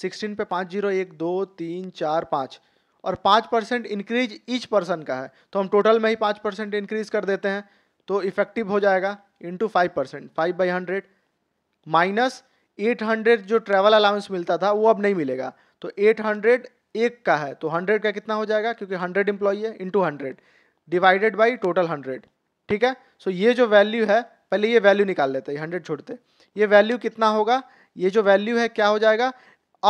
सिक्सटीन पे पाँच जीरो एक दो तीन चार पाँच और पाँच परसेंट इंक्रीज ईच पर्सन का है तो हम टोटल में ही पाँच परसेंट इंक्रीज़ कर देते हैं तो इफेक्टिव हो जाएगा into five percent five by hundred minus 800 जो ट्रैवल अलाउंस मिलता था वो अब नहीं मिलेगा तो 800 एक का है तो 100 का कितना हो जाएगा क्योंकि 100 एम्प्लॉई है into hundred divided by total 100 ठीक है सो so ये जो वैल्यू है पहले ये वैल्यू निकाल लेते हैं हंड्रेड छोड़ते ये वैल्यू कितना होगा ये जो वैल्यू है क्या हो जाएगा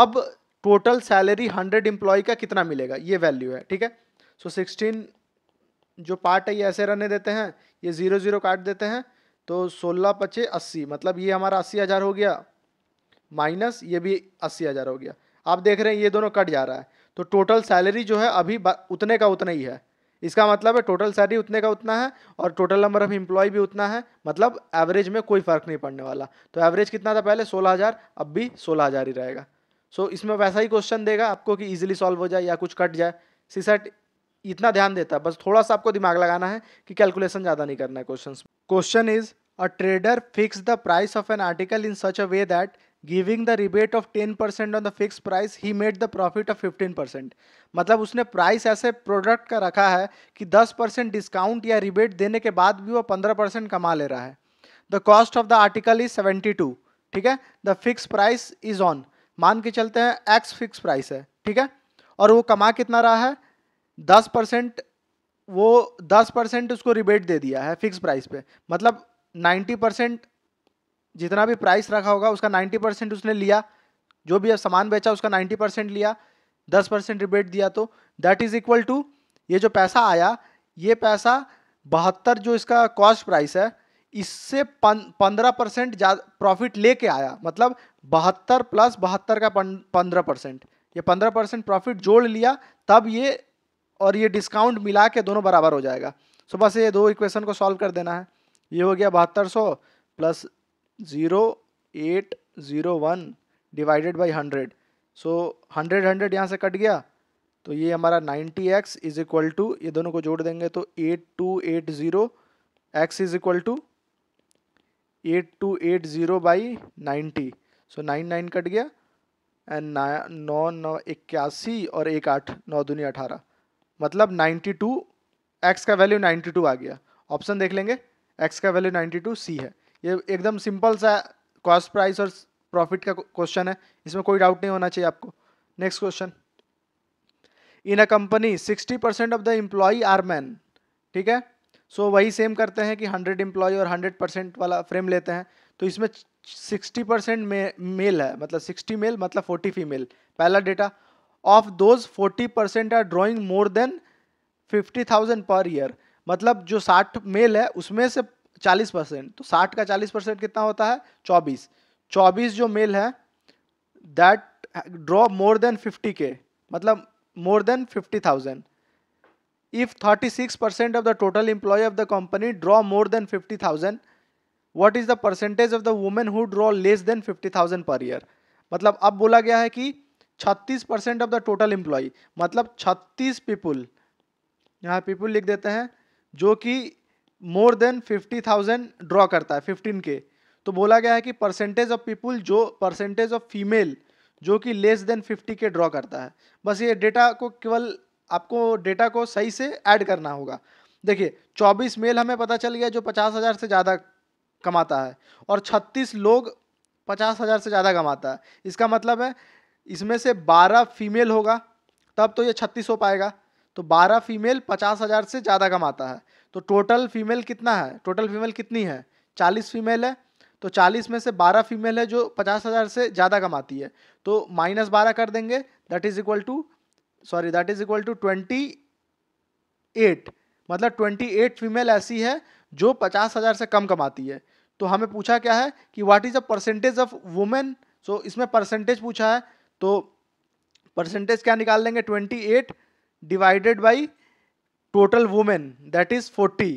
अब टोटल सैलरी हंड्रेड एम्प्लॉय का कितना मिलेगा ये वैल्यू है ठीक है सो so सिक्सटीन जो पार्ट है ये ऐसे रहने देते हैं ये ज़ीरो ज़ीरो काट देते हैं तो सोलह पच्चीस अस्सी मतलब ये हमारा अस्सी हज़ार हो गया माइनस ये भी अस्सी हज़ार हो गया आप देख रहे हैं ये दोनों कट जा रहा है तो टोटल सैलरी जो है अभी उतने का उतना ही है इसका मतलब है टोटल सैलरी उतने का उतना है और टोटल नंबर ऑफ एम्प्लॉय भी उतना है मतलब एवरेज में कोई फ़र्क नहीं पड़ने वाला तो एवरेज कितना था पहले सोलह हज़ार अब भी सोलह हज़ार ही रहेगा सो so, इसमें वैसा ही क्वेश्चन देगा आपको कि इजीली सॉल्व हो जाए या कुछ कट जाए सी सेट इतना ध्यान देता है बस थोड़ा सा आपको दिमाग लगाना है कि कैलकुलेशन ज़्यादा नहीं करना है question question is a trader fix the price of an article in such a way that giving the rebate of ten percent on the fix price he made the profit of fifteen percent मतलब उसने price ऐसे product का रखा है कि दस percent discount या rebate देने के बाद भी वो पंद्रह परसेंट कमा ले रहा है the cost of the article is seventy two ठीक है द फिक्स प्राइस इज ऑन मान के चलते हैं एक्स फिक्स प्राइस है ठीक है और वो कमा कितना रहा है दस परसेंट वो दस परसेंट उसको रिबेट दे दिया है फिक्स प्राइस पे मतलब नाइन्टी परसेंट जितना भी प्राइस रखा होगा उसका नाइन्टी परसेंट उसने लिया जो भी अब सामान बेचा उसका नाइन्टी परसेंट लिया दस परसेंट रिबेट दिया तो दैट इज़ इक्वल टू ये जो पैसा आया ये पैसा बहत्तर जो इसका कॉस्ट प्राइस है इससे पंद्रह परसेंट प्रॉफिट लेके आया मतलब बहत्तर प्लस बहत्तर का पंद्रह परसेंट ये पंद्रह परसेंट प्रॉफिट जोड़ लिया तब ये और ये डिस्काउंट मिला के दोनों बराबर हो जाएगा सो बस ये दो इक्वेशन को सॉल्व कर देना है ये हो गया बहत्तर सौ plus zero eight zero one divided by hundred so hundred hundred यहाँ से कट गया तो ये हमारा ninety x is equal to ये दोनों को जोड़ देंगे तो eight two eight zero x is equal to eight two eight zero by ninety so nine nine cut गया एंड ना नौ नौ इक्यासी और एक आठ नौ दूनी अठारह मतलब नाइन्टी टू एक्स का वैल्यू नाइन्टी टू आ गया ऑप्शन देख लेंगे एक्स का वैल्यू नाइन्टी टू सी है ये एकदम सिंपल सा कॉस्ट प्राइस और प्रॉफिट का क्वेश्चन है इसमें कोई डाउट नहीं होना चाहिए आपको next question in a company sixty percent of the employee are man ठीक है सो so, वही सेम करते हैं कि हंड्रेड एम्प्लॉय और हंड्रेड परसेंट वाला फ्रेम लेते हैं तो इसमें सिक्सटी परसेंट मे, मेल है मतलब सिक्सटी मेल मतलब फोर्टी फीमेल पहला data of those forty percent are drawing more than fifty thousand per year मतलब जो साठ मेल है उसमें से चालीस परसेंट तो साठ का चालीस परसेंट कितना होता है चौबीस चौबीस जो मेल है that draw more than fifty K मतलब more than fifty thousand if thirty six percent of the total employee of the company draw more than fifty thousand what is the percentage of the women who draw less than fifty thousand per year मतलब अब बोला गया है कि छत्तीस percent of the total employee मतलब छत्तीस people यहाँ पीपुल लिख देते हैं जो कि more than fifty thousand draw करता है फिफ्टीन के तो बोला गया है कि परसेंटेज ऑफ पीपुल जो परसेंटेज ऑफ फीमेल जो कि less than fifty K draw करता है बस ये डेटा को केवल आपको डेटा को सही से ऐड करना होगा देखिए चौबीस मेल हमें पता चल गया जो पचास हज़ार से ज़्यादा कमाता है और छत्तीस लोग पचास हज़ार से ज़्यादा कमाता है इसका मतलब है इसमें से बारह फीमेल होगा तब तो ये छत्तीस हो पाएगा तो बारह फीमेल पचास हज़ार से ज़्यादा कमाता है तो टोटल फीमेल कितना है टोटल फीमेल कितनी है चालीस फीमेल है तो चालीस में से बारह फीमेल है जो पचास हज़ार से ज़्यादा कमाती है तो माइनस बारह कर देंगे that is equal to sorry that is equal to twenty eight मतलब ट्वेंटी एट फीमेल ऐसी है जो पचास हज़ार से कम कमाती है तो हमें पूछा क्या है कि what is the percentage of women so इसमें परसेंटेज पूछा है तो परसेंटेज क्या निकाल लेंगे twenty eight divided by total women that is forty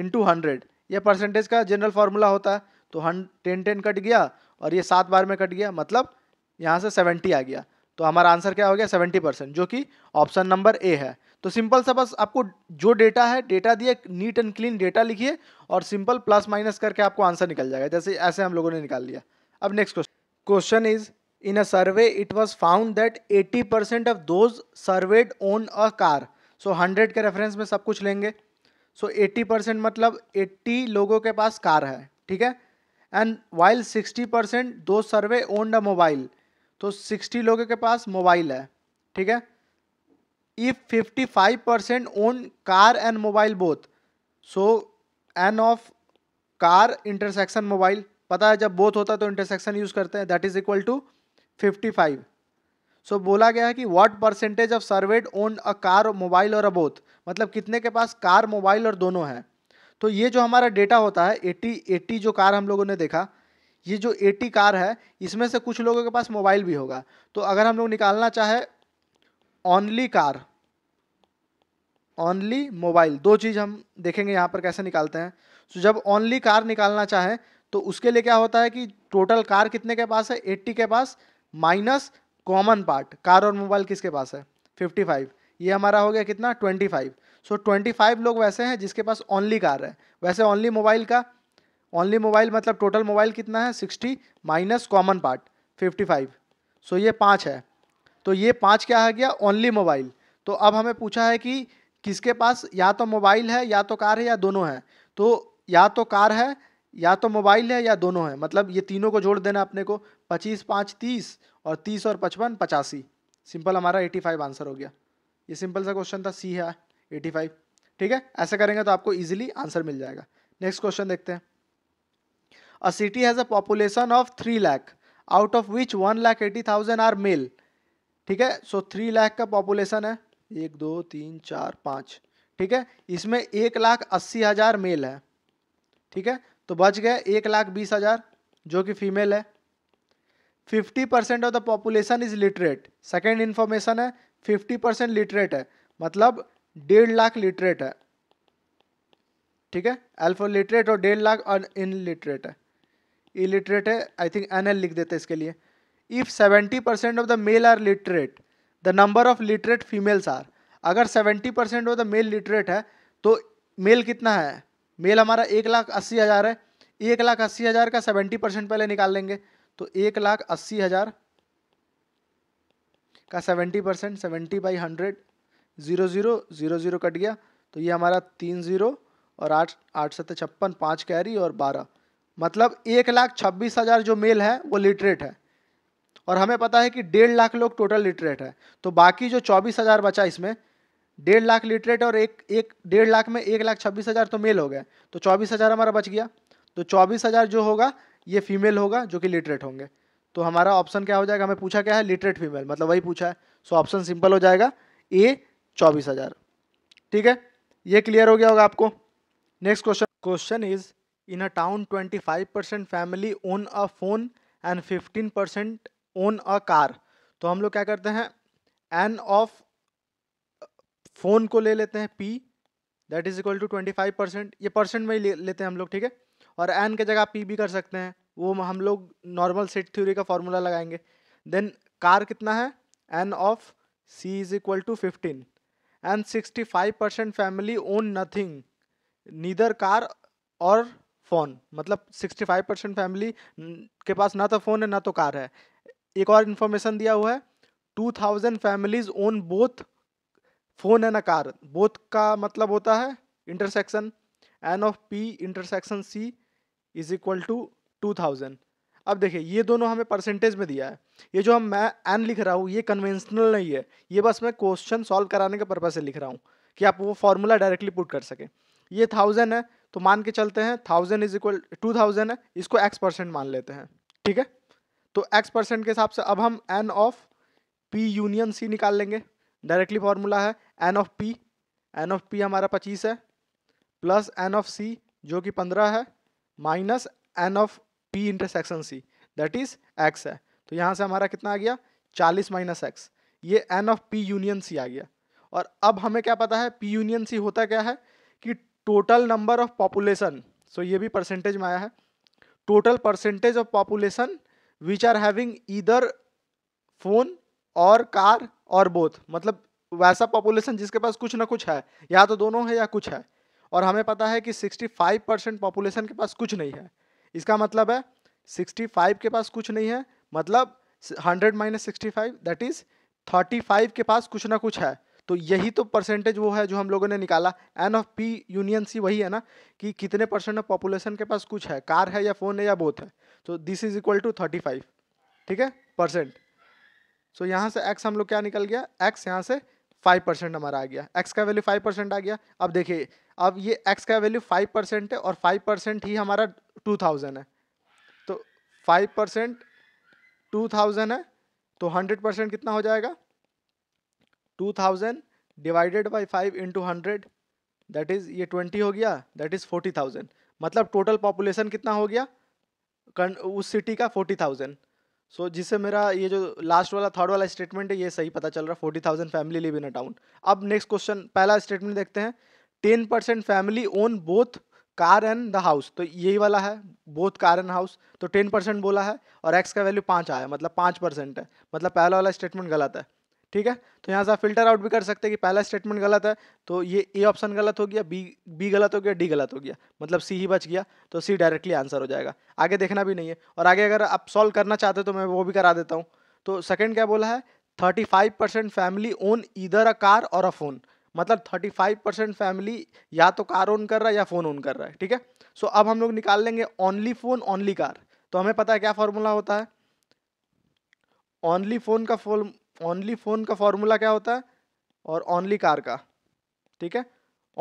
into hundred ये परसेंटेज का जनरल फार्मूला होता है तो हन टेन टेन कट गया और ये सात बार में कट गया मतलब यहाँ से सेवेंटी आ गया तो हमारा आंसर क्या हो गया सेवेंटी परसेंट जो कि ऑप्शन नंबर ए है तो सिंपल सा बस आपको जो डेटा है डेटा दिए नीट एंड क्लीन डेटा लिखिए और सिंपल प्लस माइनस करके आपको आंसर निकल जाएगा जैसे ऐसे हम लोगों ने निकाल लिया अब next question question is in a survey it was found that eighty percent of those surveyed own a car so hundred के रेफरेंस में सब कुछ लेंगे सो एट्टी परसेंट मतलब एट्टी लोगों के पास कार है ठीक है and while sixty percent those survey own the mobile तो सिक्सटी लोगों के पास मोबाइल है ठीक है if fifty five percent own car and mobile both so n of car intersection mobile पता है जब बोथ होता है तो इंटरसेक्शन यूज़ करते हैं that is equal to fifty five so so, बोला गया है कि what percentage of surveyed own a car mobile और अ बोथ मतलब कितने के पास कार मोबाइल और दोनों है तो ये जो हमारा डेटा होता है एटी एटी जो कार हम लोगों ने देखा ये जो एटी कार है इसमें से कुछ लोगों के पास मोबाइल भी होगा तो अगर हम लोग निकालना चाहे ऑनली कार ऑनली मोबाइल दो चीज़ हम देखेंगे यहाँ पर कैसे निकालते हैं सो so, जब ऑनली कार निकालना चाहें तो उसके लिए क्या होता है कि टोटल कार कितने के पास है एट्टी के पास माइनस कॉमन पार्ट कार और मोबाइल किसके पास है 55 ये हमारा हो गया कितना 25 सो ट्वेंटी फाइव लोग वैसे हैं जिसके पास ओनली कार है वैसे ओनली मोबाइल का ओनली मोबाइल मतलब टोटल मोबाइल कितना है 60 माइनस कॉमन पार्ट 55 सो ये पाँच है तो ये पाँच क्या है गया ओनली मोबाइल तो अब हमें पूछा है कि किसके पास या तो मोबाइल है या तो कार है या दोनों है तो या तो कार है या तो मोबाइल है या दोनों है मतलब ये तीनों को जोड़ देना अपने को पच्चीस पाँच तीस और तीस और पचपन पचासी सिंपल हमारा एटी फाइव आंसर हो गया ये सिंपल सा क्वेश्चन था सी है एटी फाइव ठीक है ऐसा करेंगे तो आपको ईजिली आंसर मिल जाएगा नेक्स्ट क्वेश्चन देखते हैं a city has a population of three lakh out of which one lakh eighty thousand are male ठीक है सो थ्री लाख का पॉपुलेशन है एक दो तीन चार पाँच ठीक है इसमें एक लाख अस्सी हज़ार मेल है ठीक है तो बच गए एक लाख बीस हज़ार जो कि फीमेल है fifty percent of the population is literate second information है फिफ्टी परसेंट लिटरेट है मतलब डेढ़ लाख लिटरेट है ठीक है एल्फो लिटरेट और डेढ़ लाख और इनलिटरेट है इलिटरेट है आई थिंक एन एल लिख देते इसके लिए if seventy percent of the male are literate the number of literate females are अगर seventy percent of the male literate है तो मेल कितना है मेल हमारा एक लाख अस्सी हज़ार है एक लाख अस्सी हज़ार का सेवेंटी परसेंट पहले निकाल लेंगे तो एक लाख अस्सी हज़ार का seventy percent seventy by hundred zero zero zero zero cut गया तो ये हमारा तीन ज़ीरो और आठ आठ सत्तर छप्पन पाँच कैरी और बारह मतलब एक लाख छब्बीस हज़ार जो मेल है वो लिटरेट है और हमें पता है कि डेढ़ लाख लोग टोटल लिटरेट है तो बाकी जो चौबीस हज़ार बचा इसमें डेढ़ लाख लिटरेट और एक एक डेढ़ लाख में एक लाख छब्बीस हज़ार तो मेल हो गया तो चौबीस हज़ार हमारा बच गया तो चौबीस हज़ार जो होगा ये फीमेल होगा जो कि लिटरेट होंगे तो हमारा ऑप्शन क्या हो जाएगा हमें पूछा क्या है लिटरेट फीमेल मतलब वही पूछा है सो ऑप्शन सिंपल हो जाएगा ए चौबीस हज़ार ठीक है ये क्लियर हो गया होगा आपको next question question is in a town twenty five percent family own a phone and fifteen percent own a car तो हम लोग क्या करते हैं एन ऑफ फ़ोन को ले लेते हैं P that is equal to twenty five percent ये परसेंट में ही ले, लेते हैं हम लोग ठीक है और एन के जगह पी भी कर सकते हैं वो हम लोग नॉर्मल सेट थ्योरी का फॉर्मूला लगाएंगे देन कार कितना है N of C is equal to fifteen and sixty five percent family own nothing neither car और फ़ोन मतलब सिक्सटी फाइव परसेंट फैमिली के पास ना तो फ़ोन है ना तो कार है एक और इन्फॉर्मेशन दिया हुआ है two thousand families own both phone and a car both का मतलब होता है intersection N of P intersection C is equal to two thousand अब देखिए ये दोनों हमें परसेंटेज में दिया है ये जो हम मैं एन लिख रहा हूँ ये कन्वेंशनल नहीं है ये बस मैं क्वेश्चन सॉल्व कराने के पर्पज से लिख रहा हूँ कि आप वो फॉर्मूला डायरेक्टली पुट कर सकें ये थाउजेंड है तो मान के चलते हैं thousand is equal to thousand है इसको एक्स परसेंट मान लेते हैं ठीक है तो एक्स परसेंट के हिसाब से अब हम N of P union C निकाल लेंगे डायरेक्टली फार्मूला है N of P N of P हमारा पच्चीस है प्लस एन ऑफ सी जो कि पंद्रह है minus N of P intersection C that is X है तो यहाँ से हमारा कितना आ गया चालीस माइनस एक्स ये N of P union C आ गया और अब हमें क्या पता है पी यूनियन सी होता क्या है कि total number of population so ये भी परसेंटेज में आया है total percentage of population which are having either phone और कार और बोथ मतलब वैसा पॉपुलेशन जिसके पास कुछ ना कुछ है या तो दोनों है या कुछ है और हमें पता है कि 65 परसेंट पॉपुलेशन के पास कुछ नहीं है इसका मतलब है 65 के पास कुछ नहीं है मतलब 100 minus sixty five that is thirty के पास कुछ ना कुछ है तो यही तो परसेंटेज वो है जो हम लोगों ने निकाला N of P union C वही है ना कि कितने परसेंट ऑफ पॉपुलेशन के पास कुछ है कार है या फ़ोन है या बोथ है तो this is equal to thirty five ठीक है परसेंट सो यहाँ से एक्स हम लोग क्या निकल गया एक्स यहाँ से फाइव परसेंट हमारा आ गया एक्स का वैल्यू फाइव परसेंट आ गया अब देखिए अब ये एक्स का वैल्यू फाइव परसेंट है और फाइव परसेंट ही हमारा टू थाउजेंड है तो फाइव परसेंट टू थाउजेंड है तो हंड्रेड परसेंट कितना हो जाएगा two thousand divided by five into hundred that is ये ट्वेंटी हो गया दैट इज़ फोर्टी थाउजेंड मतलब टोटल पॉपुलेशन कितना हो गया उस सिटी का फोर्टी थाउजेंड सो so, जिससे मेरा ये जो लास्ट वाला थर्ड वाला स्टेटमेंट है ये सही पता चल रहा है forty thousand family live in a town अब नेक्स्ट क्वेश्चन पहला स्टेटमेंट देखते हैं ten percent family own both car and the house तो यही वाला है बोथ कार एंड हाउस तो टेन परसेंट बोला है और एक्स का वैल्यू पाँच आया मतलब पाँच परसेंट है मतलब पहला वाला स्टेटमेंट गलत है ठीक है तो यहाँ से आप फिल्टर आउट भी कर सकते हैं कि पहला स्टेटमेंट गलत है तो ये ए ऑप्शन गलत हो गया बी बी गलत हो गया डी गलत हो गया मतलब सी ही बच गया तो सी डायरेक्टली आंसर हो जाएगा आगे देखना भी नहीं है और आगे अगर आप सॉल्व करना चाहते हो तो मैं वो भी करा देता हूँ तो सेकेंड क्या बोला है thirty five percent family own either a car और अ फोन मतलब थर्टी फाइव परसेंट फैमिली या तो कार ओन कर रहा है या फ़ोन ओन कर रहा है ठीक है सो अब हम लोग निकाल लेंगे ओनली फ़ोन ओनली कार तो हमें पता है क्या फॉर्मूला होता है ओनली फ़ोन का ओनली फ़ोन का फॉर्मूला क्या होता है और ओनली कार का ठीक है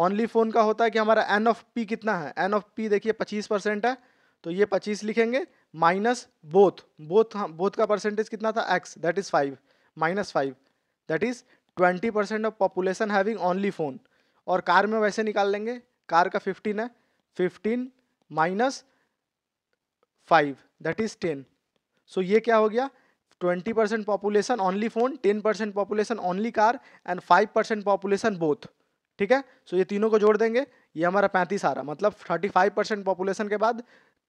ओनली फ़ोन का होता है कि हमारा एन ऑफ पी कितना है एन ऑफ पी देखिए पच्चीस परसेंट है तो ये पच्चीस लिखेंगे माइनस बोथ बोथ बोथ का परसेंटेज कितना था X that is five minus five that is twenty percent of population having only phone और कार में वैसे निकाल लेंगे कार का फिफ्टीन है fifteen minus five that is ten so ये क्या हो गया twenty percent population only phone ten percent population only car and five percent population both ठीक है सो so ये तीनों को जोड़ देंगे ये हमारा पैंतीस आ रहा मतलब थर्टी फाइव परसेंट पॉपुलेशन के बाद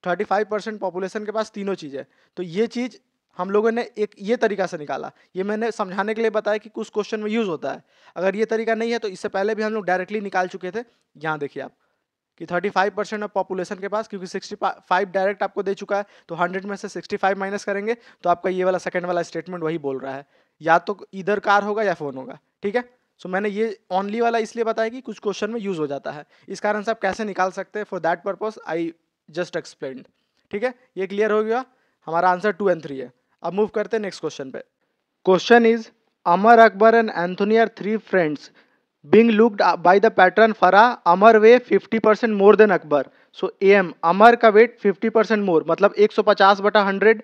थर्टी फाइव परसेंट पॉपुलेशन के पास तीनों चीज़ है तो ये चीज़ हम लोगों ने एक ये तरीका से निकाला ये मैंने समझाने के लिए बताया कि कुछ क्वेश्चन में यूज़ होता है अगर ये तरीका नहीं है तो इससे पहले भी हम लोग डायरेक्टली निकाल चुके थे यहाँ देखिए आप कि 35 परसेंट ऑफ पॉपुलेशन के पास क्योंकि 65 डायरेक्ट आपको दे चुका है तो 100 में से 65 माइनस करेंगे तो आपका ये वाला सेकंड वाला स्टेटमेंट वही बोल रहा है या तो इधर कार होगा या फ़ोन होगा ठीक है सो so, मैंने ये ऑनली वाला इसलिए बताया कि कुछ क्वेश्चन में यूज़ हो जाता है इस कारण से आप कैसे निकाल सकते हैं for that purpose I just explain ठीक है ये क्लियर हो गया हमारा आंसर टू एंड थ्री है अब मूव करते हैं नेक्स्ट क्वेश्चन पे question is Amar Akbar and Anthony are three friends being looked by the pattern फरा Amar weigh 50% percent more than Akbar so A M Amar का वेट 50% परसेंट मोर मतलब 150 सौ पचास बटा हंड्रेड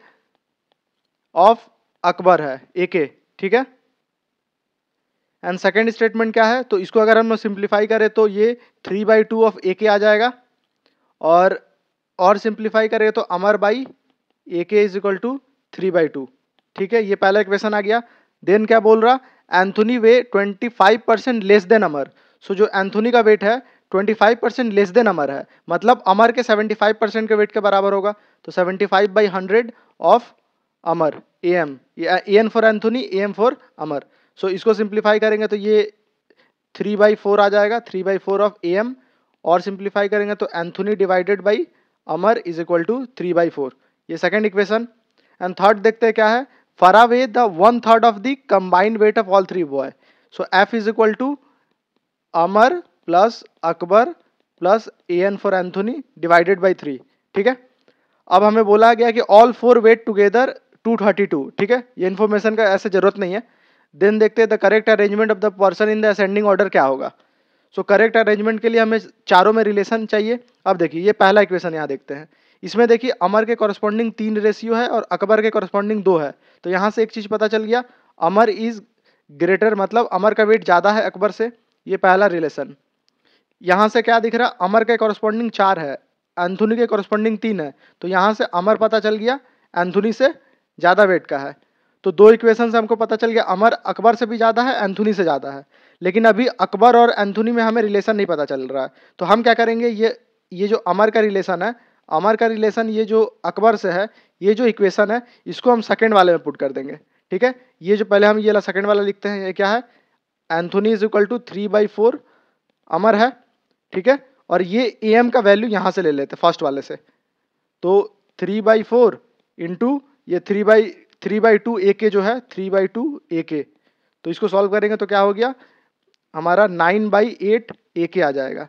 ऑफ अकबर है ए के ठीक है एंड सेकेंड स्टेटमेंट क्या है तो इसको अगर हम सिंप्लीफाई करें तो ये three by two of A K आ जाएगा और और सिंप्लीफाई करें तो अमर by A K is equal to three by two ठीक है ये पहला इक्वेशन आ गया देन क्या बोल रहा Anthony weigh 25 percent less than Amar so जो एंथोनी का वेट है 25 परसेंट लेस देन अमर है मतलब अमर के 75 परसेंट के वेट के बराबर होगा तो 75 five by hundred of Amar A M A N for Anthony A M for Amar so इसको सिंप्लीफाई करेंगे तो ये थ्री बाई फोर आ जाएगा three by four of A M और सिंप्लीफाई करेंगे तो Anthony divided by Amar is equal to three by four ये सेकेंड इक्वेशन एंड थर्ड देखते हैं क्या है far away the one third of the combined weight of all three boy. So F is equal to Amar plus Akbar plus A N for Anthony divided by three ठीक है अब हमें बोला गया कि all four weight together two thirty two ठीक है ये इन्फॉर्मेशन का ऐसे जरूरत नहीं है देन देखते हैं the correct arrangement of the person in the ascending order क्या होगा सो करेक्ट अरेंजमेंट के लिए हमें चारों में रिलेशन चाहिए अब देखिए ये पहला इक्वेशन यहाँ देखते हैं इसमें देखिए अमर के कॉरस्पॉन्डिंग तीन रेशियो है और अकबर के कॉरस्पॉन्डिंग दो है तो यहाँ से एक चीज़ पता चल गया अमर इज़ ग्रेटर मतलब अमर का वेट ज़्यादा है अकबर से ये पहला रिलेशन यहाँ से क्या दिख रहा अमर के कॉरस्पॉन्डिंग चार है एंथुनी के कॉरस्पॉन्डिंग तीन है तो यहाँ से अमर पता चल गया एंथुनी से ज़्यादा वेट का है तो दो इक्वेशन से हमको पता चल गया अमर अकबर से भी ज़्यादा है एंथुनी से ज़्यादा है लेकिन अभी अकबर और एंथुनी में हमें रिलेशन नहीं पता चल रहा है तो हम क्या करेंगे ये ये जो अमर का रिलेशन है अमर का रिलेशन ये जो अकबर से है ये जो इक्वेशन है इसको हम सेकेंड वाले में पुट कर देंगे ठीक है ये जो पहले हम ये सेकेंड वाला लिखते हैं ये क्या है Anthony is equal to three by four Amar है ठीक है और ये ए एम का वैल्यू यहाँ से ले लेते फर्स्ट वाले से तो थ्री बाई फोर इंटू ये three by three by two A K जो है थ्री बाई टू ए के तो इसको सॉल्व करेंगे तो क्या हो गया हमारा nine by eight A K आ जाएगा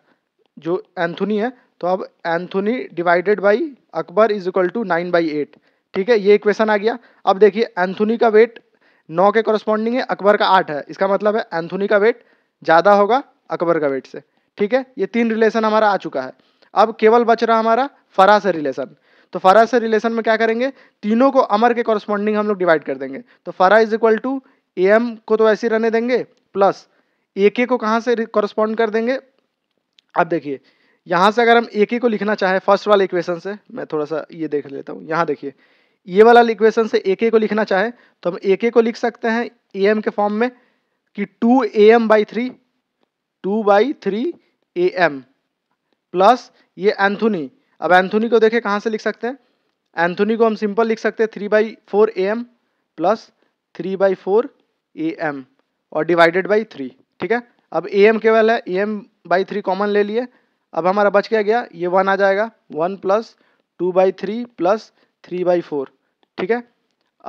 जो एंथोनी है तो अब Anthony divided by Akbar is equal to nine by eight ठीक है ये इक्वेशन आ गया अब देखिए एंथोनी का वेट नौ के कॉरस्पॉन्डिंग है अकबर का आठ है इसका मतलब है एंथोनी का वेट ज़्यादा होगा अकबर का वेट से ठीक है ये तीन रिलेशन हमारा आ चुका है अब केवल बच रहा हमारा फरा से रिलेशन तो फरा से रिलेशन में क्या करेंगे तीनों को अमर के कॉरस्पॉन्डिंग हम लोग डिवाइड कर देंगे तो फरा is equal to A M को तो ऐसे रहने देंगे प्लस ए के को कहाँ से कॉरस्पॉन्ड कर देंगे अब देखिए यहाँ से अगर हम एक ही को लिखना चाहें फर्स्ट वाला इक्वेशन से मैं थोड़ा सा ये देख लेता हूँ यहाँ देखिए ये वाला इक्वेशन से एक ही को लिखना चाहें तो हम एक ही को लिख सकते हैं ए एम के फॉर्म में कि two A M by three two by three A M plus ये एंथोनी अब एंथोनी को देखें कहाँ से लिख सकते हैं एंथोनी को हम सिंपल लिख सकते हैं three by four A M plus three by four A M और डिवाइडेड बाई थ्री ठीक है अब ए एम केवल है A M by three common ले लिए अब हमारा बच क्या गया ये वन आ जाएगा one plus two by three plus three by four ठीक है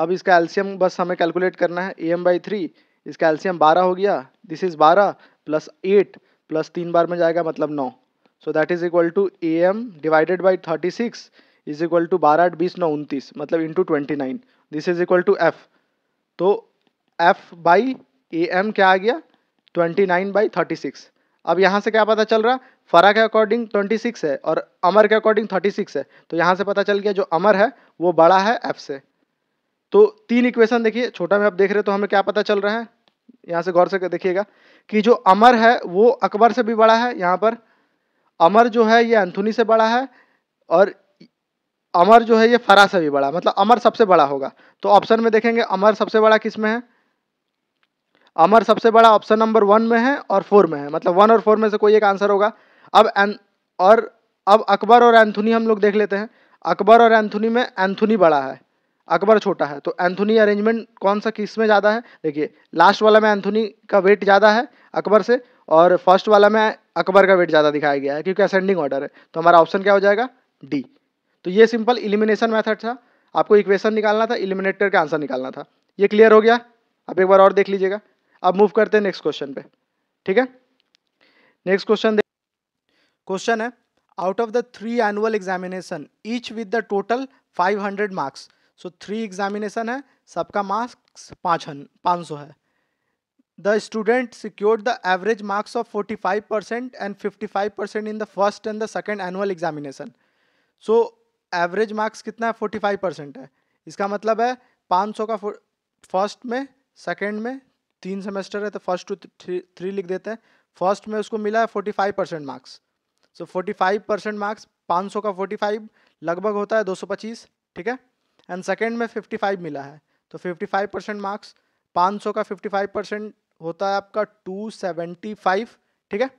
अब इसका एल्शियम बस हमें कैलकुलेट करना है ए एम बाई थ्री इसका एल्शियम बारह हो गया दिस इज़ बारह प्लस एट प्लस तीन बार में जाएगा मतलब नौ so that is equal to A M divided by thirty six is equal to बारह आठ बीस नौ उनतीस मतलब into twenty nine this is equal to F तो एफ बाई ए एम क्या आ गया twenty nine by thirty six अब यहाँ से क्या पता चल रहा फरा के अकॉर्डिंग 26 है और अमर के अकॉर्डिंग 36 है तो यहाँ से पता चल गया जो अमर है वो बड़ा है एफ से तो तीन इक्वेशन देखिए छोटा में आप देख रहे तो हमें क्या पता चल रहा है यहाँ से गौर से देखिएगा कि जो अमर है वो अकबर से भी बड़ा है यहाँ पर अमर जो है ये एंथोनी से बड़ा है और अमर जो है ये फरा से भी बड़ा मतलब अमर सबसे बड़ा होगा तो ऑप्शन में देखेंगे अमर सबसे बड़ा किस में है अमर सबसे बड़ा ऑप्शन नंबर वन में है और फोर में है मतलब वन और फोर में से कोई एक आंसर होगा अब एन और अब अकबर और एंथनी हम लोग देख लेते हैं अकबर और एंथनी में एंथनी बड़ा है अकबर छोटा है तो एंथनी अरेंजमेंट कौन सा किस में ज़्यादा है देखिए लास्ट वाला में एंथनी का वेट ज़्यादा है अकबर से और फर्स्ट वाला में अकबर का वेट ज़्यादा दिखाया गया है क्योंकि असेंडिंग ऑर्डर है तो हमारा ऑप्शन क्या हो जाएगा डी तो ये सिंपल इलिमिनेशन मैथड था आपको इक्वेशन निकालना था इलिमिनेटर का आंसर निकालना था ये क्लियर हो गया आप एक बार और देख लीजिएगा अब मूव करते हैं नेक्स्ट क्वेश्चन पे ठीक है नेक्स्ट क्वेश्चन देख क्वेश्चन है out of the three annual examination each with the total five hundred marks so three examination है सबका मार्क्स पाँच पाँच सौ है the student secured the average marks of forty five percent and fifty five percent in the first and the second annual examination so average marks कितना है forty five percent है इसका मतलब है सौ का फर्स्ट में सेकेंड में तीन सेमेस्टर है तो फर्स्ट टू थ्री लिख देते हैं फर्स्ट में उसको मिला है forty five percent marks so forty five percent marks पाँच सौ का फोर्टी फाइव लगभग होता है दो सौ पच्चीस ठीक है एंड सेकेंड में फिफ्टी फाइव मिला है तो फिफ्टी फाइव परसेंट मार्क्स पाँच सौ का फिफ्टी फाइव परसेंट होता है आपका टू सेवेंटी फाइव ठीक है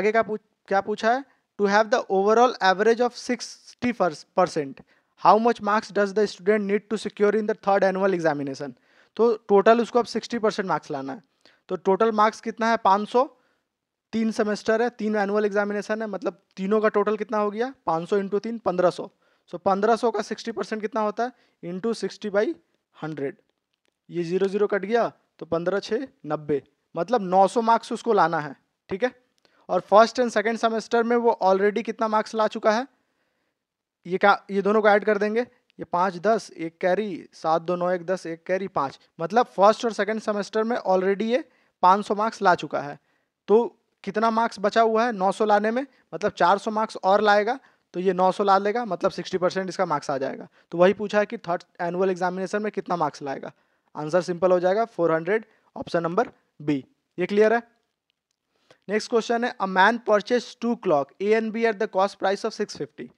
आगे का पूछ क्या पूछा है to have the overall average of sixty percent how much marks does the student need to secure in the third annual examination तो टोटल उसको अब सिक्सटी परसेंट मार्क्स लाना है तो टोटल मार्क्स कितना है पाँच सौ तीन सेमेस्टर है तीन एनुअल एग्जामिनेशन है मतलब तीनों का टोटल कितना हो गया पाँच सौ इंटू तीन पंद्रह सौ सो पंद्रह सौ का सिक्सटी परसेंट कितना होता है इंटू सिक्सटी बाई हंड्रेड ये जीरो जीरो कट गया तो पंद्रह छः नब्बे मतलब नौ सौ मार्क्स उसको लाना है ठीक है और फर्स्ट एंड सेकेंड सेमेस्टर में वो ऑलरेडी कितना मार्क्स ला चुका है ये का ये दोनों को ऐड कर देंगे ये पाँच दस एक कैरी सात दो नौ एक दस एक कैरी पाँच मतलब फर्स्ट और सेकेंड सेमेस्टर में ऑलरेडी ये पाँच सौ मार्क्स ला चुका है तो कितना मार्क्स बचा हुआ है नौ सौ लाने में मतलब चार सौ मार्क्स और लाएगा तो ये 900 ला लेगा मतलब 60 परसेंट इसका मार्क्स आ जाएगा तो वही पूछा है कि थर्ड एनुअल एग्जामिनेशन में कितना मार्क्स लाएगा आंसर सिंपल हो जाएगा हंड्रेड ऑप्शन नंबर बी ये क्लियर है नेक्स्ट क्वेश्चन है a man purchase two clock A and B at the cost price of fifty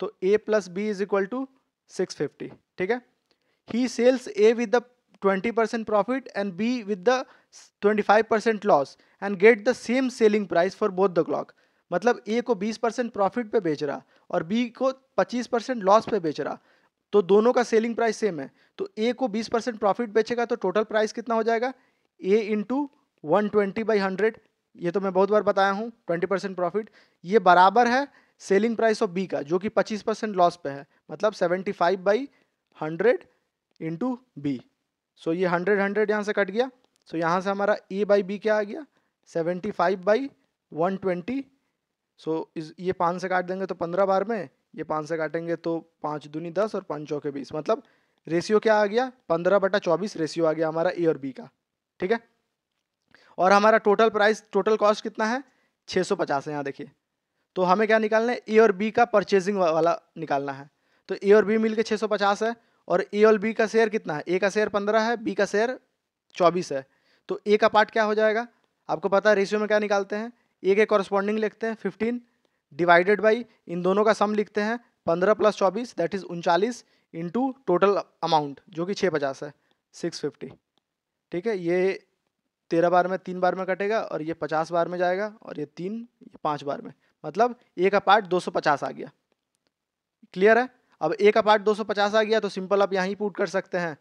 तो A plus B is equal to six fifty ठीक है he sells A with the twenty percent profit and B with the twenty five percent loss and get the same selling price for both the clock मतलब A को बीस percent profit पे बेच रहा और B को पच्चीस परसेंट लॉस पे बेच रहा तो दोनों का सेलिंग प्राइस सेम है तो ए को बीस परसेंट प्रॉफिट बेचेगा तो टोटल प्राइस कितना हो जाएगा A into one twenty by hundred ये तो मैं बहुत बार बताया हूँ ट्वेंटी परसेंट प्रॉफिट ये बराबर है सेलिंग प्राइस ऑफ बी का जो कि 25 परसेंट लॉस पे है मतलब 75 five by hundred into B so ये 100 100 यहाँ से कट गया सो so यहाँ से हमारा ए बाई बी क्या आ गया 75 five by one twenty so इस ये पाँच से काट देंगे तो पंद्रह बार में ये पाँच से काटेंगे तो पाँच दूनी दस और पाँच चौके बीस मतलब रेशियो क्या आ गया पंद्रह बटा चौबीस रेशियो आ गया हमारा ए और बी का ठीक है और हमारा टोटल प्राइस टोटल कॉस्ट कितना है छः सौ पचास है यहाँ देखिए तो हमें क्या निकालना है ए और बी का परचेजिंग वाला निकालना है तो ए और बी मिल के छः सौ पचास है और ए और बी का शेयर कितना है ए का शेयर पंद्रह है बी का शेयर चौबीस है तो ए का पार्ट क्या हो जाएगा आपको पता है रेशियो में क्या निकालते हैं ए के कॉरस्पॉन्डिंग लिखते हैं फिफ्टीन डिवाइडेड बाई इन दोनों का सम लिखते हैं पंद्रह प्लस चौबीस दैट इज़ उनचालीस इंटू टोटल अमाउंट जो कि छः पचास है सिक्स फिफ्टी ठीक है ये तेरह बार में तीन बार में कटेगा और ये पचास बार में जाएगा और ये तीन ये पाँच बार में मतलब ए का पार्ट 250 आ गया क्लियर है अब ए का पार्ट 250 आ गया तो सिंपल आप यहाँ ही पुट कर सकते हैं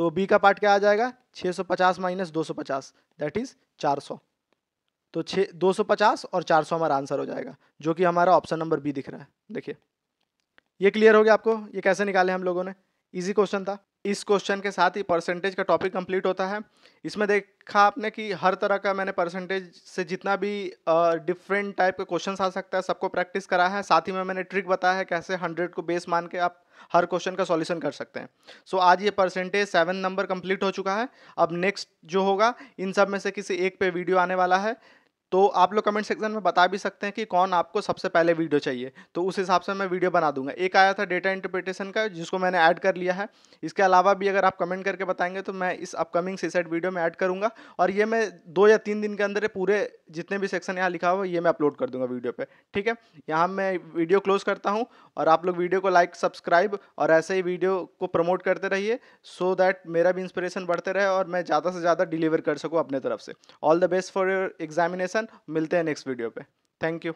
तो बी का पार्ट क्या आ जाएगा 650 सौ पचास माइनस दो दैट इज़ 400 तो छ दो और 400 हमारा आंसर हो जाएगा जो कि हमारा ऑप्शन नंबर बी दिख रहा है देखिए ये क्लियर हो गया आपको ये कैसे निकाले हम लोगों ने ईजी क्वेश्चन था इस क्वेश्चन के साथ ही परसेंटेज का टॉपिक कंप्लीट होता है इसमें देखा आपने कि हर तरह का मैंने परसेंटेज से जितना भी डिफरेंट टाइप के क्वेश्चन आ सकता है सबको प्रैक्टिस करा है साथ ही में मैंने ट्रिक बताया है कैसे हंड्रेड को बेस मान के आप हर क्वेश्चन का सॉल्यूशन कर सकते हैं सो so, आज ये परसेंटेज सेवन नंबर कंप्लीट हो चुका है अब नेक्स्ट जो होगा इन सब में से किसी एक पे वीडियो आने वाला है तो आप लोग कमेंट सेक्शन में बता भी सकते हैं कि कौन आपको सबसे पहले वीडियो चाहिए तो उस हिसाब से मैं वीडियो बना दूंगा एक आया था डेटा इंटरप्रिटेशन का जिसको मैंने ऐड कर लिया है इसके अलावा भी अगर आप कमेंट करके बताएंगे तो मैं इस अपकमिंग सीसेट वीडियो में ऐड करूँगा और ये मैं दो या तीन दिन के अंदर पूरे जितने भी सेक्शन यहाँ लिखा हुआ ये मैं अपलोड कर दूँगा वीडियो पर ठीक है यहाँ मैं वीडियो क्लोज करता हूँ और आप लोग वीडियो को लाइक सब्सक्राइब और ऐसे ही वीडियो को प्रमोट करते रहिए सो दैट मेरा भी इंस्पिरेशन बढ़ते रहे और मैं ज़्यादा से ज़्यादा डिलीवर कर सकूँ अपने तरफ से all the best for your examination मिलते हैं नेक्स्ट वीडियो पे थैंक यू